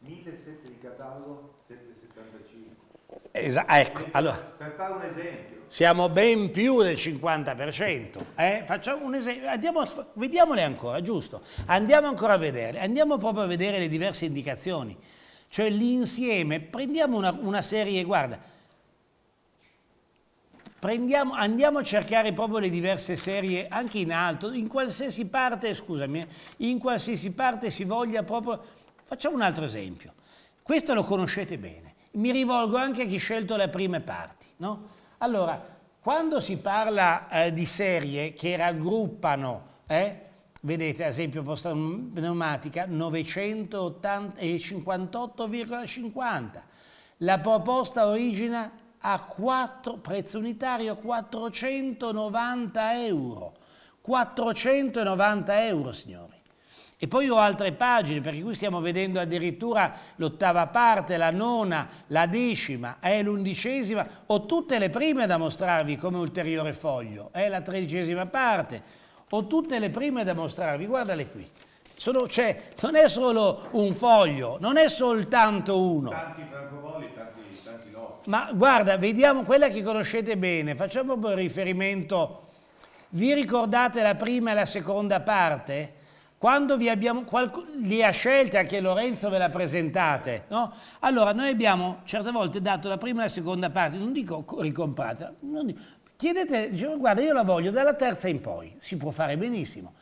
1700 di catalogo, 775. Esa- ah, ecco, allora, per fare un esempio.
Siamo ben più del 50%. Eh? Facciamo un esempio, andiamo, vediamole ancora, giusto? Andiamo ancora a vederle, andiamo proprio a vedere le diverse indicazioni, cioè l'insieme, prendiamo una, una serie, guarda, Prendiamo, andiamo a cercare proprio le diverse serie anche in alto, in qualsiasi parte, scusami, eh, in qualsiasi parte si voglia proprio... Facciamo un altro esempio. Questo lo conoscete bene. Mi rivolgo anche a chi ha scelto le prime parti. No? Allora, quando si parla eh, di serie che raggruppano, eh, vedete ad esempio posta pneumatica, 958,50, eh, la proposta origina a 4, prezzo unitario 490 euro. 490 euro, signori. E poi ho altre pagine, perché qui stiamo vedendo addirittura l'ottava parte, la nona, la decima, eh, l'undicesima, ho tutte le prime da mostrarvi come ulteriore foglio, è eh, la tredicesima parte, ho tutte le prime da mostrarvi, guardale qui. Sono, cioè, non è solo un foglio, non è soltanto uno. Tanti francobolli ma guarda, vediamo quella che conoscete bene, facciamo un riferimento. Vi ricordate la prima e la seconda parte? Quando vi abbiamo, li ha scelte, anche Lorenzo ve la presentate, no? Allora, noi abbiamo certe volte dato la prima e la seconda parte, non dico ricomprata, non dico, chiedete, diciamo, guarda, io la voglio dalla terza in poi, si può fare benissimo.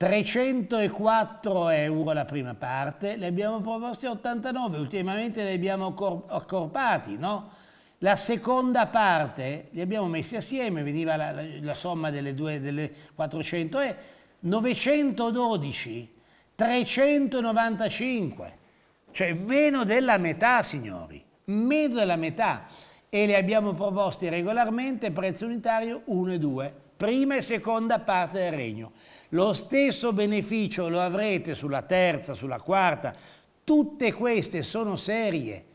304 euro la prima parte, le abbiamo proposte 89, ultimamente le abbiamo accorpati, no? La seconda parte li abbiamo messi assieme, veniva la, la, la somma delle, due, delle 400 e 912, 395, cioè meno della metà signori, meno della metà e le abbiamo proposte regolarmente prezzo unitario 1 e 2, prima e seconda parte del regno. Lo stesso beneficio lo avrete sulla terza, sulla quarta. Tutte queste sono serie.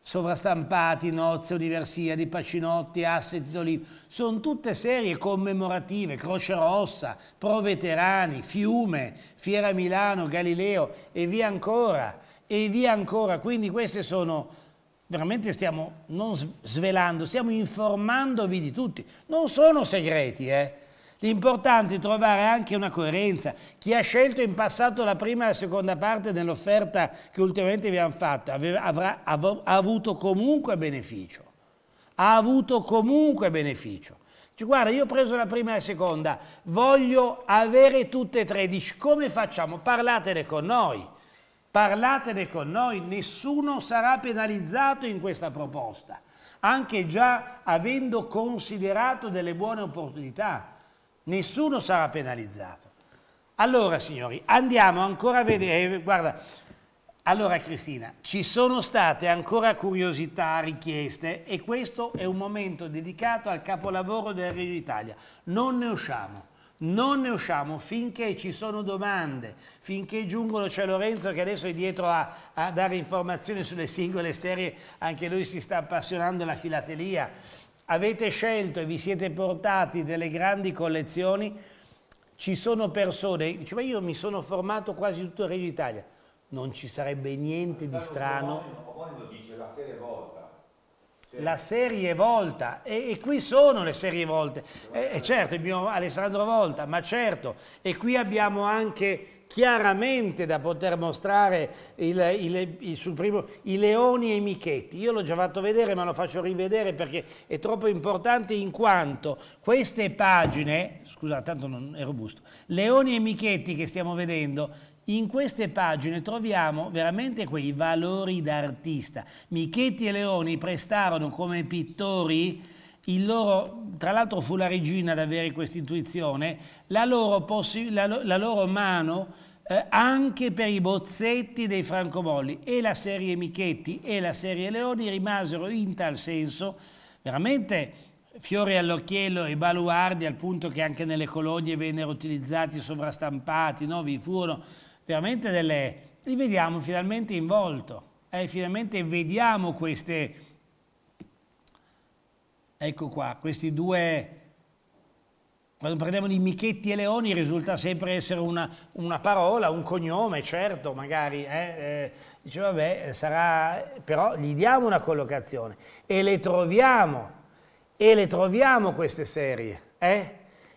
Sovrastampati, nozze, di pacinotti, asse, titoli. Sono tutte serie commemorative. Croce Rossa, Pro Veterani, Fiume, Fiera Milano, Galileo e via ancora. E via ancora. Quindi queste sono veramente stiamo non svelando, stiamo informandovi di tutti. Non sono segreti, eh? L'importante è trovare anche una coerenza. Chi ha scelto in passato la prima e la seconda parte dell'offerta che ultimamente abbiamo fatto aveva, avrà, av ha avuto comunque beneficio. Ha avuto comunque beneficio. Cioè, guarda, io ho preso la prima e la seconda, voglio avere tutte e 13. come facciamo? Parlatene con noi. Parlatene con noi, nessuno sarà penalizzato in questa proposta, anche già avendo considerato delle buone opportunità nessuno sarà penalizzato. Allora signori, andiamo ancora a vedere, eh, guarda, allora Cristina, ci sono state ancora curiosità, richieste e questo è un momento dedicato al capolavoro del Regno d'Italia. Non ne usciamo, non ne usciamo finché ci sono domande, finché giungono, c'è Lorenzo che adesso è dietro a, a dare informazioni sulle singole serie, anche lui si sta appassionando alla filatelia avete scelto e vi siete portati delle grandi collezioni, ci sono persone, dice, ma io mi sono formato quasi tutto il Regno d'Italia, non ci sarebbe niente di strano.
Buoni, dice la serie volta.
Cioè... La serie volta, e, e, qui sono le serie volte, e, eh, eh, certo il mio Alessandro Volta, ma certo, e qui abbiamo anche chiaramente da poter mostrare il, il, il, sul primo, i leoni e i michetti. Io l'ho già fatto vedere ma lo faccio rivedere perché è troppo importante in quanto queste pagine, scusa tanto non è robusto, leoni e michetti che stiamo vedendo in queste pagine troviamo veramente quei valori d'artista. Michetti e Leoni prestarono come pittori il loro, tra l'altro fu la regina ad avere questa intuizione, la la la loro mano eh, anche per i bozzetti dei francobolli e la serie Michetti e la serie Leoni rimasero in tal senso veramente fiori all'occhiello e baluardi al punto che anche nelle colonie vennero utilizzati sovrastampati, no? vi furono veramente delle... li vediamo finalmente in volto, eh? finalmente vediamo queste... ecco qua, questi due quando parliamo di Michetti e Leoni risulta sempre essere una, una parola, un cognome, certo, magari. Eh, eh, dice, vabbè, sarà, però gli diamo una collocazione e le troviamo, e le troviamo queste serie, eh?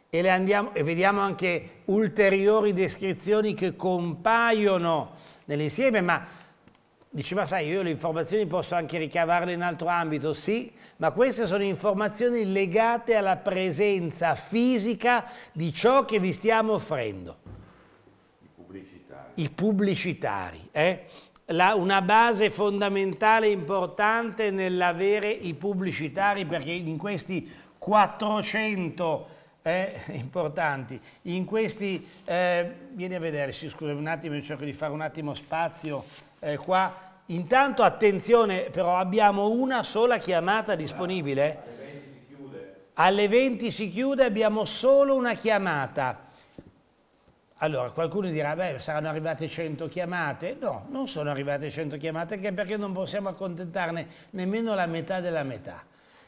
e, le andiamo, e vediamo anche ulteriori descrizioni che compaiono nell'insieme, ma Dici, ma sai, io le informazioni posso anche ricavarle in altro ambito, sì, ma queste sono informazioni legate alla presenza fisica di ciò che vi stiamo offrendo. I pubblicitari. I pubblicitari, eh? La, una base fondamentale importante nell'avere i pubblicitari, perché in questi 400 eh, importanti. In questi, eh, vieni a vedere scusami un attimo, cerco di fare un attimo spazio eh, qua. Intanto attenzione, però abbiamo una sola chiamata disponibile. Alle 20 si chiude. Alle 20 si chiude, abbiamo solo una chiamata. Allora, qualcuno dirà, beh, saranno arrivate 100 chiamate. No, non sono arrivate 100 chiamate, anche perché non possiamo accontentarne nemmeno la metà della metà.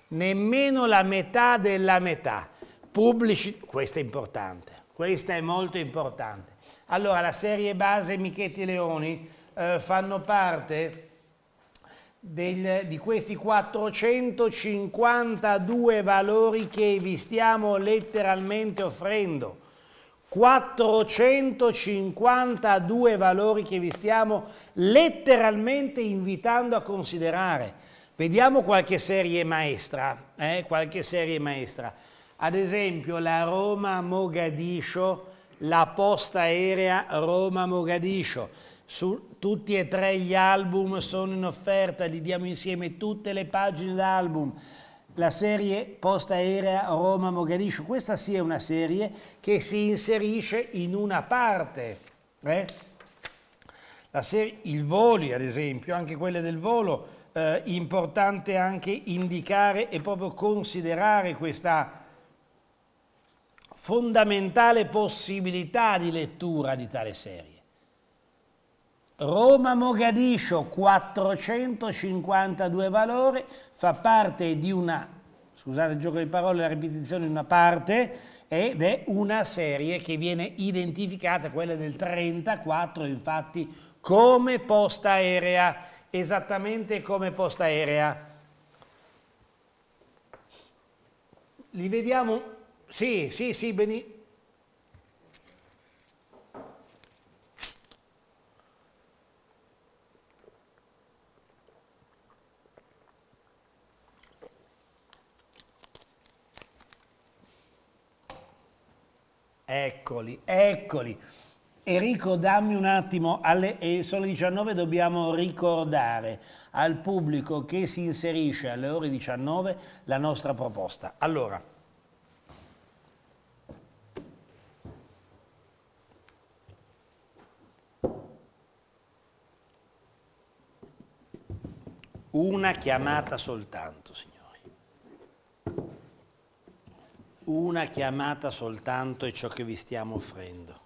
Nemmeno la metà della metà. Pubblici, questo è importante, questa è molto importante. Allora, la serie base Michetti Leoni eh, fanno parte del, di questi 452 valori che vi stiamo letteralmente offrendo. 452 valori che vi stiamo letteralmente invitando a considerare. Vediamo qualche serie maestra, eh? qualche serie maestra. Ad esempio la Roma-Mogadiscio, la posta aerea Roma-Mogadiscio su, tutti e tre gli album sono in offerta, li diamo insieme tutte le pagine d'album. La serie Posta Aerea Roma-Mogadiscio, questa sì è una serie che si inserisce in una parte. Eh? Serie, il voli, ad esempio, anche quelle del volo, eh, importante anche indicare e proprio considerare questa fondamentale possibilità di lettura di tale serie. Roma Mogadiscio 452 valori, fa parte di una, scusate il gioco di parole, la ripetizione di una parte, ed è una serie che viene identificata, quella del 34, infatti, come posta aerea, esattamente come posta aerea. Li vediamo, sì, sì, sì, benissimo. Eccoli, eccoli. Enrico, dammi un attimo, alle eh, sole 19 dobbiamo ricordare al pubblico che si inserisce alle ore 19 la nostra proposta. Allora, una chiamata soltanto, signori. Una chiamata soltanto è ciò che vi stiamo offrendo.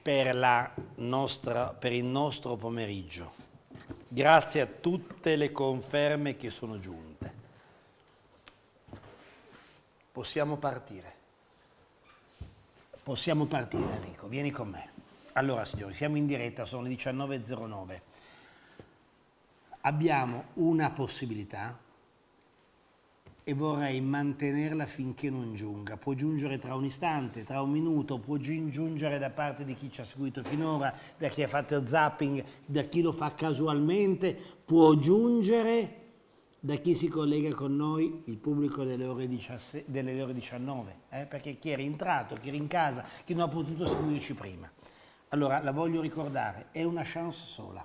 Per, nostra, per il nostro pomeriggio. Grazie a tutte le conferme che sono giunte. Possiamo partire. Possiamo partire, amico. Vieni con me. Allora, signori, siamo in diretta, sono le 19.09. Abbiamo una possibilità e vorrei mantenerla finché non giunga. Può giungere tra un istante, tra un minuto, può giungere da parte di chi ci ha seguito finora, da chi ha fatto il zapping, da chi lo fa casualmente, può giungere da chi si collega con noi, il pubblico delle ore, 17, delle ore 19, eh? perché chi era entrato, chi era in casa, chi non ha potuto seguirci prima. Allora, la voglio ricordare, è una chance sola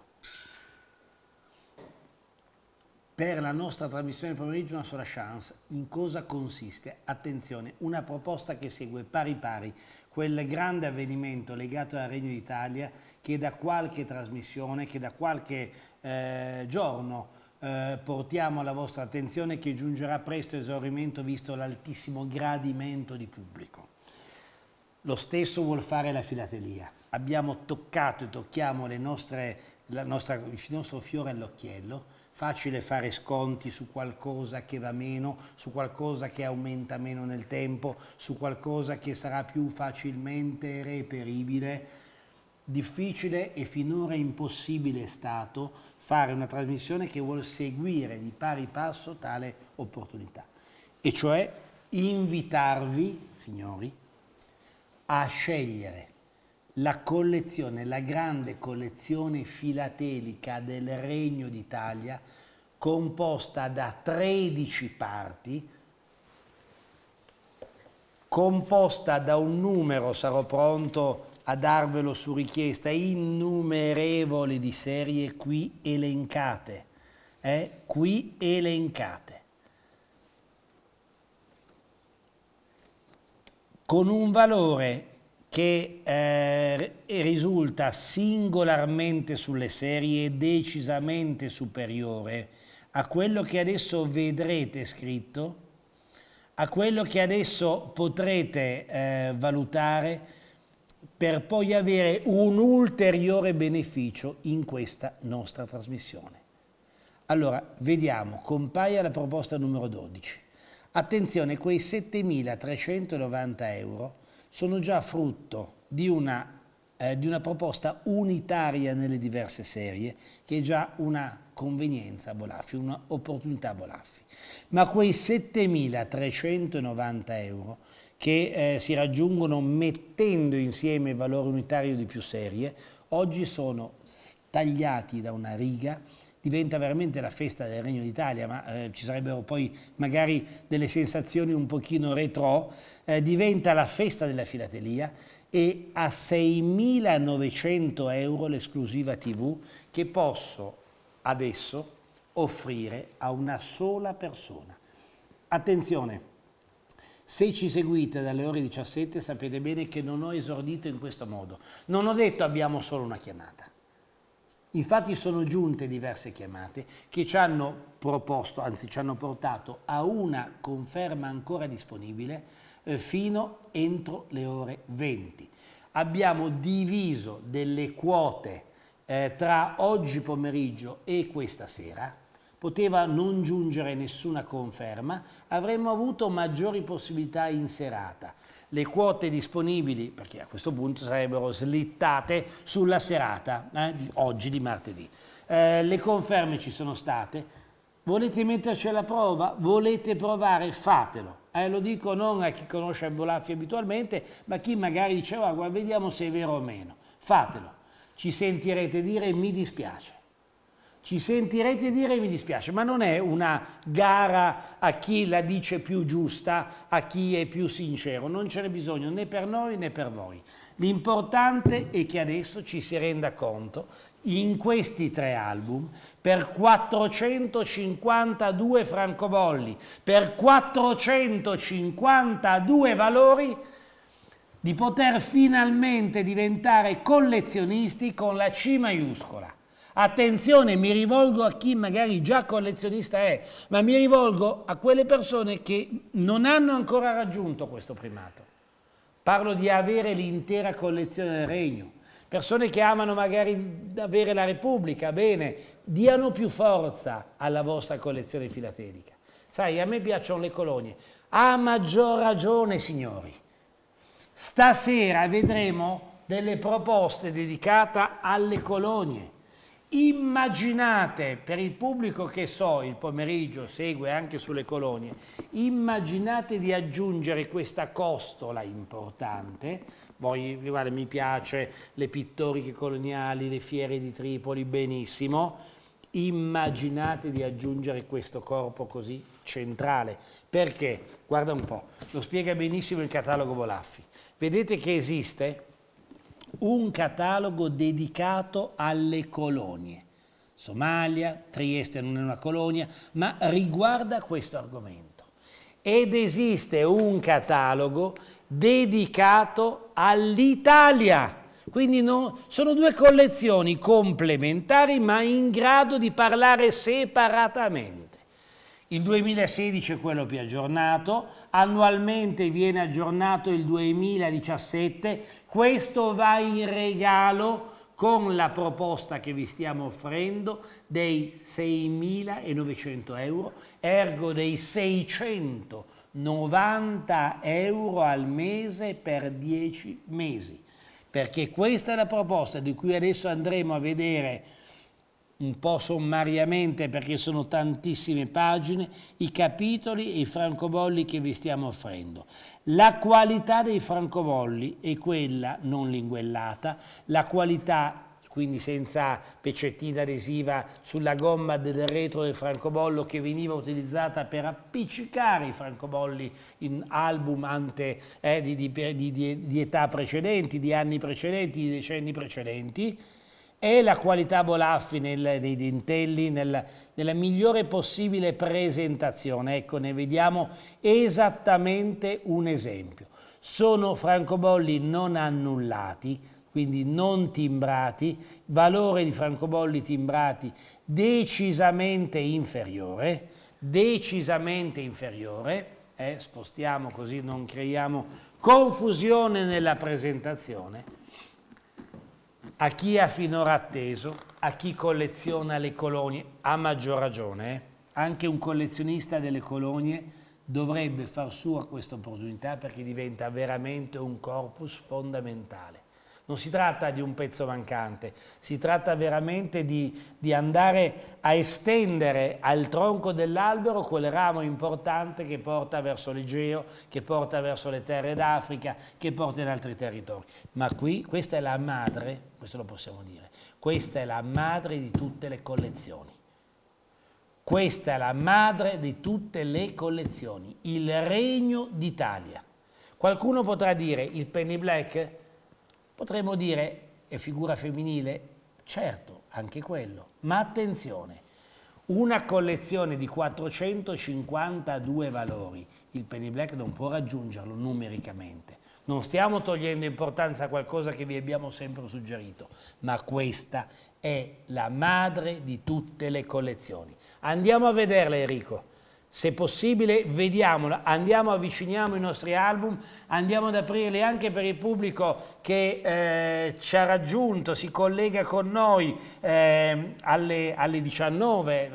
per la nostra trasmissione del pomeriggio una sola chance. In cosa consiste? Attenzione, una proposta che segue pari pari quel grande avvenimento legato al Regno d'Italia che da qualche trasmissione, che da qualche eh, giorno eh, portiamo alla vostra attenzione che giungerà presto esaurimento visto l'altissimo gradimento di pubblico. Lo stesso vuol fare la filatelia. Abbiamo toccato e tocchiamo nostre, nostra, il nostro fiore all'occhiello facile fare sconti su qualcosa che va meno, su qualcosa che aumenta meno nel tempo, su qualcosa che sarà più facilmente reperibile. Difficile e finora impossibile è stato fare una trasmissione che vuole seguire di pari passo tale opportunità. E cioè invitarvi, signori, a scegliere la collezione, la grande collezione filatelica del Regno d'Italia, composta da 13 parti, composta da un numero, sarò pronto a darvelo su richiesta, innumerevole di serie qui elencate, eh? qui elencate, con un valore che eh, risulta singolarmente sulle serie decisamente superiore a quello che adesso vedrete scritto, a quello che adesso potrete eh, valutare per poi avere un ulteriore beneficio in questa nostra trasmissione. Allora, vediamo, compaia la proposta numero 12. Attenzione, quei 7.390 euro sono già frutto di una, eh, di una proposta unitaria nelle diverse serie, che è già una convenienza a Bolaffi, un'opportunità a Bolaffi. Ma quei 7.390 euro che eh, si raggiungono mettendo insieme il valore unitario di più serie, oggi sono tagliati da una riga diventa veramente la festa del Regno d'Italia, ma eh, ci sarebbero poi magari delle sensazioni un pochino retro, eh, diventa la festa della filatelia e a 6.900 euro l'esclusiva TV che posso adesso offrire a una sola persona. Attenzione! Se ci seguite dalle ore 17 sapete bene che non ho esordito in questo modo. Non ho detto abbiamo solo una chiamata. Infatti sono giunte diverse chiamate che ci hanno proposto, anzi ci hanno portato a una conferma ancora disponibile eh, fino entro le ore 20. Abbiamo diviso delle quote eh, tra oggi pomeriggio e questa sera, poteva non giungere nessuna conferma, avremmo avuto maggiori possibilità in serata le quote disponibili, perché a questo punto sarebbero slittate sulla serata eh, di oggi, di martedì. Eh, le conferme ci sono state. Volete metterci alla prova? Volete provare? Fatelo. Eh, lo dico non a chi conosce Bolaffi abitualmente, ma a chi magari diceva, oh, guarda, vediamo se è vero o meno. Fatelo. Ci sentirete dire mi dispiace ci sentirete dire mi dispiace, ma non è una gara a chi la dice più giusta, a chi è più sincero, non ce n'è bisogno né per noi né per voi. L'importante è che adesso ci si renda conto in questi tre album per 452 francobolli, per 452 valori di poter finalmente diventare collezionisti con la C maiuscola Attenzione, mi rivolgo a chi magari già collezionista è, ma mi rivolgo a quelle persone che non hanno ancora raggiunto questo primato. Parlo di avere l'intera collezione del regno. Persone che amano magari avere la Repubblica, bene, diano più forza alla vostra collezione filatelica. Sai, a me piacciono le colonie. A maggior ragione, signori. Stasera vedremo delle proposte dedicate alle colonie immaginate per il pubblico che so il pomeriggio segue anche sulle colonie immaginate di aggiungere questa costola importante voi guarda, mi piace le pittoriche coloniali le fiere di Tripoli benissimo immaginate di aggiungere questo corpo così centrale perché guarda un po' lo spiega benissimo il catalogo Bolaffi vedete che esiste un catalogo dedicato alle colonie. Somalia, Trieste non è una colonia, ma riguarda questo argomento. Ed esiste un catalogo dedicato all'Italia. Quindi no, sono due collezioni complementari ma in grado di parlare separatamente. Il 2016 è quello più aggiornato, annualmente viene aggiornato il 2017 questo va in regalo con la proposta che vi stiamo offrendo dei 6.900 euro, ergo dei 690 euro al mese per 10 mesi. Perché questa è la proposta di cui adesso andremo a vedere un po' sommariamente perché sono tantissime pagine, i capitoli e i francobolli che vi stiamo offrendo. La qualità dei francobolli è quella non linguellata, la qualità quindi senza pecettina adesiva sulla gomma del retro del francobollo che veniva utilizzata per appiccicare i francobolli in album ante, eh, di, di, di, di età precedenti, di anni precedenti, di decenni precedenti, è la qualità Bolaffi nel, dei dentelli nel, nella migliore possibile presentazione. Ecco, ne vediamo esattamente un esempio. Sono francobolli non annullati, quindi non timbrati, valore di francobolli timbrati decisamente inferiore, decisamente inferiore, eh, spostiamo così non creiamo confusione nella presentazione, a chi ha finora atteso, a chi colleziona le colonie, a maggior ragione, eh? anche un collezionista delle colonie dovrebbe far sua questa opportunità perché diventa veramente un corpus fondamentale non si tratta di un pezzo mancante, si tratta veramente di, di andare a estendere al tronco dell'albero quel ramo importante che porta verso l'Egeo, che porta verso le terre d'Africa, che porta in altri territori. Ma qui questa è la madre, questo lo possiamo dire, questa è la madre di tutte le collezioni. Questa è la madre di tutte le collezioni, il Regno d'Italia. Qualcuno potrà dire il Penny Black Potremmo dire, è figura femminile? Certo, anche quello. Ma attenzione, una collezione di 452 valori, il penny black non può raggiungerlo numericamente. Non stiamo togliendo importanza a qualcosa che vi abbiamo sempre suggerito, ma questa è la madre di tutte le collezioni. Andiamo a vederla Enrico se possibile vediamola, andiamo, avviciniamo i nostri album, andiamo ad aprirli anche per il pubblico che eh, ci ha raggiunto, si collega con noi eh, alle, alle, 19,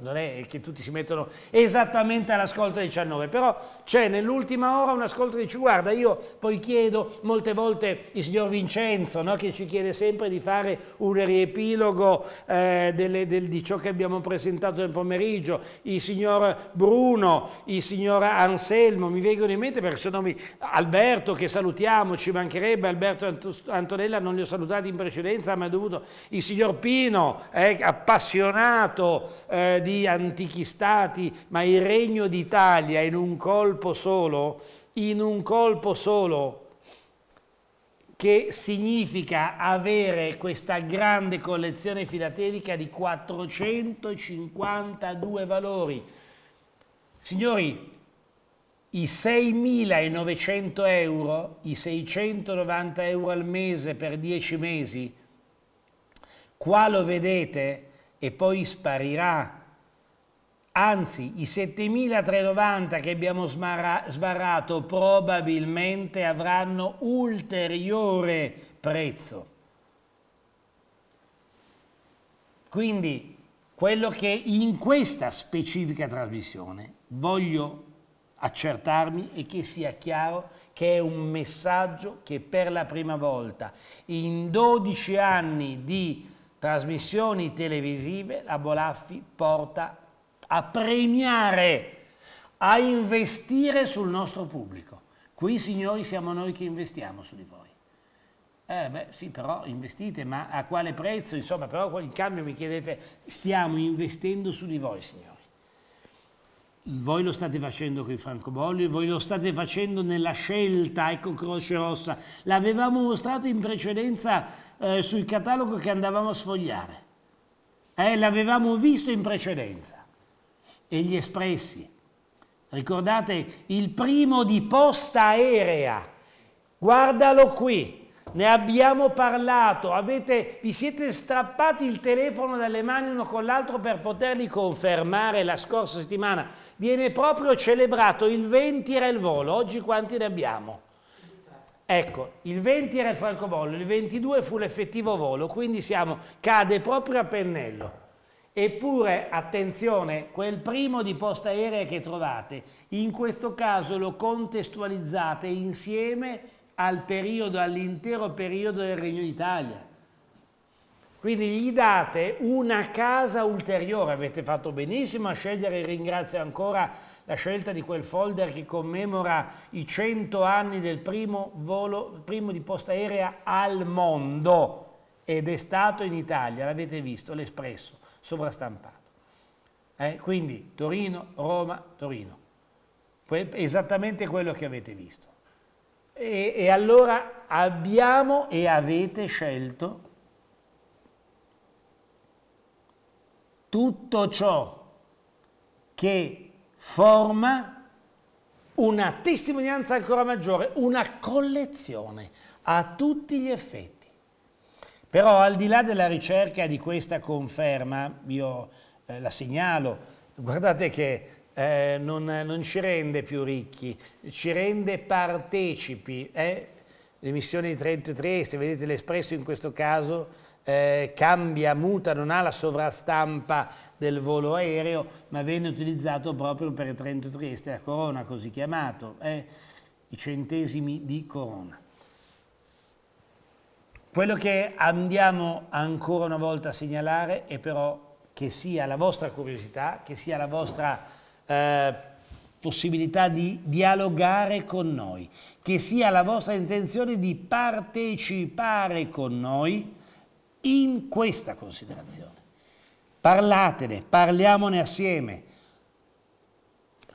non è che tutti si mettono esattamente all'ascolto alle 19, però c'è nell'ultima ora un ascolto che ci guarda io poi chiedo molte volte il signor Vincenzo no, che ci chiede sempre di fare un riepilogo eh, delle, del, di ciò che abbiamo presentato nel pomeriggio, il signor Bu Bruno, il signor Anselmo, mi vengono in mente perché sono nomi Alberto che salutiamo, ci mancherebbe, Alberto Antonella non li ho salutati in precedenza ma è dovuto, il signor Pino, eh, appassionato eh, di antichi stati, ma il regno d'Italia in un colpo solo, in un colpo solo, che significa avere questa grande collezione filatelica di 452 valori. Signori, i 6.900 euro, i 690 euro al mese per 10 mesi, qua lo vedete e poi sparirà. Anzi, i 7.390 che abbiamo sbarrato probabilmente avranno ulteriore prezzo. Quindi, quello che in questa specifica trasmissione voglio accertarmi e che sia chiaro che è un messaggio che per la prima volta in 12 anni di trasmissioni televisive la Bolaffi porta a premiare, a investire sul nostro pubblico. Qui signori siamo noi che investiamo su di voi. Eh beh sì però investite ma a quale prezzo? Insomma però in cambio mi chiedete stiamo investendo su di voi signori voi lo state facendo con i francobolli, voi lo state facendo nella scelta, ecco Croce Rossa, l'avevamo mostrato in precedenza eh, sul catalogo che andavamo a sfogliare, eh, l'avevamo visto in precedenza, e gli espressi, ricordate il primo di posta aerea, guardalo qui, ne abbiamo parlato, avete, vi siete strappati il telefono dalle mani uno con l'altro per poterli confermare la scorsa settimana viene proprio celebrato il 20 era il volo, oggi quanti ne abbiamo? Ecco, il 20 era il francobollo, il 22 fu l'effettivo volo, quindi siamo, cade proprio a pennello. Eppure, attenzione, quel primo di posta aerea che trovate, in questo caso lo contestualizzate insieme al periodo, all'intero periodo del Regno d'Italia. Quindi gli date una casa ulteriore, avete fatto benissimo a scegliere, ringrazio ancora la scelta di quel folder che commemora i 100 anni del primo volo, primo di posta aerea al mondo ed è stato in Italia, l'avete visto, l'espresso, sovrastampato. Eh? Quindi Torino, Roma, Torino, que esattamente quello che avete visto. E, e allora abbiamo e avete scelto tutto ciò che forma una testimonianza ancora maggiore, una collezione a tutti gli effetti. Però al di là della ricerca di questa conferma, io eh, la segnalo, guardate che eh, non, non, ci rende più ricchi, ci rende partecipi. Eh? L'emissione di 33, se vedete l'espresso in questo caso, eh, cambia, muta, non ha la sovrastampa del volo aereo, ma viene utilizzato proprio per Trento Trieste, la corona così chiamato, eh, i centesimi di corona. Quello che andiamo ancora una volta a segnalare è però che sia la vostra curiosità, che sia la vostra eh, possibilità di dialogare con noi, che sia la vostra intenzione di partecipare con noi in questa considerazione. Parlatene, parliamone assieme.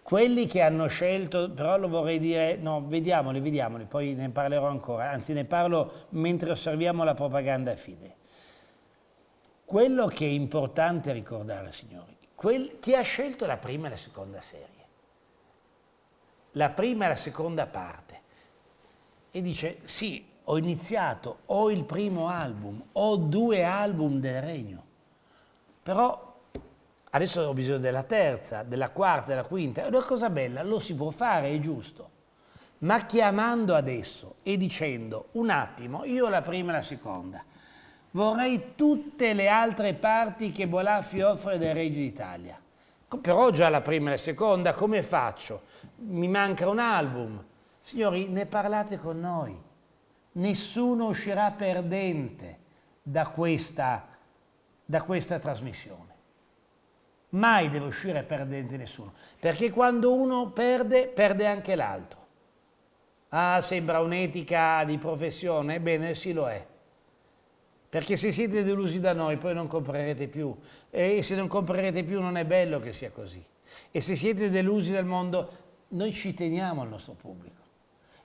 Quelli che hanno scelto, però lo vorrei dire, no, vediamoli, vediamoli, poi ne parlerò ancora, anzi ne parlo mentre osserviamo la propaganda fine. Quello che è importante ricordare, signori, quel, chi ha scelto la prima e la seconda serie, la prima e la seconda parte, e dice sì, ho iniziato ho il primo album ho due album del Regno, però adesso ho bisogno della terza, della quarta, della quinta, è una cosa bella, lo si può fare, è giusto, ma chiamando adesso e dicendo un attimo, io la prima e la seconda, vorrei tutte le altre parti che Bolaffi offre del Regno d'Italia, però già la prima e la seconda, come faccio? Mi manca un album. Signori, ne parlate con noi nessuno uscirà perdente da questa, da questa trasmissione. Mai deve uscire perdente nessuno, perché quando uno perde, perde anche l'altro. Ah, sembra un'etica di professione, ebbene sì lo è. Perché se siete delusi da noi poi non comprerete più e se non comprerete più non è bello che sia così. E se siete delusi dal mondo, noi ci teniamo al nostro pubblico.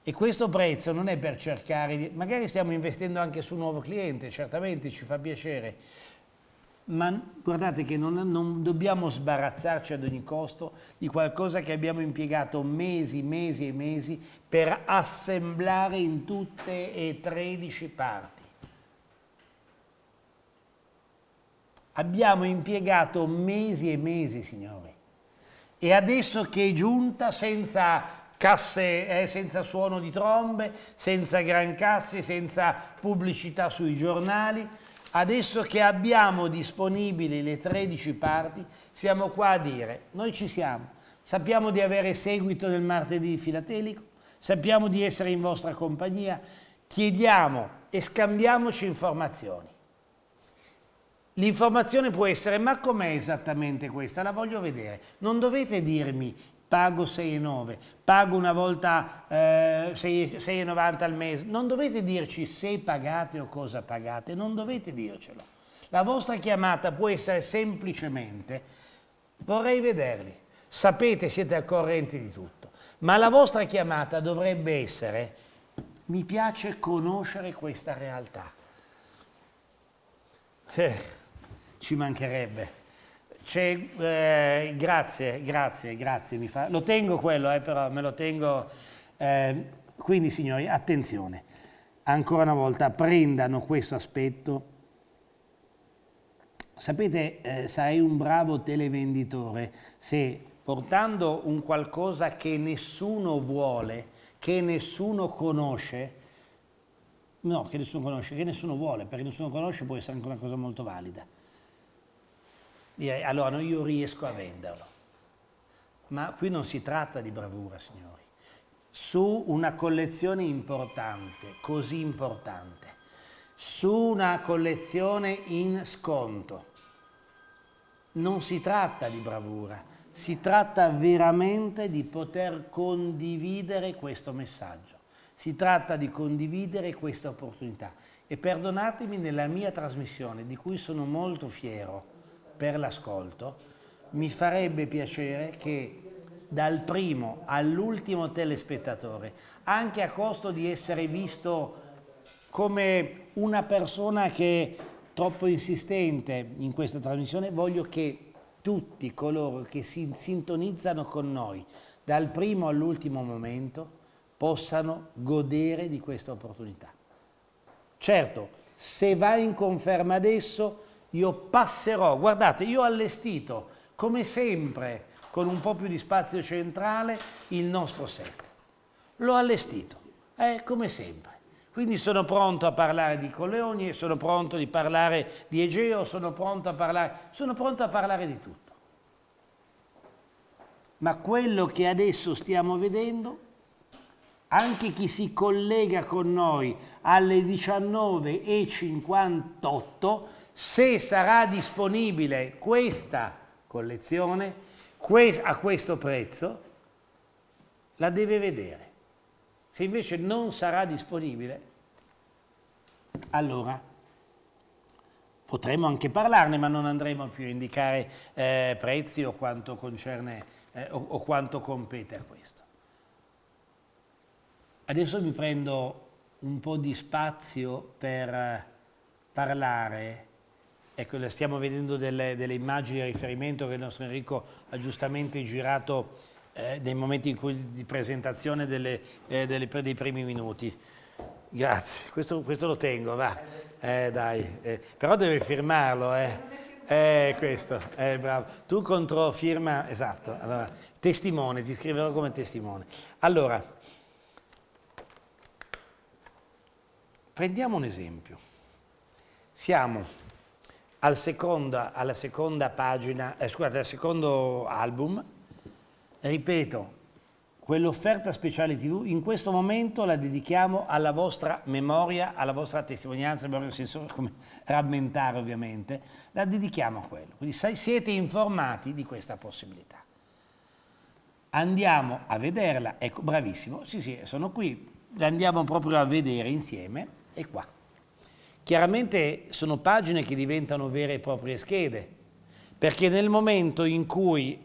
E questo prezzo non è per cercare di... Magari stiamo investendo anche su un nuovo cliente, certamente ci fa piacere, ma guardate che non, non, dobbiamo sbarazzarci ad ogni costo di qualcosa che abbiamo impiegato mesi, mesi e mesi per assemblare in tutte e 13 parti. Abbiamo impiegato mesi e mesi, signori. E adesso che è giunta senza casse eh, senza suono di trombe, senza gran casse, senza pubblicità sui giornali. Adesso che abbiamo disponibili le 13 parti, siamo qua a dire, noi ci siamo, sappiamo di avere seguito nel martedì filatelico, sappiamo di essere in vostra compagnia, chiediamo e scambiamoci informazioni. L'informazione può essere, ma com'è esattamente questa? La voglio vedere. Non dovete dirmi pago 6,9, pago una volta eh, 6,90 al mese. Non dovete dirci se pagate o cosa pagate, non dovete dircelo. La vostra chiamata può essere semplicemente vorrei vederli, sapete siete al corrente di tutto, ma la vostra chiamata dovrebbe essere mi piace conoscere questa realtà. Eh, ci mancherebbe. Eh, grazie, grazie, grazie. Mi fa, lo tengo quello, eh, però me lo tengo. Eh, quindi, signori, attenzione. Ancora una volta, prendano questo aspetto. Sapete, eh, sarei un bravo televenditore se portando un qualcosa che nessuno vuole, che nessuno conosce, no, che nessuno conosce, che nessuno vuole, perché nessuno conosce può essere anche una cosa molto valida Direi, allora no, io riesco a venderlo. Ma qui non si tratta di bravura, signori. Su una collezione importante, così importante, su una collezione in sconto, non si tratta di bravura, si tratta veramente di poter condividere questo messaggio. Si tratta di condividere questa opportunità. E perdonatemi nella mia trasmissione, di cui sono molto fiero, per l'ascolto. Mi farebbe piacere che dal primo all'ultimo telespettatore, anche a costo di essere visto come una persona che è troppo insistente in questa trasmissione, voglio che tutti coloro che si sintonizzano con noi dal primo all'ultimo momento possano godere di questa opportunità. Certo, se va in conferma adesso io passerò, guardate, io ho allestito come sempre con un po' più di spazio centrale il nostro set. L'ho allestito, eh, come sempre. Quindi sono pronto a parlare di Coleoni, sono pronto a parlare di Egeo, sono pronto a parlare, sono pronto a parlare di tutto. Ma quello che adesso stiamo vedendo, anche chi si collega con noi alle 19.58, se sarà disponibile questa collezione a questo prezzo, la deve vedere. Se invece non sarà disponibile, allora potremmo anche parlarne, ma non andremo più a indicare eh, prezzi o quanto concerne eh, o, o quanto compete a questo. Adesso mi prendo un po' di spazio per eh, parlare Ecco, stiamo vedendo delle, delle, immagini a riferimento che il nostro Enrico ha giustamente girato eh, nei momenti cui, di presentazione delle, eh, delle, dei primi minuti. Grazie, questo, questo lo tengo, va. Eh, dai, eh, però deve firmarlo, eh. eh questo, eh, bravo. Tu contro firma, esatto. Allora, testimone, ti scriverò come testimone. Allora, prendiamo un esempio. Siamo al secondo, alla seconda pagina, eh, scusate, al secondo album, ripeto, quell'offerta speciale TV, in questo momento la dedichiamo alla vostra memoria, alla vostra testimonianza, memoria sensore, come rammentare ovviamente, la dedichiamo a quello. Quindi siete informati di questa possibilità. Andiamo a vederla, ecco, bravissimo, sì sì, sono qui, andiamo proprio a vedere insieme, e qua. Chiaramente sono pagine che diventano vere e proprie schede, perché nel momento in cui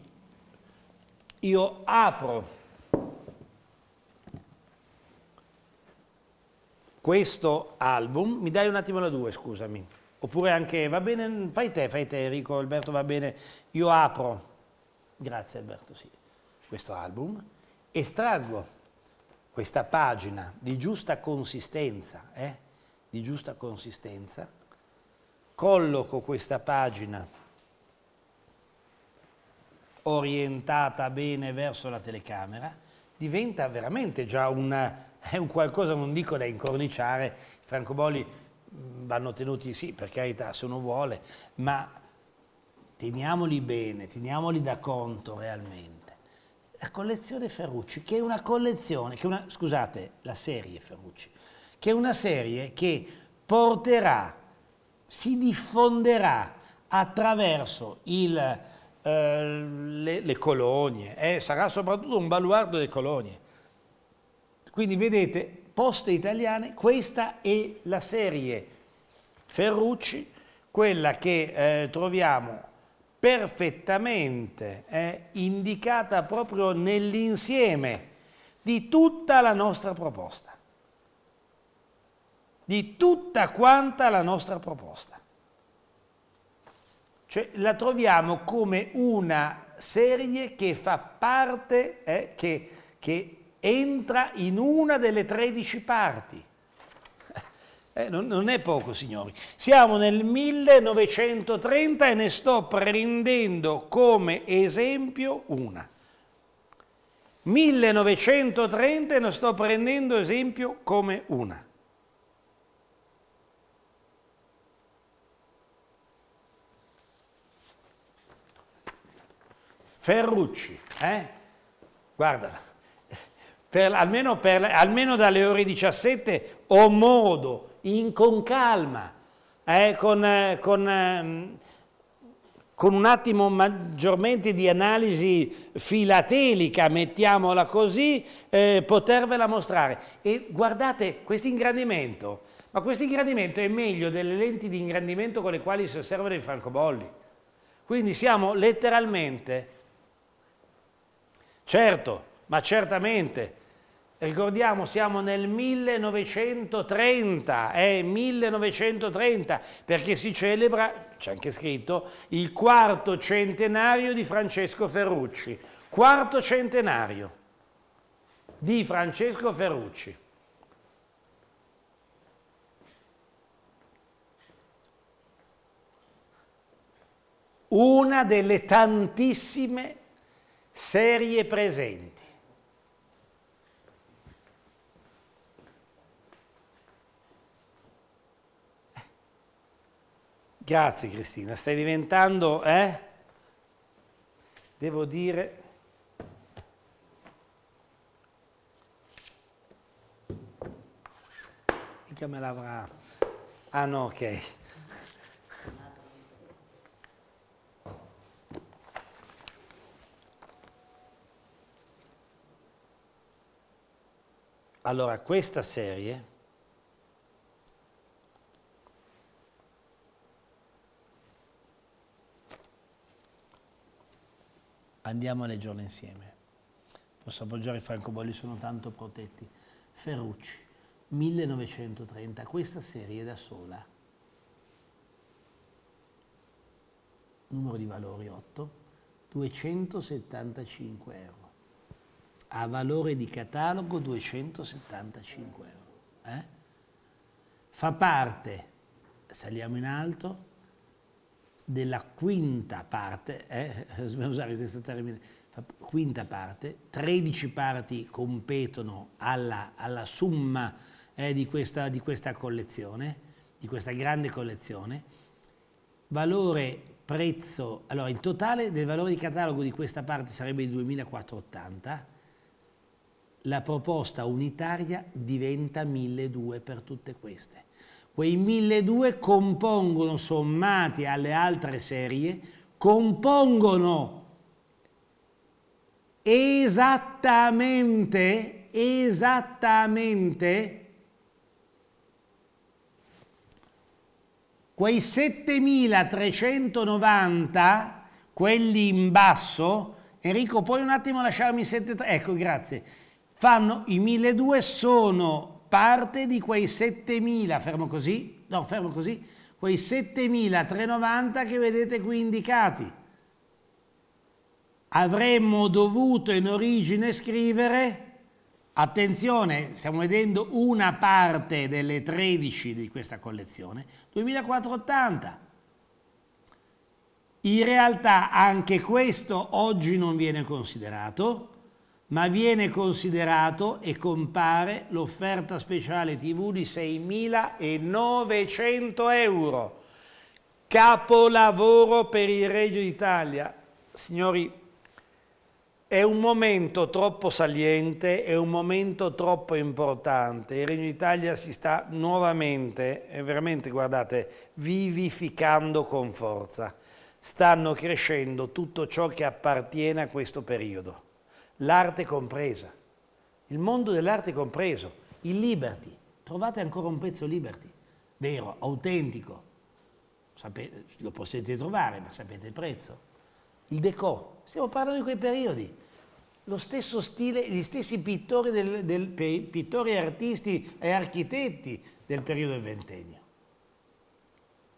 io apro questo album, mi dai un attimo la 2 scusami, oppure anche va bene, fai te, fai te Enrico, Alberto va bene, io apro, grazie Alberto, sì, questo album, estraggo questa pagina di giusta consistenza, eh? di giusta consistenza, colloco questa pagina orientata bene verso la telecamera, diventa veramente già una, è un qualcosa, non dico da incorniciare, Franco Boli vanno tenuti sì, per carità, se uno vuole, ma teniamoli bene, teniamoli da conto realmente. La collezione Ferrucci, che è una collezione, che una, scusate, la serie Ferrucci, che è una serie che porterà, si diffonderà attraverso il, eh, le, le, colonie, eh, sarà soprattutto un baluardo delle colonie. Quindi vedete, Poste Italiane, questa è la serie Ferrucci, quella che eh, troviamo perfettamente eh, indicata proprio nell'insieme di tutta la nostra proposta di tutta quanta la nostra proposta. Cioè la troviamo come una serie che fa parte, eh, che, che, entra in una delle 13 parti. Eh, non, non è poco, signori. Siamo nel 1930 e ne sto prendendo come esempio una. 1930 e ne sto prendendo esempio come una. Ferrucci, eh? guardala, per, almeno, per, almeno, dalle ore 17 ho modo, in, con calma, eh? con, con, ehm, con, un attimo maggiormente di analisi filatelica, mettiamola così, eh, potervela mostrare. E guardate questo ingrandimento, ma questo ingrandimento è meglio delle lenti di ingrandimento con le quali si osservano i francobolli. Quindi siamo letteralmente Certo, ma certamente. Ricordiamo, siamo nel 1930, è eh, 1930, perché si celebra, c'è anche scritto, il quarto centenario di Francesco Ferrucci. Quarto centenario di Francesco Ferrucci. Una delle tantissime serie presenti. Grazie Cristina, stai diventando, eh? Devo dire... Mica me l'avrà... Ah no, ok. Allora, questa serie andiamo a leggerla insieme. Posso appoggiare i francobolli, sono tanto protetti. Ferrucci, 1930, questa serie da sola. Numero di valori 8, 275 euro ha valore di catalogo 275 euro. Eh? Fa parte, saliamo in alto, della quinta parte, eh? dobbiamo usare questo termine, quinta parte, 13 parti competono alla, alla somma eh, di, questa, di questa collezione, di questa grande collezione, valore prezzo, allora il totale del valore di catalogo di questa parte sarebbe di 2480, la proposta unitaria diventa 1.200 per tutte queste. Quei 1.200 compongono, sommati alle altre serie, compongono esattamente, esattamente quei 7.390, quelli in basso, Enrico puoi un attimo lasciarmi 7.300, ecco grazie, fanno i 1.200, sono parte di quei 7.000, fermo così, no, fermo così, quei 7.390 che vedete qui indicati. Avremmo dovuto in origine scrivere Attenzione, stiamo vedendo una parte delle 13 di questa collezione, 2480. In realtà anche questo oggi non viene considerato ma viene considerato e compare l'offerta speciale TV di 6.900 euro. Capolavoro per il Regio d'Italia. Signori, è un momento troppo saliente, è un momento troppo importante. Il Regno d'Italia si sta nuovamente, eh, veramente guardate, vivificando con forza. Stanno crescendo tutto ciò che appartiene a questo periodo l'arte compresa, il mondo dell'arte compreso, il Liberty. Trovate ancora un pezzo Liberty, vero, autentico. Sapete, lo potete trovare, ma sapete il prezzo. Il Deco, stiamo parlando di quei periodi. Lo stesso stile, gli stessi pittori, del, del, pittori artisti e architetti del periodo del ventennio.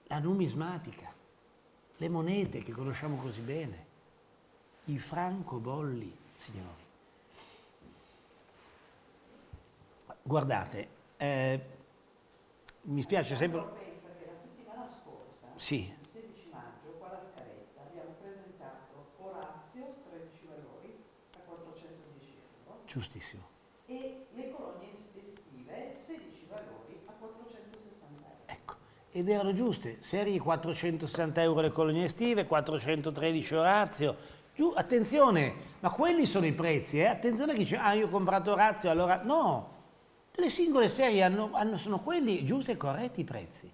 La numismatica, le monete che conosciamo così bene, i francobolli, signori Guardate, eh, mi spiace sempre... Pensa che la settimana scorsa, sì. il 16 maggio, qua alla scaletta, abbiamo presentato Orazio, 13 valori, a 410 euro. Giustissimo. E le colonie estive, 16 valori, a 460 euro. Ecco, ed erano giuste, serie 460 euro le colonie estive, 413 Orazio, Giù, attenzione, ma quelli sono i prezzi, eh? attenzione che dice, ah io ho comprato Orazio, allora no, le singole serie hanno, hanno, sono quelli giusti e corretti i prezzi.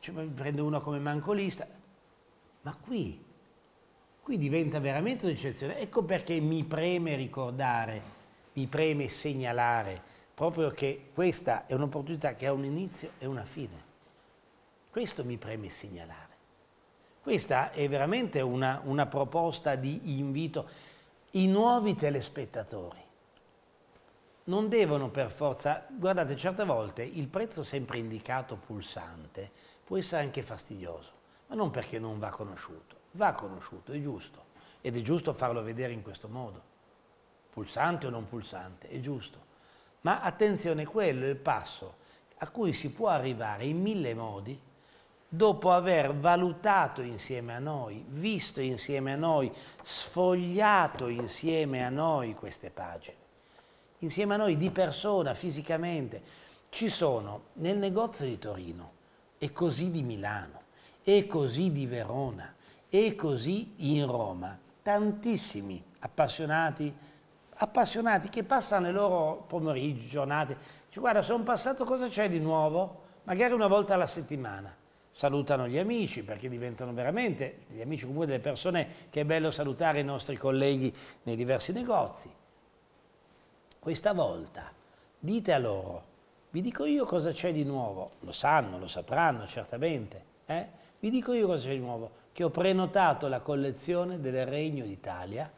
Cioè, prendo uno come mancolista, ma qui, qui diventa veramente un'eccezione. Ecco perché mi preme ricordare, mi preme segnalare proprio che questa è un'opportunità che ha un inizio e una fine. Questo mi preme segnalare. Questa è veramente una, una proposta di invito. I nuovi telespettatori non devono per forza, guardate certe volte il prezzo sempre indicato pulsante può essere anche fastidioso, ma non perché non va conosciuto, va conosciuto, è giusto, ed è giusto farlo vedere in questo modo, pulsante o non pulsante, è giusto, ma attenzione, quello è il passo a cui si può arrivare in mille modi dopo aver valutato insieme a noi, visto insieme a noi, sfogliato insieme a noi queste pagine insieme a noi di persona, fisicamente, ci sono nel negozio di Torino e così di Milano e così di Verona e così in Roma tantissimi appassionati, appassionati che passano le loro pomeriggi, giornate, dice guarda sono passato cosa c'è di nuovo? Magari una volta alla settimana salutano gli amici perché diventano veramente gli amici comunque delle persone che è bello salutare i nostri colleghi nei diversi negozi questa volta dite a loro, vi dico io cosa c'è di nuovo, lo sanno, lo sapranno certamente, eh? vi dico io cosa c'è di nuovo, che ho prenotato la collezione del Regno d'Italia,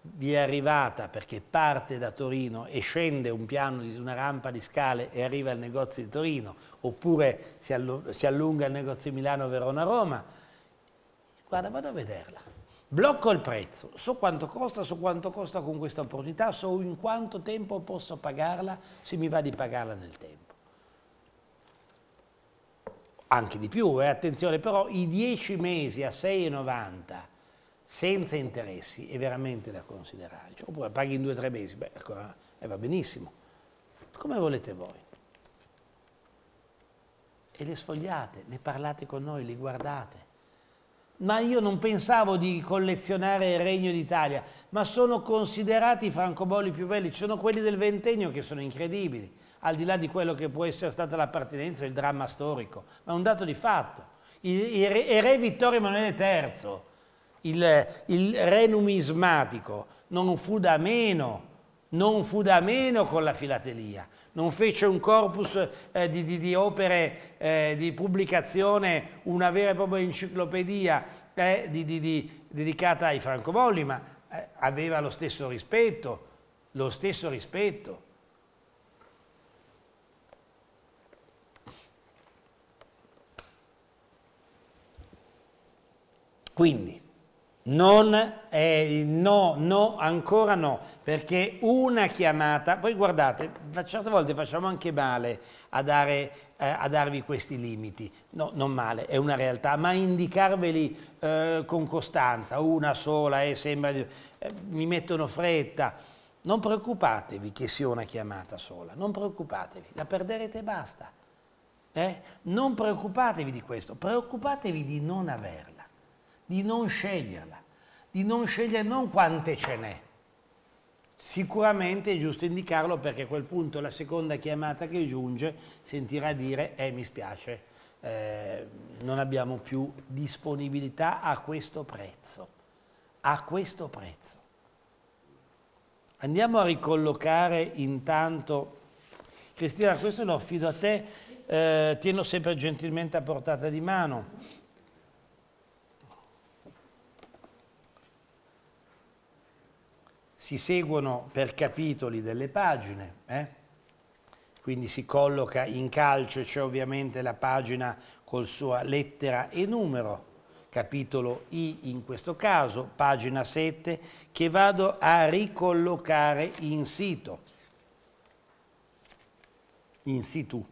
vi è arrivata perché parte da Torino e scende un piano di una rampa di scale e arriva al negozio di Torino, oppure si allunga il negozio di Milano, Verona, Roma, guarda, vado a vederla. Blocco il prezzo, so quanto costa, so quanto costa con questa opportunità, so in quanto tempo posso pagarla, se mi va di pagarla nel tempo. Anche di più, eh, attenzione, però i 10 mesi a 6,90 senza interessi è veramente da considerare. Cioè, oppure paghi in 2-3 mesi, beh, ancora eh, va benissimo. Come volete voi. E le sfogliate, ne parlate con noi, li guardate ma io non pensavo di collezionare il Regno d'Italia, ma sono considerati i francobolli più belli, ci sono quelli del ventennio che sono incredibili, al di là di quello che può essere stata l'appartenenza il dramma storico, ma è un dato di fatto. Il, il, re, il re, Vittorio Emanuele III, il, il re numismatico, non fu da meno, non fu da meno con la filatelia, non fece un corpus eh, di, di, di, opere eh, di pubblicazione, una vera e propria enciclopedia eh, di, dedicata ai francobolli, ma eh, aveva lo stesso rispetto, lo stesso rispetto. Quindi, non, eh, no, no, ancora no perché una chiamata, voi guardate, certe volte facciamo anche male a, dare, eh, a darvi questi limiti, no, non male, è una realtà, ma indicarveli eh, con costanza, una sola, eh, sembra, eh, mi mettono fretta, non preoccupatevi che sia una chiamata sola, non preoccupatevi, la perderete e basta. Eh? Non preoccupatevi di questo, preoccupatevi di non averla, di non sceglierla, di non scegliere non quante ce n'è, Sicuramente è giusto indicarlo perché a quel punto la seconda chiamata che giunge sentirà dire eh mi spiace, eh, non abbiamo più disponibilità a questo prezzo. A questo prezzo. Andiamo a ricollocare intanto, Cristina questo lo affido a te, eh, tieno sempre gentilmente a portata di mano. si seguono per capitoli delle pagine, eh? quindi si colloca in calcio, c'è ovviamente la pagina col sua lettera e numero, capitolo I in questo caso, pagina 7, che vado a ricollocare in sito, in situ.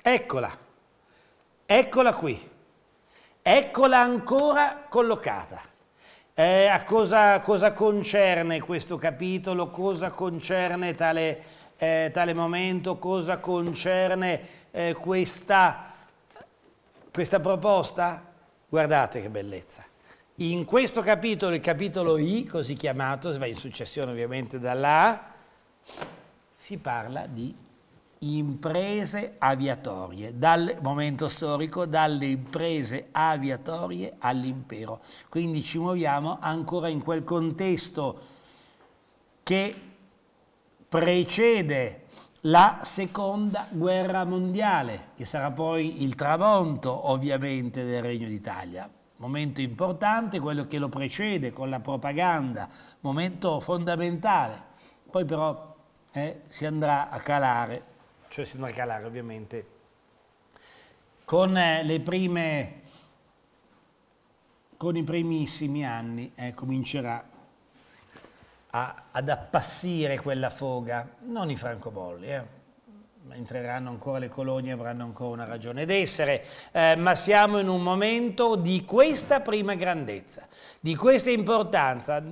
Eccola! Eccola qui, eccola ancora collocata. Eh, a cosa, cosa, concerne questo capitolo, cosa concerne tale, eh, tale momento, cosa concerne eh, questa, questa proposta? Guardate che bellezza. In questo capitolo, il capitolo I, così chiamato, si va in successione ovviamente dalla A, si parla di imprese aviatorie, dal momento storico, dalle imprese aviatorie all'impero. Quindi ci muoviamo ancora in quel contesto che precede la seconda guerra mondiale, che sarà poi il tramonto ovviamente del Regno d'Italia. Momento importante, quello che lo precede con la propaganda, momento fondamentale. Poi però eh, si andrà a calare cioè Sino Calare ovviamente, con, eh, le prime, con i primissimi anni eh, comincerà a, ad appassire quella foga, non i francobolli, eh. entreranno ancora le colonie, avranno ancora una ragione d'essere, eh, ma siamo in un momento di questa prima grandezza, di questa importanza,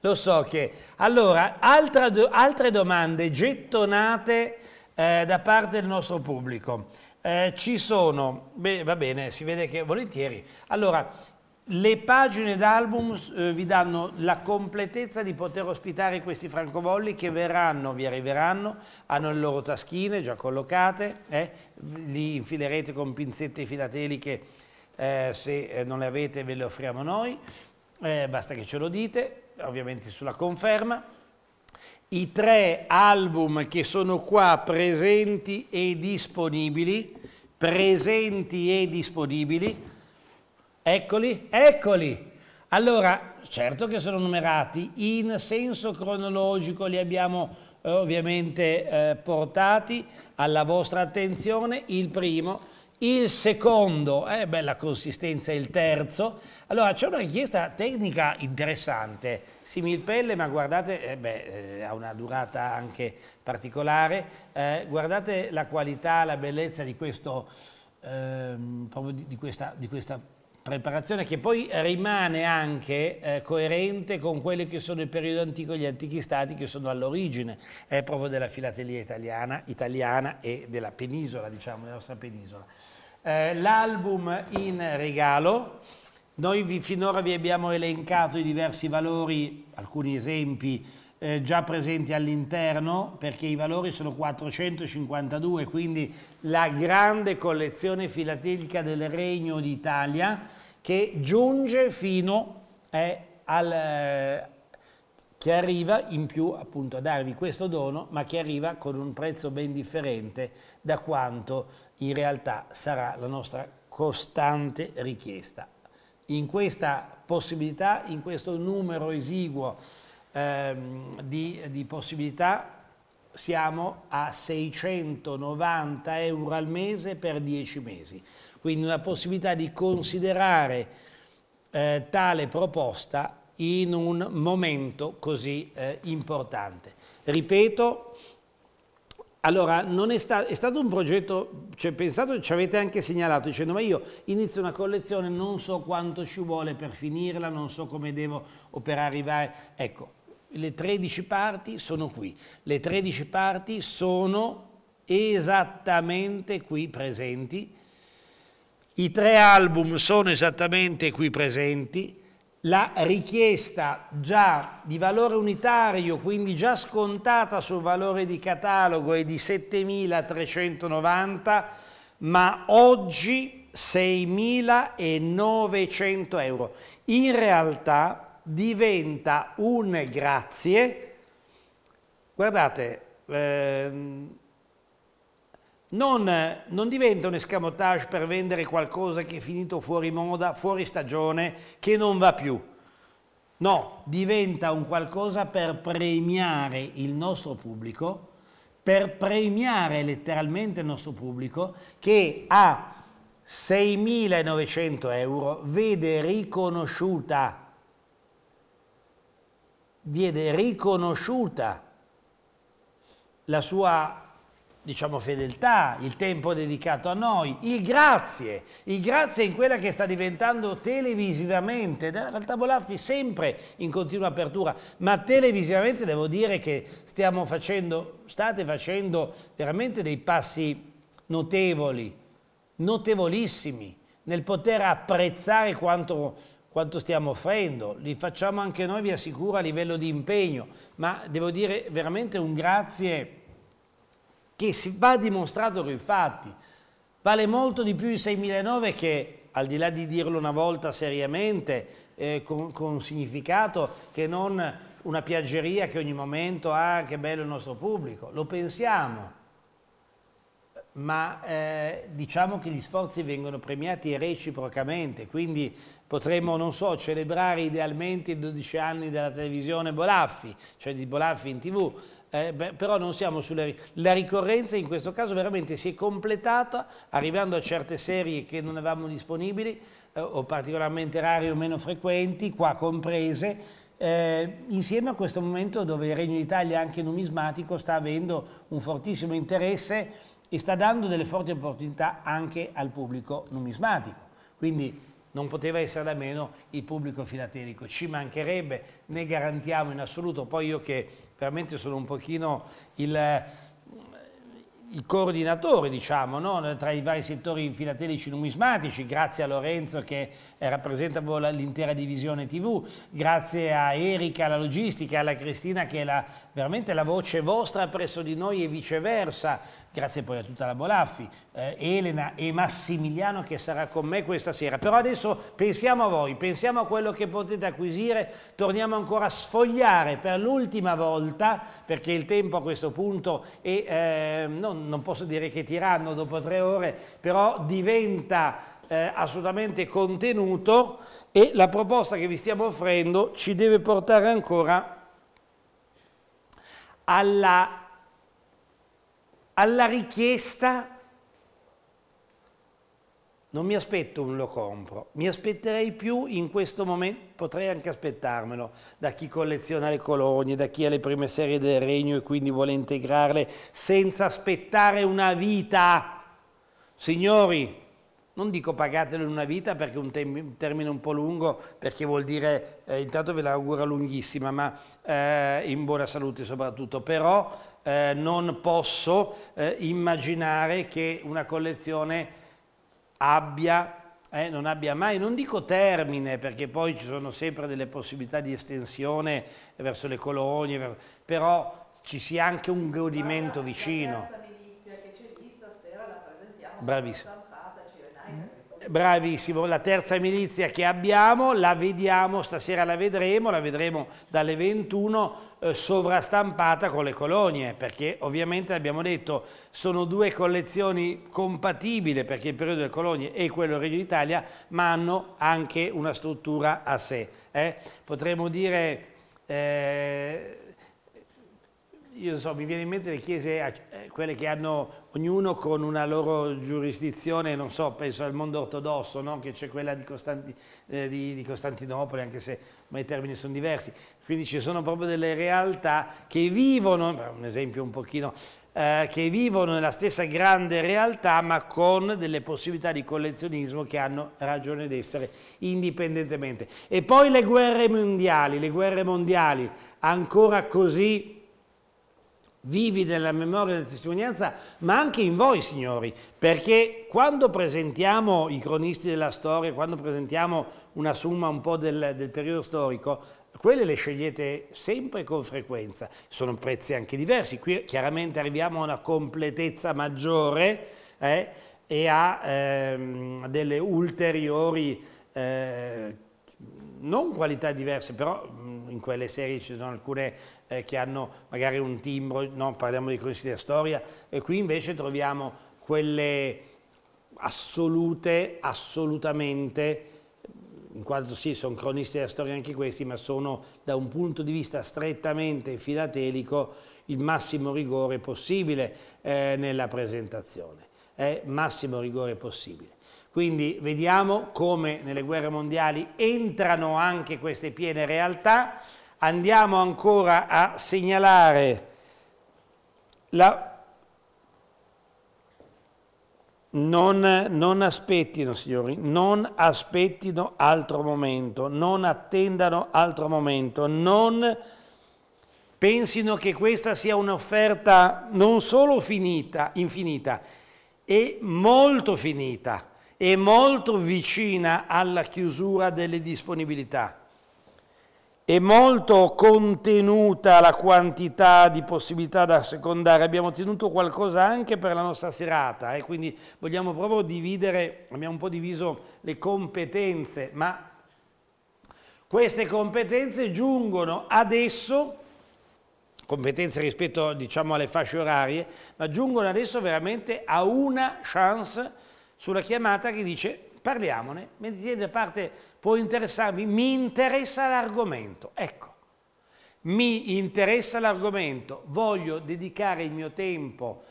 lo so che... Allora, altra, altre domande gettonate eh, da parte del nostro pubblico. Eh, ci sono, beh, va bene, si vede che volentieri. Allora, le pagine d'album eh, vi danno la completezza di poter ospitare questi francobolli che verranno, vi arriveranno, hanno le loro taschine già collocate, eh, li infilerete con pinzette filateliche, eh, se eh, non le avete ve le offriamo noi, eh, basta che ce lo dite, ovviamente sulla conferma i tre album che sono qua presenti e disponibili, presenti e disponibili, eccoli, eccoli. Allora, certo che sono numerati, in senso cronologico li abbiamo eh, ovviamente eh, portati alla vostra attenzione, il primo il secondo, eh, bella consistenza, il terzo. Allora c'è una richiesta tecnica interessante, similpelle, ma guardate, eh, beh, eh, ha una durata anche particolare, eh, guardate la qualità, la bellezza di, questo, ehm, di, questa, di questa preparazione che poi rimane anche eh, coerente con quelli che sono il periodo antico e gli antichi stati che sono all'origine è proprio della filatelia italiana, italiana, e della penisola, diciamo, della nostra penisola. Eh, L'album in regalo, noi vi, finora vi abbiamo elencato i diversi valori, alcuni esempi eh, già presenti all'interno perché i valori sono 452, quindi la grande collezione filatelica del Regno d'Italia che giunge fino eh, al... Eh, che arriva in più appunto a darvi questo dono, ma che arriva con un prezzo ben differente da quanto in realtà sarà la nostra costante richiesta. In questa possibilità, in questo numero esiguo ehm, di, di possibilità siamo a 690 euro al mese per 10 mesi. Quindi una possibilità di considerare eh, tale proposta in un momento così eh, importante. Ripeto, allora, è, sta è, stato un progetto, cioè, pensato, ci avete anche segnalato, dicendo ma io inizio una collezione, non so quanto ci vuole per finirla, non so come devo per arrivare. Ecco, le 13 parti sono qui, le 13 parti sono esattamente qui presenti, i tre album sono esattamente qui presenti, la richiesta già di valore unitario, quindi già scontata sul valore di catalogo, è di 7.390, ma oggi 6.900 euro. In realtà diventa un grazie, guardate, ehm, non, non, diventa un escamotage per vendere qualcosa che è finito fuori moda, fuori stagione, che non va più. No, diventa un qualcosa per premiare il nostro pubblico, per premiare letteralmente il nostro pubblico che a 6.900 euro vede riconosciuta viene riconosciuta la sua diciamo fedeltà, il tempo dedicato a noi, il grazie, il grazie in quella che sta diventando televisivamente, in Tabolaffi sempre in continua apertura, ma televisivamente devo dire che stiamo facendo, state facendo veramente dei passi notevoli, notevolissimi, nel poter apprezzare quanto quanto stiamo offrendo, li facciamo anche noi, vi assicuro, a livello di impegno, ma devo dire veramente un grazie che si va dimostrato con i fatti. Vale molto di più il 6.009 che, al di là di dirlo una volta seriamente, eh, con, con significato, che non una piaggeria che ogni momento, ah che bello il nostro pubblico, lo pensiamo, ma eh, diciamo che gli sforzi vengono premiati reciprocamente, quindi Potremmo, non so, celebrare idealmente i 12 anni della televisione Bolaffi, cioè di Bolaffi in tv, eh, beh, però non siamo sulle... La ricorrenza in questo caso veramente si è completata arrivando a certe serie che non avevamo disponibili eh, o particolarmente rare o meno frequenti, qua comprese, eh, insieme a questo momento dove il Regno d'Italia anche numismatico sta avendo un fortissimo interesse e sta dando delle forti opportunità anche al pubblico numismatico. Quindi non poteva essere da meno il pubblico filatelico. Ci mancherebbe, ne garantiamo in assoluto. Poi io che veramente sono un pochino il il coordinatore diciamo, no? tra i vari settori filatelici numismatici, grazie a Lorenzo che rappresentavo l'intera divisione TV, grazie a Erika, alla logistica, alla Cristina che è la, veramente la voce vostra presso di noi e viceversa, grazie poi a tutta la Bolaffi, eh, Elena e Massimiliano che sarà con me questa sera. Però adesso pensiamo a voi, pensiamo a quello che potete acquisire, torniamo ancora a sfogliare per l'ultima volta, perché il tempo a questo punto è, eh, non, non posso dire che tiranno dopo tre ore, però diventa eh, assolutamente contenuto e la proposta che vi stiamo offrendo ci deve portare ancora alla, alla richiesta non mi aspetto un lo compro, mi aspetterei più in questo momento, potrei anche aspettarmelo, da chi colleziona le colonie, da chi ha le prime serie del regno e quindi vuole integrarle senza aspettare una vita. Signori, non dico pagatelo in una vita perché è un termine un po' lungo, perché vuol dire, eh, intanto ve l'auguro lunghissima, ma eh, in buona salute soprattutto, però eh, non posso eh, immaginare che una collezione abbia, eh, non abbia mai, non dico termine, perché poi ci sono sempre delle possibilità di estensione verso le colonie, però ci sia anche un godimento vicino. Bravissimo. Bravissimo, la terza milizia che abbiamo, la vediamo, stasera la vedremo, la vedremo dalle 21, eh, sovrastampata con le colonie, perché ovviamente abbiamo detto sono due collezioni compatibili, perché il periodo delle colonie e quello del Regno d'Italia, ma hanno anche una struttura a sé. Eh? Potremmo dire... Eh, io so, mi viene in mente le chiese, eh, quelle che hanno ognuno con una loro giurisdizione, non so, penso al mondo ortodosso, no? che c'è quella di, Costanti, eh, di, di, Costantinopoli, anche se ma i termini sono diversi. Quindi ci sono proprio delle realtà che vivono, un esempio un pochino, eh, che vivono nella stessa grande realtà ma con delle possibilità di collezionismo che hanno ragione d'essere indipendentemente. E poi le guerre mondiali, le guerre mondiali ancora così vivi nella memoria e nella testimonianza, ma anche in voi, signori, perché quando presentiamo i cronisti della storia, quando presentiamo una somma un po' del, del periodo storico, quelle le scegliete sempre con frequenza, sono prezzi anche diversi, qui chiaramente arriviamo a una completezza maggiore eh, e a ehm, delle ulteriori, eh, non qualità diverse, però mm, in quelle serie ci sono alcune eh, che hanno magari un timbro, no, parliamo di cronisti della storia, e qui invece troviamo quelle assolute, assolutamente, in quanto sì, sono cronisti della storia anche questi, ma sono da un punto di vista strettamente filatelico il massimo rigore possibile eh, nella presentazione, eh, massimo rigore possibile. Quindi vediamo come nelle guerre mondiali entrano anche queste piene realtà andiamo ancora a segnalare la... Non, non aspettino, signori, non aspettino altro momento, non attendano altro momento, non pensino che questa sia un'offerta non solo finita, infinita, è molto finita, è molto vicina alla chiusura delle disponibilità. È molto contenuta la quantità di possibilità da secondare, abbiamo tenuto qualcosa anche per la nostra serata e eh? quindi vogliamo proprio dividere, abbiamo un po' diviso le competenze, ma queste competenze giungono adesso competenze rispetto diciamo, alle fasce orarie, ma giungono adesso veramente a una chance sulla chiamata che dice parliamone, mettete da parte può interessarmi, mi interessa l'argomento, ecco, mi interessa l'argomento, voglio dedicare il mio tempo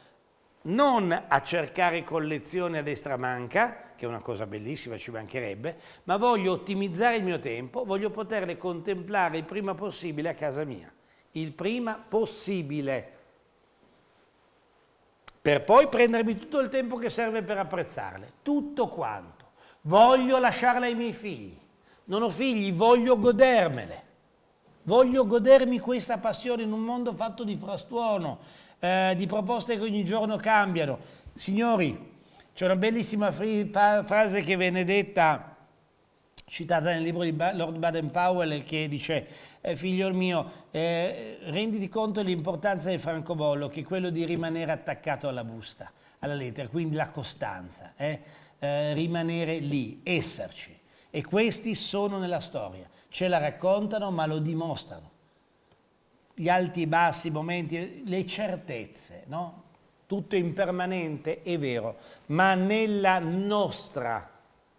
non a cercare collezioni a destra manca, che è una cosa bellissima, ci mancherebbe, ma voglio ottimizzare il mio tempo, voglio poterle contemplare il prima possibile a casa mia, il prima possibile per poi prendermi tutto il tempo che serve per apprezzarle, tutto quanto. Voglio lasciarle ai miei figli, non ho figli, voglio godermele. Voglio godermi questa passione in un mondo fatto di frastuono, eh, di proposte che ogni giorno cambiano. Signori, c'è una bellissima frase che viene detta, citata nel libro di ba Lord Baden-Powell, che dice, eh, figlio mio, eh, renditi conto dell'importanza del francobollo, che è quello di rimanere attaccato alla busta, alla lettera, quindi la costanza, eh, eh, rimanere lì, esserci. E questi sono nella storia, ce la raccontano ma lo dimostrano. Gli alti e bassi, i momenti, le certezze, no? Tutto impermanente, è vero, ma nella nostra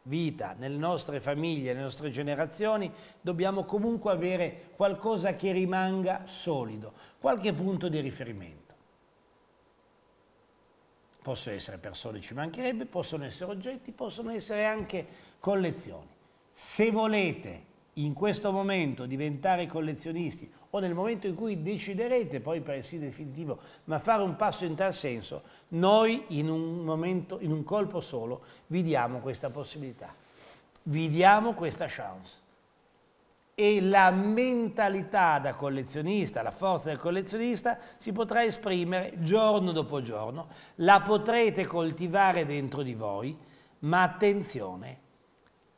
vita, nelle nostre famiglie, nelle nostre generazioni, dobbiamo comunque avere qualcosa che rimanga solido, qualche punto di riferimento. Possono essere persone, ci mancherebbe, possono essere oggetti, possono essere anche collezioni. Se volete in questo momento diventare collezionisti o nel momento in cui deciderete poi per il sì definitivo, ma fare un passo in tal senso, noi in un momento, in un colpo solo, vi diamo questa possibilità, vi diamo questa chance. E la mentalità da collezionista, la forza del collezionista, si potrà esprimere giorno dopo giorno, la potrete coltivare dentro di voi, ma attenzione,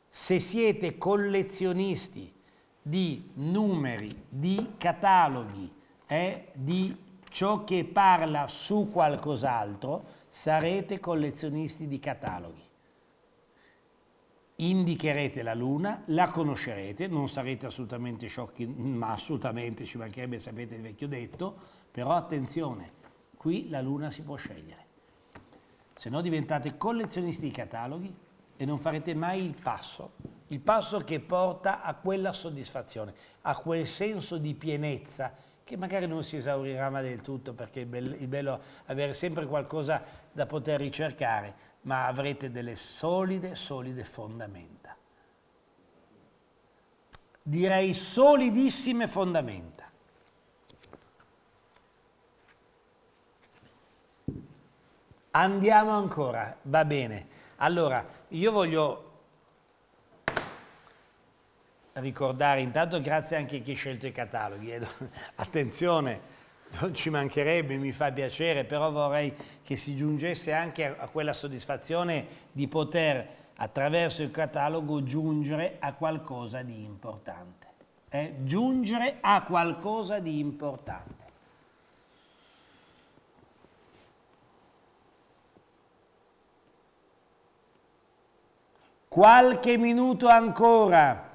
se siete collezionisti di numeri, di cataloghi, eh, di ciò che parla su qualcos'altro, sarete collezionisti di cataloghi. Indicherete la luna, la conoscerete, non sarete assolutamente sciocchi, ma assolutamente ci mancherebbe, sapete il vecchio detto, però attenzione, qui la luna si può scegliere. Se no diventate collezionisti di cataloghi e non farete mai il passo, il passo che porta a quella soddisfazione, a quel senso di pienezza che magari non si esaurirà mai del tutto perché è bello avere sempre qualcosa da poter ricercare, ma avrete delle solide, solide fondamenta. Direi solidissime fondamenta. Andiamo ancora, va bene. Allora, io voglio ricordare, intanto grazie anche a chi ha scelto i cataloghi, eh. attenzione, non ci mancherebbe, mi fa piacere, però vorrei che si giungesse anche a, a quella soddisfazione di poter attraverso il catalogo giungere a qualcosa di importante. Eh? Giungere a qualcosa di importante. qualche minuto ancora.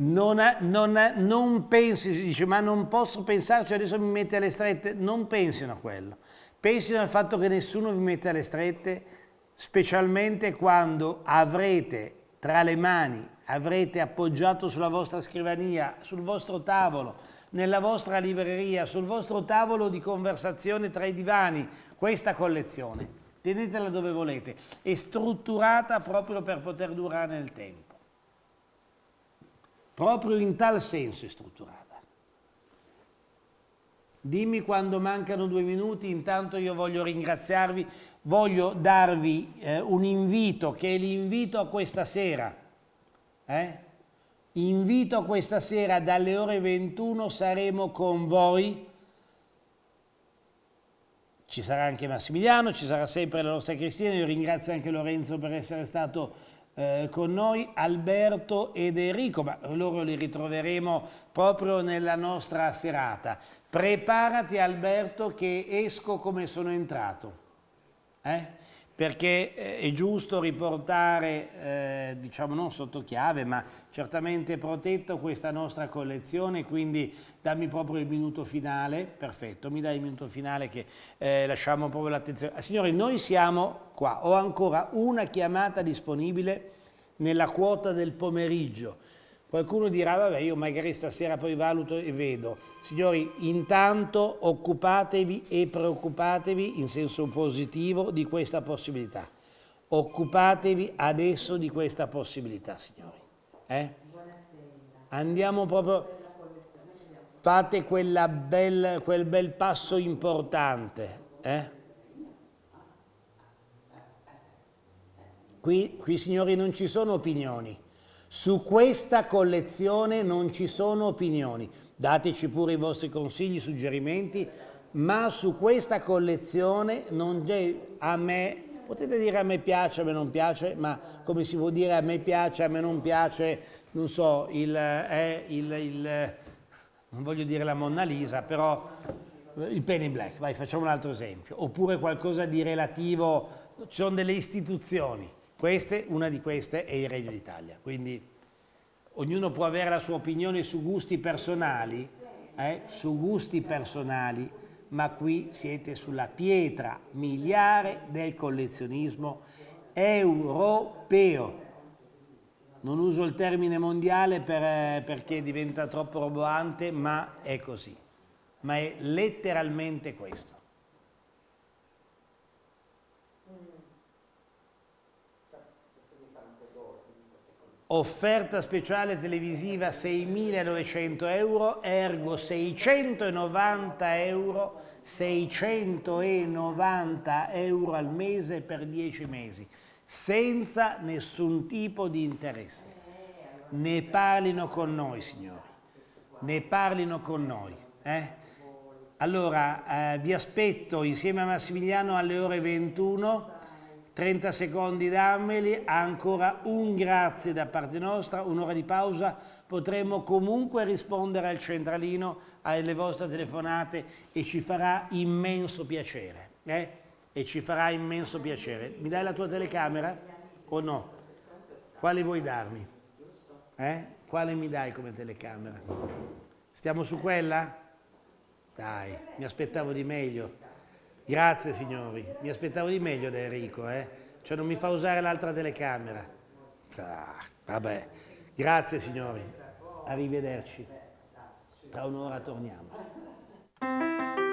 Non, non, non pensi, si dice ma non posso pensarci, adesso mi mette alle strette, non pensino a quello, pensino al fatto che nessuno vi mette alle strette, specialmente quando avrete tra le mani, avrete appoggiato sulla vostra scrivania, sul vostro tavolo, nella vostra libreria, sul vostro tavolo di conversazione tra i divani, questa collezione tenetela dove volete, è strutturata proprio per poter durare nel tempo. Proprio in tal senso è strutturata. Dimmi quando mancano due minuti, intanto io voglio ringraziarvi, voglio darvi eh, un invito che è l'invito a questa sera. Eh? Invito a questa sera dalle ore 21 saremo con voi ci sarà anche Massimiliano, ci sarà sempre la nostra Cristina, io ringrazio anche Lorenzo per essere stato eh, con noi, Alberto ed Enrico, ma loro li ritroveremo proprio nella nostra serata. Preparati Alberto che esco come sono entrato, eh? perché eh, è giusto riportare, eh, diciamo non sotto chiave, ma certamente protetto questa nostra collezione, quindi dammi proprio il minuto finale, perfetto, mi dai il minuto finale che eh, lasciamo proprio l'attenzione. Ah, signori, noi siamo qua, ho ancora una chiamata disponibile nella quota del pomeriggio. Qualcuno dirà, vabbè, io magari stasera poi valuto e vedo. Signori, intanto occupatevi e preoccupatevi in senso positivo di questa possibilità. Occupatevi adesso di questa possibilità, signori. Eh? Andiamo proprio fate bel, quel bel passo importante. Eh? Qui, qui, signori, non ci sono opinioni. Su questa collezione non ci sono opinioni. Dateci pure i vostri consigli, suggerimenti, ma su questa collezione non c'è a me... Potete dire a me piace, a me non piace, ma come si può dire a me piace, a me non piace, non so, il, eh, il, il non voglio dire la Mona Lisa, però il Penny Black, vai facciamo un altro esempio, oppure qualcosa di relativo, ci sono delle istituzioni, queste, una di queste è il Regno d'Italia, quindi ognuno può avere la sua opinione su gusti personali, eh? su gusti personali, ma qui siete sulla pietra miliare del collezionismo europeo non uso il termine mondiale per, eh, perché diventa troppo roboante, ma è così. Ma è letteralmente questo. Offerta speciale televisiva 6.900 euro, ergo 690 euro, 690 euro al mese per 10 mesi senza nessun tipo di interesse. Ne parlino con noi, signori, ne parlino con noi. Eh? Allora, eh, vi aspetto insieme a Massimiliano alle ore 21, 30 secondi dammeli, ancora un grazie da parte nostra, un'ora di pausa, potremmo comunque rispondere al centralino, alle vostre telefonate e ci farà immenso piacere. Eh? e ci farà immenso piacere. Mi dai la tua telecamera o no? Quale vuoi darmi? Eh? Quale mi dai come telecamera? Stiamo su quella? Dai, mi aspettavo di meglio. Grazie signori, mi aspettavo di meglio da Enrico, eh? cioè non mi fa usare l'altra telecamera. Ah, vabbè, grazie signori, arrivederci. Tra un'ora torniamo.